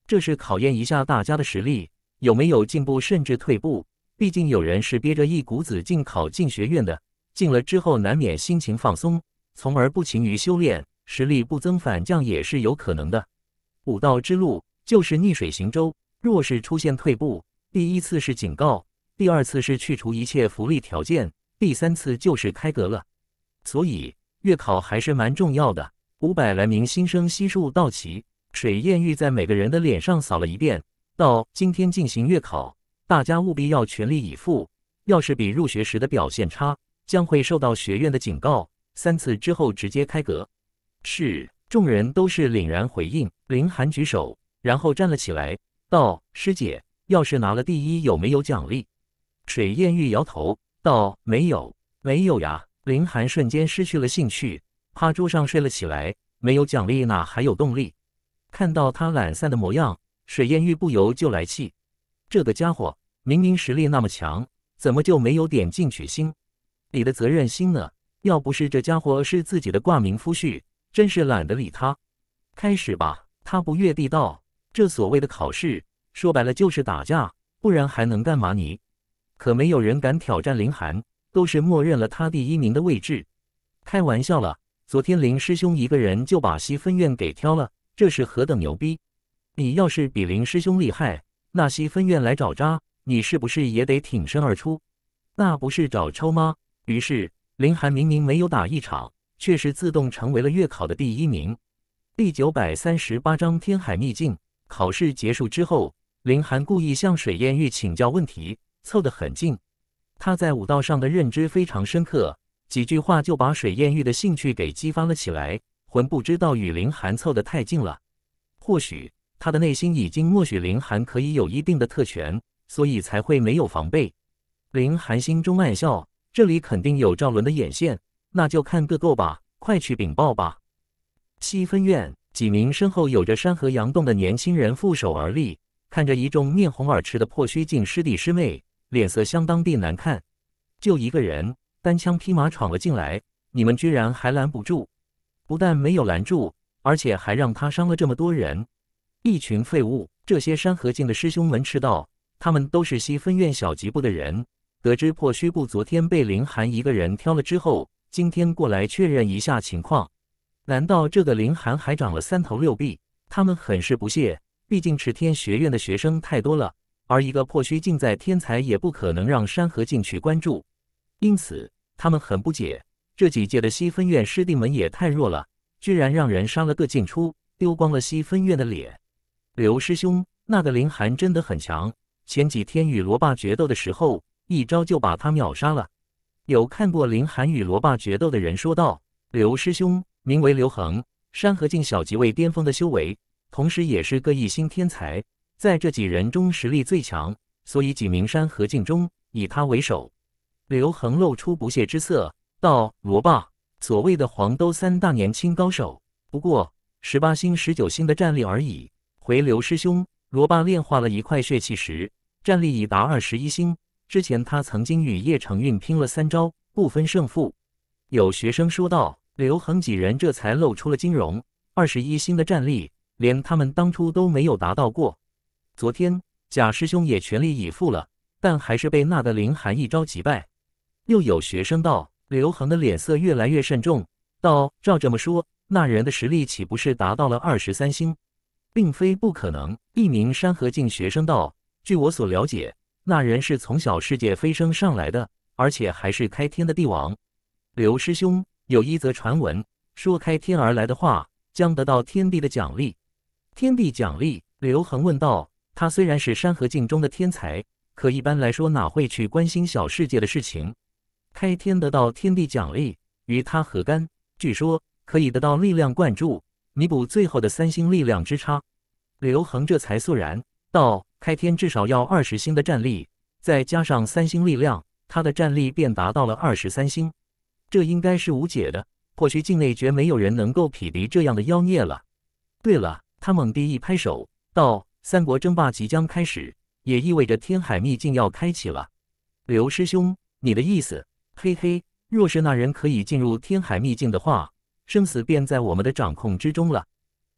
这是考验一下大家的实力，有没有进步，甚至退步。毕竟有人是憋着一股子劲考进学院的，进了之后难免心情放松，从而不勤于修炼，实力不增反降也是有可能的。武道之路。就是逆水行舟，若是出现退步，第一次是警告，第二次是去除一切福利条件，第三次就是开革了。所以月考还是蛮重要的。五百来名新生悉数到齐，水艳玉在每个人的脸上扫了一遍，到今天进行月考，大家务必要全力以赴。要是比入学时的表现差，将会受到学院的警告，三次之后直接开革。是，众人都是凛然回应。林寒举手。然后站了起来，道：“师姐，要是拿了第一，有没有奖励？”水艳玉摇头，道：“没有，没有呀。”林寒瞬间失去了兴趣，趴桌上睡了起来。没有奖励，哪还有动力？看到他懒散的模样，水艳玉不由就来气：这个家伙明明实力那么强，怎么就没有点进取心？你的责任心呢？要不是这家伙是自己的挂名夫婿，真是懒得理他。开始吧，他不悦地道。这所谓的考试，说白了就是打架，不然还能干嘛？你可没有人敢挑战林寒，都是默认了他第一名的位置。开玩笑了，昨天林师兄一个人就把西分院给挑了，这是何等牛逼！你要是比林师兄厉害，那西分院来找渣，你是不是也得挺身而出？那不是找抽吗？于是林寒明明没有打一场，却是自动成为了月考的第一名。第九百三十八章天海秘境。考试结束之后，林寒故意向水艳玉请教问题，凑得很近。他在武道上的认知非常深刻，几句话就把水艳玉的兴趣给激发了起来。浑不知道与林寒凑得太近了，或许他的内心已经默许林寒可以有一定的特权，所以才会没有防备。林寒心中暗笑，这里肯定有赵伦的眼线，那就看个够吧，快去禀报吧。七分院。几名身后有着山河阳洞的年轻人负手而立，看着一众面红耳赤的破虚境师弟师妹，脸色相当的难看。就一个人单枪匹马闯了进来，你们居然还拦不住！不但没有拦住，而且还让他伤了这么多人，一群废物！这些山河境的师兄们斥道：“他们都是西分院小级部的人，得知破虚部昨天被林寒一个人挑了之后，今天过来确认一下情况。”难道这个林寒还长了三头六臂？他们很是不屑，毕竟赤天学院的学生太多了，而一个破虚境在天才也不可能让山河境去关注。因此，他们很不解，这几届的西分院师弟们也太弱了，居然让人杀了个进出，丢光了西分院的脸。刘师兄，那个林寒真的很强，前几天与罗霸决斗的时候，一招就把他秒杀了。有看过林寒与罗霸决斗的人说道：“刘师兄。”名为刘恒，山河境小级位巅峰的修为，同时也是各一星天才，在这几人中实力最强，所以几名山河境中以他为首。刘恒露出不屑之色，道：“罗霸，所谓的黄都三大年轻高手，不过十八星、十九星的战力而已。”回刘师兄，罗霸炼化了一块血气石，战力已达二十一星。之前他曾经与叶承运拼了三招，不分胜负。有学生说道。刘恒几人这才露出了惊容，二十一星的战力，连他们当初都没有达到过。昨天贾师兄也全力以赴了，但还是被那个林寒一招击败。又有学生道：“刘恒的脸色越来越慎重，道：‘照这么说，那人的实力岂不是达到了二十三星？’并非不可能。”一名山河境学生道：“据我所了解，那人是从小世界飞升上来的，而且还是开天的帝王。”刘师兄。有一则传闻说，开天而来的话将得到天地的奖励。天地奖励，刘恒问道。他虽然是山河境中的天才，可一般来说哪会去关心小世界的事情？开天得到天地奖励与他何干？据说可以得到力量灌注，弥补最后的三星力量之差。刘恒这才肃然道：开天至少要二十星的战力，再加上三星力量，他的战力便达到了二十三星。这应该是无解的，或许境内绝没有人能够匹敌这样的妖孽了。对了，他猛地一拍手，道：“三国争霸即将开始，也意味着天海秘境要开启了。”刘师兄，你的意思？嘿嘿，若是那人可以进入天海秘境的话，生死便在我们的掌控之中了。”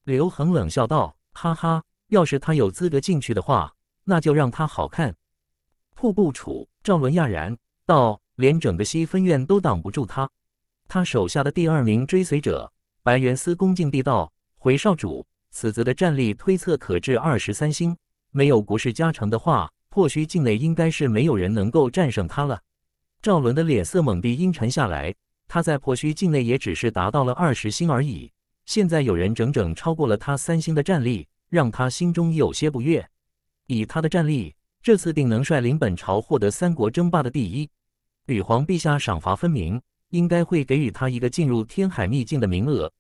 刘恒冷笑道：“哈哈，要是他有资格进去的话，那就让他好看。”瀑布处，赵文讶然道。连整个西分院都挡不住他，他手下的第二名追随者白元思恭敬地道：“回少主，此子的战力推测可至二十三星。没有国士加成的话，破虚境内应该是没有人能够战胜他了。”赵伦的脸色猛地阴沉下来，他在破虚境内也只是达到了二十星而已，现在有人整整超过了他三星的战力，让他心中有些不悦。以他的战力，这次定能率领本朝获得三国争霸的第一。女皇陛下赏罚分明，应该会给予他一个进入天海秘境的名额。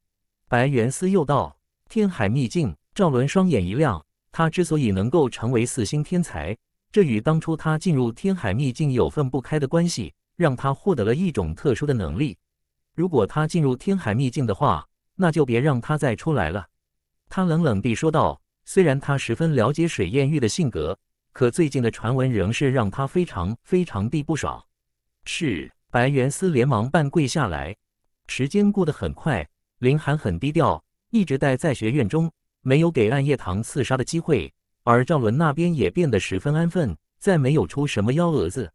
白元思又道：“天海秘境。”赵伦双眼一亮。他之所以能够成为四星天才，这与当初他进入天海秘境有分不开的关系，让他获得了一种特殊的能力。如果他进入天海秘境的话，那就别让他再出来了。他冷冷地说道：“虽然他十分了解水燕玉的性格，可最近的传闻仍是让他非常非常的不爽。”是白元思连忙半跪下来。时间过得很快，林寒很低调，一直待在学院中，没有给暗夜堂刺杀的机会。而赵伦那边也变得十分安分，再没有出什么幺蛾子。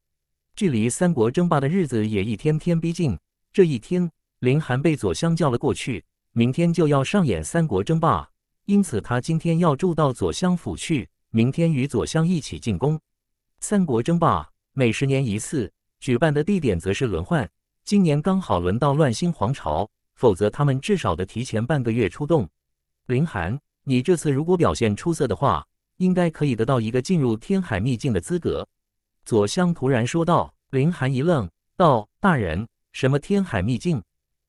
距离三国争霸的日子也一天天逼近。这一天，林寒被左相叫了过去，明天就要上演三国争霸，因此他今天要住到左相府去，明天与左相一起进宫。三国争霸每十年一次。举办的地点则是轮换，今年刚好轮到乱星皇朝，否则他们至少得提前半个月出动。林寒，你这次如果表现出色的话，应该可以得到一个进入天海秘境的资格。”左相突然说道。林寒一愣，道：“大人，什么天海秘境？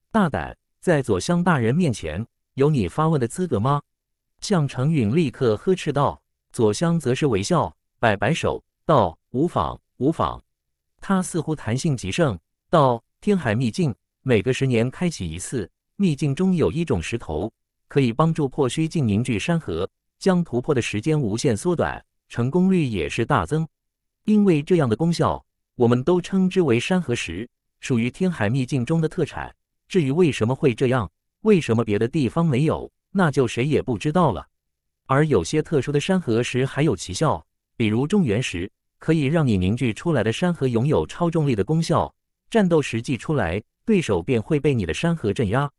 大胆，在左相大人面前，有你发问的资格吗？”向成允立刻呵斥道。左相则是微笑，摆摆手道：“无妨，无妨。”它似乎弹性极盛。到天海秘境，每隔十年开启一次。秘境中有一种石头，可以帮助破虚境凝聚山河，将突破的时间无限缩短，成功率也是大增。因为这样的功效，我们都称之为山河石，属于天海秘境中的特产。至于为什么会这样，为什么别的地方没有，那就谁也不知道了。而有些特殊的山河石还有奇效，比如中原石。可以让你凝聚出来的山河拥有超重力的功效，战斗时祭出来，对手便会被你的山河镇压。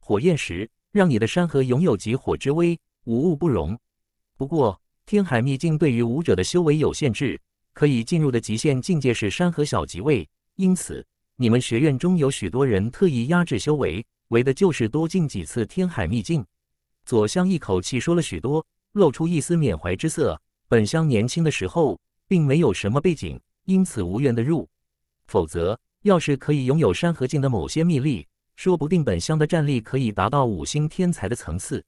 火焰石让你的山河拥有极火之威，无物不容。不过，天海秘境对于武者的修为有限制，可以进入的极限境界是山河小级位。因此，你们学院中有许多人特意压制修为，为的就是多进几次天海秘境。左香一口气说了许多，露出一丝缅怀之色。本香年轻的时候。并没有什么背景，因此无缘的入。否则，要是可以拥有山河境的某些秘力，说不定本乡的战力可以达到五星天才的层次。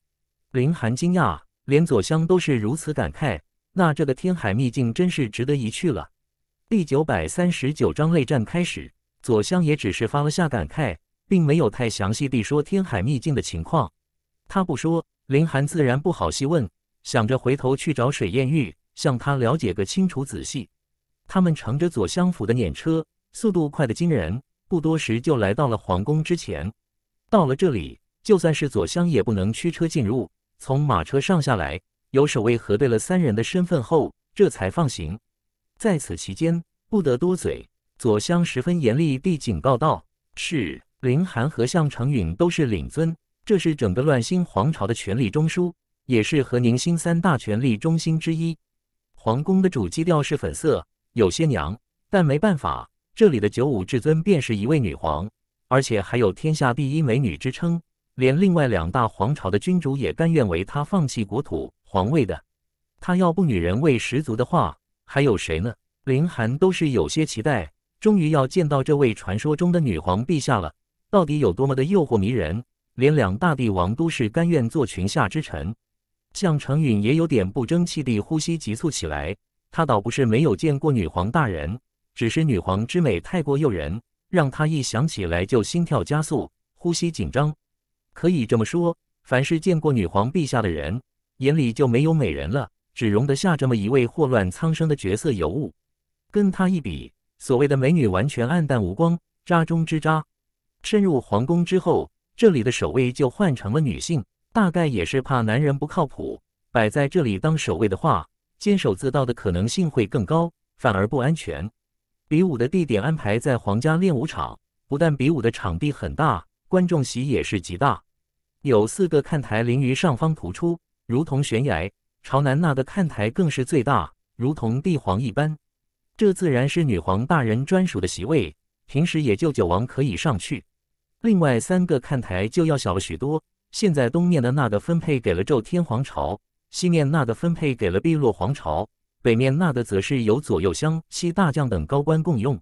林寒惊讶，连左香都是如此感慨，那这个天海秘境真是值得一去了。第九百三十九章内战开始，左香也只是发了下感慨，并没有太详细地说天海秘境的情况。他不说，林寒自然不好细问，想着回头去找水燕玉。向他了解个清楚仔细。他们乘着左相府的辇车，速度快得惊人，不多时就来到了皇宫之前。到了这里，就算是左相也不能驱车进入。从马车上下来，有守卫核对了三人的身份后，这才放行。在此期间，不得多嘴。左相十分严厉地警告道：“是，凌寒和向成允都是领尊，这是整个乱星皇朝的权力中枢，也是和宁星三大权力中心之一。”皇宫的主基调是粉色，有些娘，但没办法，这里的九五至尊便是一位女皇，而且还有天下第一美女之称，连另外两大皇朝的君主也甘愿为她放弃国土、皇位的。她要不女人味十足的话，还有谁呢？林寒都是有些期待，终于要见到这位传说中的女皇陛下了，到底有多么的诱惑迷人，连两大帝王都是甘愿做裙下之臣。向成允也有点不争气地呼吸急促起来。他倒不是没有见过女皇大人，只是女皇之美太过诱人，让他一想起来就心跳加速，呼吸紧张。可以这么说，凡是见过女皇陛下的人，眼里就没有美人了，只容得下这么一位祸乱苍生的角色尤物。跟他一比，所谓的美女完全黯淡无光，渣中之渣。深入皇宫之后，这里的守卫就换成了女性。大概也是怕男人不靠谱，摆在这里当守卫的话，监守自盗的可能性会更高，反而不安全。比武的地点安排在皇家练武场，不但比武的场地很大，观众席也是极大，有四个看台凌于上方突出，如同悬崖。朝南那个看台更是最大，如同帝皇一般，这自然是女皇大人专属的席位，平时也就九王可以上去。另外三个看台就要小了许多。现在东面的那个分配给了纣天皇朝，西面那个分配给了碧落皇朝，北面那个则是由左右相、西大将等高官共用。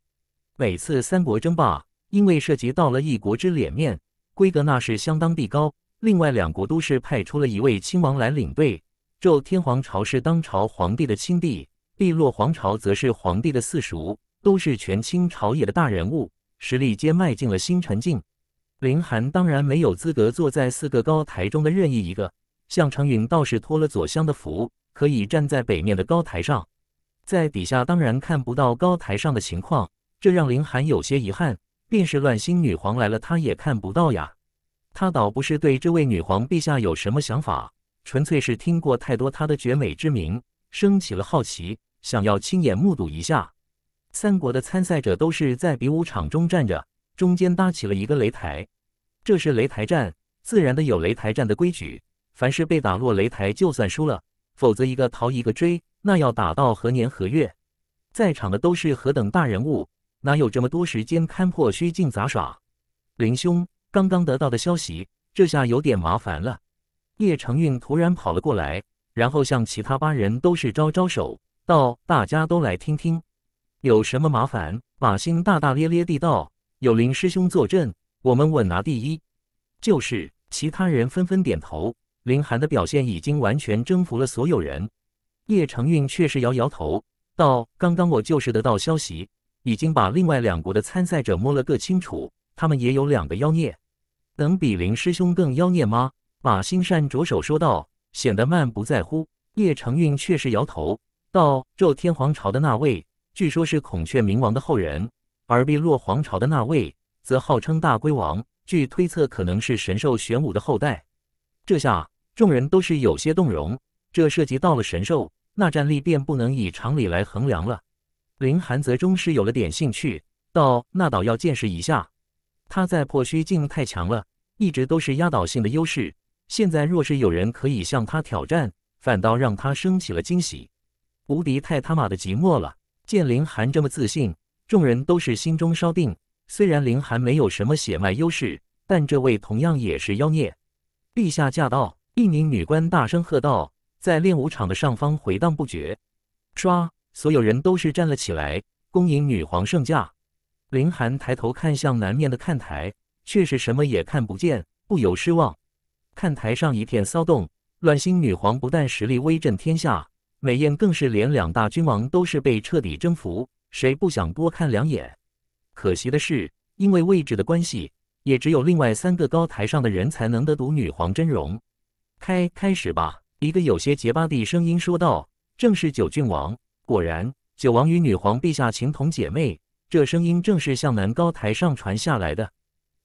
每次三国争霸，因为涉及到了一国之脸面，规格那是相当地高。另外两国都是派出了一位亲王来领队。纣天皇朝是当朝皇帝的亲弟，碧落皇朝则是皇帝的四叔，都是权倾朝野的大人物，实力皆迈进了星辰境。林寒当然没有资格坐在四个高台中的任意一个，向成云倒是托了左襄的福，可以站在北面的高台上，在底下当然看不到高台上的情况，这让林寒有些遗憾。便是乱星女皇来了，他也看不到呀。他倒不是对这位女皇陛下有什么想法，纯粹是听过太多她的绝美之名，生起了好奇，想要亲眼目睹一下。三国的参赛者都是在比武场中站着，中间搭起了一个擂台。这是擂台战，自然的有擂台战的规矩。凡是被打落擂台，就算输了；否则一个逃一个追，那要打到何年何月？在场的都是何等大人物，哪有这么多时间看破虚境杂耍？林兄刚刚得到的消息，这下有点麻烦了。叶承运突然跑了过来，然后向其他八人都是招招手，道：“大家都来听听，有什么麻烦？”马兴大大咧咧地道：“有林师兄坐镇。”我们稳拿第一，就是其他人纷纷点头。林寒的表现已经完全征服了所有人。叶承运却是摇摇头，道：“刚刚我就是得到消息，已经把另外两国的参赛者摸了个清楚。他们也有两个妖孽，能比林师兄更妖孽吗？”马兴善着手说道，显得漫不在乎。叶承运却是摇头，道：“这天皇朝的那位，据说是孔雀明王的后人；而碧落皇朝的那位。”则号称大龟王，据推测可能是神兽玄武的后代。这下众人都是有些动容，这涉及到了神兽，那战力便不能以常理来衡量了。林寒则终是有了点兴趣，道：“那倒要见识一下。他在破虚境太强了，一直都是压倒性的优势。现在若是有人可以向他挑战，反倒让他升起了惊喜。无敌太他妈的寂寞了，见林寒这么自信，众人都是心中稍定。”虽然林寒没有什么血脉优势，但这位同样也是妖孽。陛下驾到！一名女官大声喝道，在练武场的上方回荡不绝。唰，所有人都是站了起来，恭迎女皇圣驾。林寒抬头看向南面的看台，却是什么也看不见，不由失望。看台上一片骚动。暖心女皇不但实力威震天下，美艳更是连两大君王都是被彻底征服，谁不想多看两眼？可惜的是，因为位置的关系，也只有另外三个高台上的人才能得睹女皇真容。开开始吧，一个有些结巴的声音说道：“正是九郡王。”果然，九王与女皇陛下情同姐妹。这声音正是向南高台上传下来的。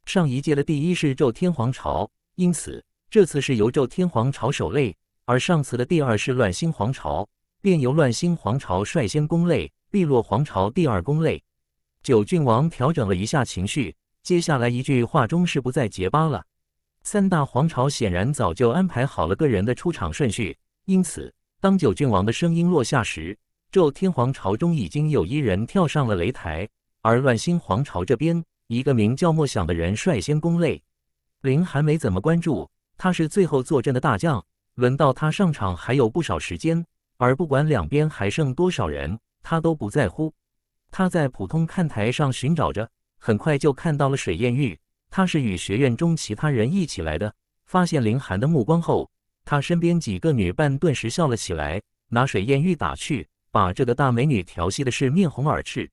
上一届的第一是昼天皇朝，因此这次是由昼天皇朝守擂；而上次的第二是乱星皇朝，便由乱星皇朝率先攻擂。碧落皇朝第二攻擂。九郡王调整了一下情绪，接下来一句话中是不再结巴了。三大皇朝显然早就安排好了个人的出场顺序，因此当九郡王的声音落下时，昼天皇朝中已经有一人跳上了擂台，而乱星皇朝这边，一个名叫莫想的人率先攻擂。林还没怎么关注，他是最后坐镇的大将，轮到他上场还有不少时间，而不管两边还剩多少人，他都不在乎。他在普通看台上寻找着，很快就看到了水艳玉。她是与学院中其他人一起来的。发现林寒的目光后，他身边几个女伴顿时笑了起来，拿水艳玉打趣，把这个大美女调戏的是面红耳赤。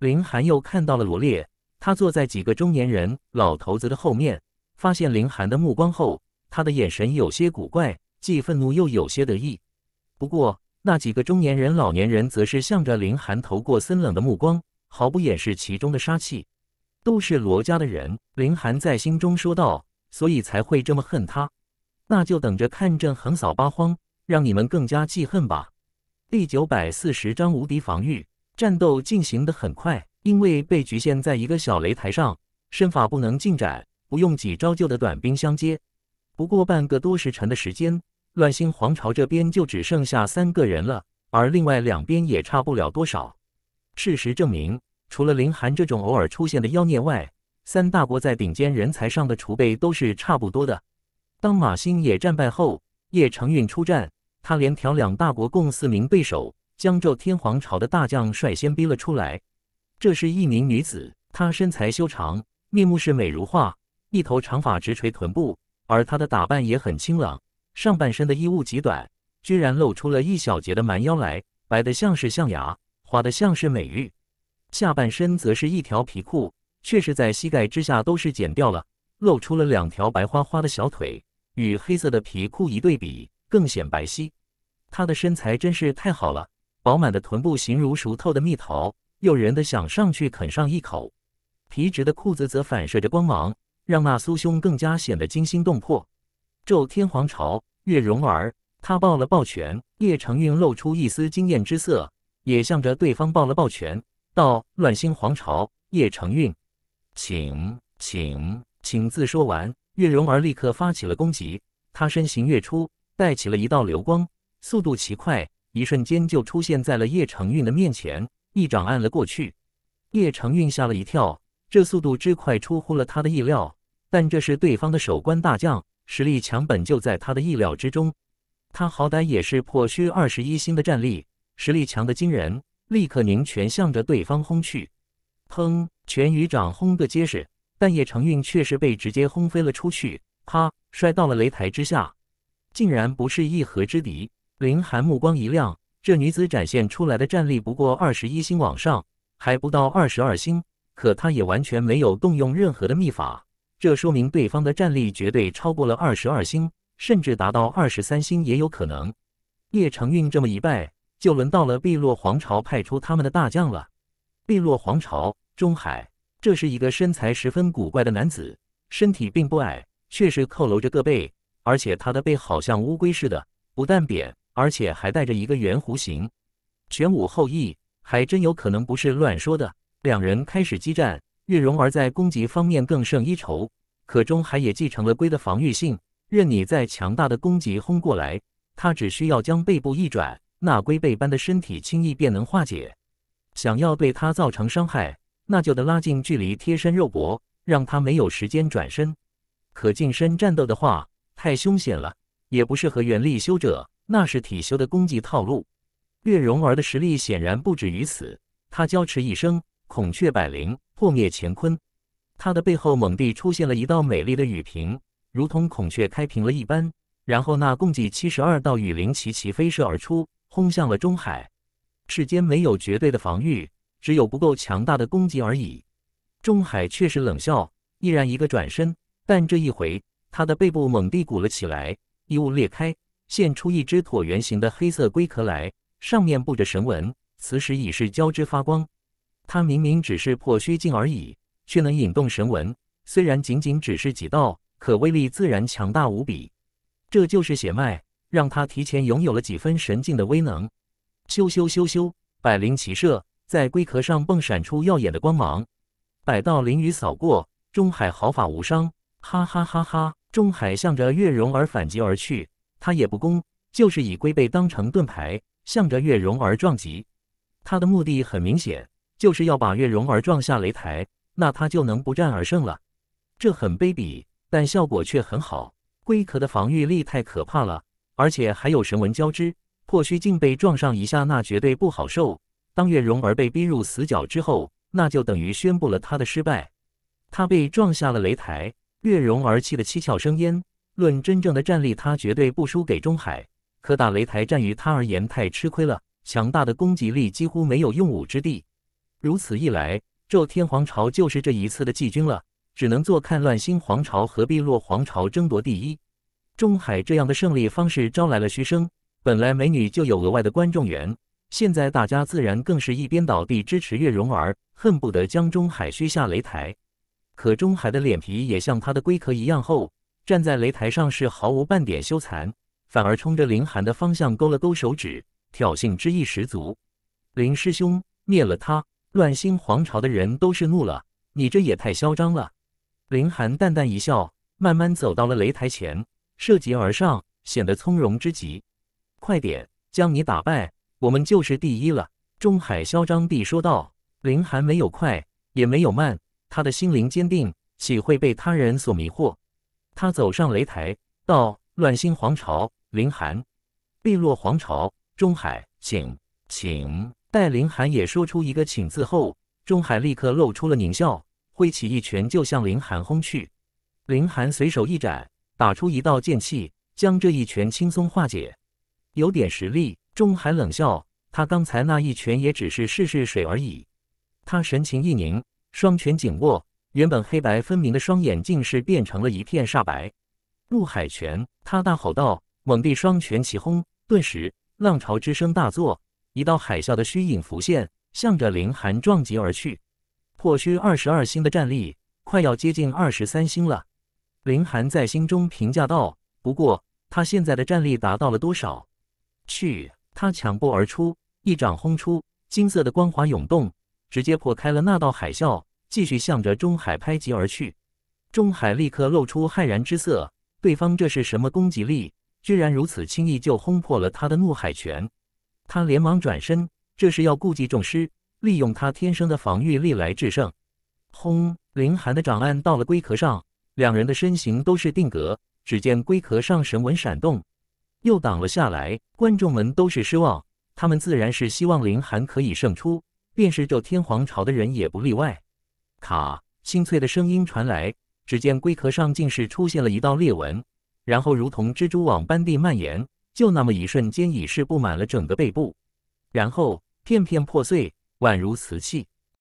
林寒又看到了罗烈，他坐在几个中年人、老头子的后面。发现林寒的目光后，他的眼神有些古怪，既愤怒又有些得意。不过。那几个中年人、老年人则是向着林寒投过森冷的目光，毫不掩饰其中的杀气。都是罗家的人，林寒在心中说道，所以才会这么恨他。那就等着看朕横扫八荒，让你们更加记恨吧。第九百四十章无敌防御。战斗进行得很快，因为被局限在一个小擂台上，身法不能进展，不用几招就的短兵相接。不过半个多时辰的时间。乱星皇朝这边就只剩下三个人了，而另外两边也差不了多少。事实证明，除了林寒这种偶尔出现的妖孽外，三大国在顶尖人才上的储备都是差不多的。当马兴也战败后，叶承运出战，他连挑两大国共四名对手，将这天皇朝的大将率先逼了出来。这是一名女子，她身材修长，面目是美如画，一头长发直垂臀部，而她的打扮也很清朗。上半身的衣物极短，居然露出了一小截的蛮腰来，白的像是象牙，滑的像是美玉；下半身则是一条皮裤，却是在膝盖之下都是剪掉了，露出了两条白花花的小腿，与黑色的皮裤一对比，更显白皙。她的身材真是太好了，饱满的臀部形如熟透的蜜桃，诱人的想上去啃上一口；皮质的裤子则反射着光芒，让那酥胸更加显得惊心动魄。咒天皇朝，月容儿，他抱了抱拳。叶承运露出一丝惊艳之色，也向着对方抱了抱拳，道：“乱星皇朝，叶承运，请请请自说完。”月容儿立刻发起了攻击，他身形跃出，带起了一道流光，速度奇快，一瞬间就出现在了叶承运的面前，一掌按了过去。叶承运吓了一跳，这速度之快出乎了他的意料，但这是对方的守关大将。实力强本就在他的意料之中，他好歹也是破虚二十一星的战力，实力强的惊人，立刻凝拳向着对方轰去。砰，拳雨掌轰得结实，但叶承运却是被直接轰飞了出去，啪，摔到了擂台之下，竟然不是一合之敌。林寒目光一亮，这女子展现出来的战力不过二十一星往上，还不到二十二星，可她也完全没有动用任何的秘法。这说明对方的战力绝对超过了二十二星，甚至达到二十三星也有可能。叶承运这么一败，就轮到了碧落皇朝派出他们的大将了。碧落皇朝，中海，这是一个身材十分古怪的男子，身体并不矮，却是佝偻着个背，而且他的背好像乌龟似的，不但扁，而且还带着一个圆弧形。玄武后裔还真有可能不是乱说的。两人开始激战。月容儿在攻击方面更胜一筹，可中海也继承了龟的防御性，任你再强大的攻击轰过来，他只需要将背部一转，那龟背般的身体轻易便能化解。想要对他造成伤害，那就得拉近距离贴身肉搏，让他没有时间转身。可近身战斗的话，太凶险了，也不适合原力修者，那是体修的攻击套路。月容儿的实力显然不止于此，他娇叱一声：“孔雀百灵。”破灭乾坤，他的背后猛地出现了一道美丽的雨屏，如同孔雀开屏了一般。然后那共计七十二道雨灵齐齐飞射而出，轰向了中海。世间没有绝对的防御，只有不够强大的攻击而已。中海却是冷笑，依然一个转身。但这一回，他的背部猛地鼓了起来，物裂开，现出一只椭圆形的黑色龟壳来，上面布着神纹，此时已是交织发光。他明明只是破虚境而已，却能引动神纹。虽然仅仅只是几道，可威力自然强大无比。这就是血脉，让他提前拥有了几分神境的威能。咻咻咻咻，百灵齐射，在龟壳上迸闪出耀眼的光芒。百道灵雨扫过，中海毫发无伤。哈哈哈哈！中海向着月容而反击而去，他也不攻，就是以龟背当成盾牌，向着月容而撞击。他的目的很明显。就是要把月容儿撞下擂台，那他就能不战而胜了。这很卑鄙，但效果却很好。龟壳的防御力太可怕了，而且还有神纹交织，破虚竟被撞上一下，那绝对不好受。当月容儿被逼入死角之后，那就等于宣布了他的失败。他被撞下了擂台，月容儿气得七窍生烟。论真正的战力，他绝对不输给中海，可打擂台战于他而言太吃亏了，强大的攻击力几乎没有用武之地。如此一来，这天皇朝就是这一次的季军了，只能做看乱新皇朝和碧落皇朝争夺第一。中海这样的胜利方式招来了嘘声，本来美女就有额外的观众缘，现在大家自然更是一边倒地支持月容儿，恨不得将中海嘘下擂台。可中海的脸皮也像他的龟壳一样厚，站在擂台上是毫无半点羞惭，反而冲着林寒的方向勾了勾手指，挑衅之意十足。林师兄，灭了他！乱星皇朝的人都是怒了，你这也太嚣张了！林寒淡淡一笑，慢慢走到了擂台前，涉级而上，显得从容之极。快点将你打败，我们就是第一了！钟海嚣张地说道。林寒没有快，也没有慢，他的心灵坚定，岂会被他人所迷惑？他走上擂台，道：“乱星皇朝，林寒；碧落皇朝，钟海，请，请。”待林寒也说出一个“请”字后，钟海立刻露出了狞笑，挥起一拳就向林寒轰去。林寒随手一斩，打出一道剑气，将这一拳轻松化解。有点实力，钟海冷笑。他刚才那一拳也只是试试水而已。他神情一凝，双拳紧握，原本黑白分明的双眼竟是变成了一片煞白。陆海拳！他大吼道，猛地双拳齐轰，顿时浪潮之声大作。一道海啸的虚影浮现，向着林寒撞击而去。破虚二十二星的战力，快要接近二十三星了。林寒在心中评价道：“不过他现在的战力达到了多少？”去！他抢步而出，一掌轰出，金色的光华涌动，直接破开了那道海啸，继续向着中海拍击而去。中海立刻露出骇然之色，对方这是什么攻击力？居然如此轻易就轰破了他的怒海拳！他连忙转身，这是要故技重施，利用他天生的防御力来制胜。轰！凌寒的掌按到了龟壳上，两人的身形都是定格。只见龟壳上神纹闪动，又挡了下来。观众们都是失望，他们自然是希望凌寒可以胜出，便是这天皇朝的人也不例外。咔！清脆的声音传来，只见龟壳上竟是出现了一道裂纹，然后如同蜘蛛网般地蔓延。就那么一瞬间，已是布满了整个背部，然后片片破碎，宛如瓷器。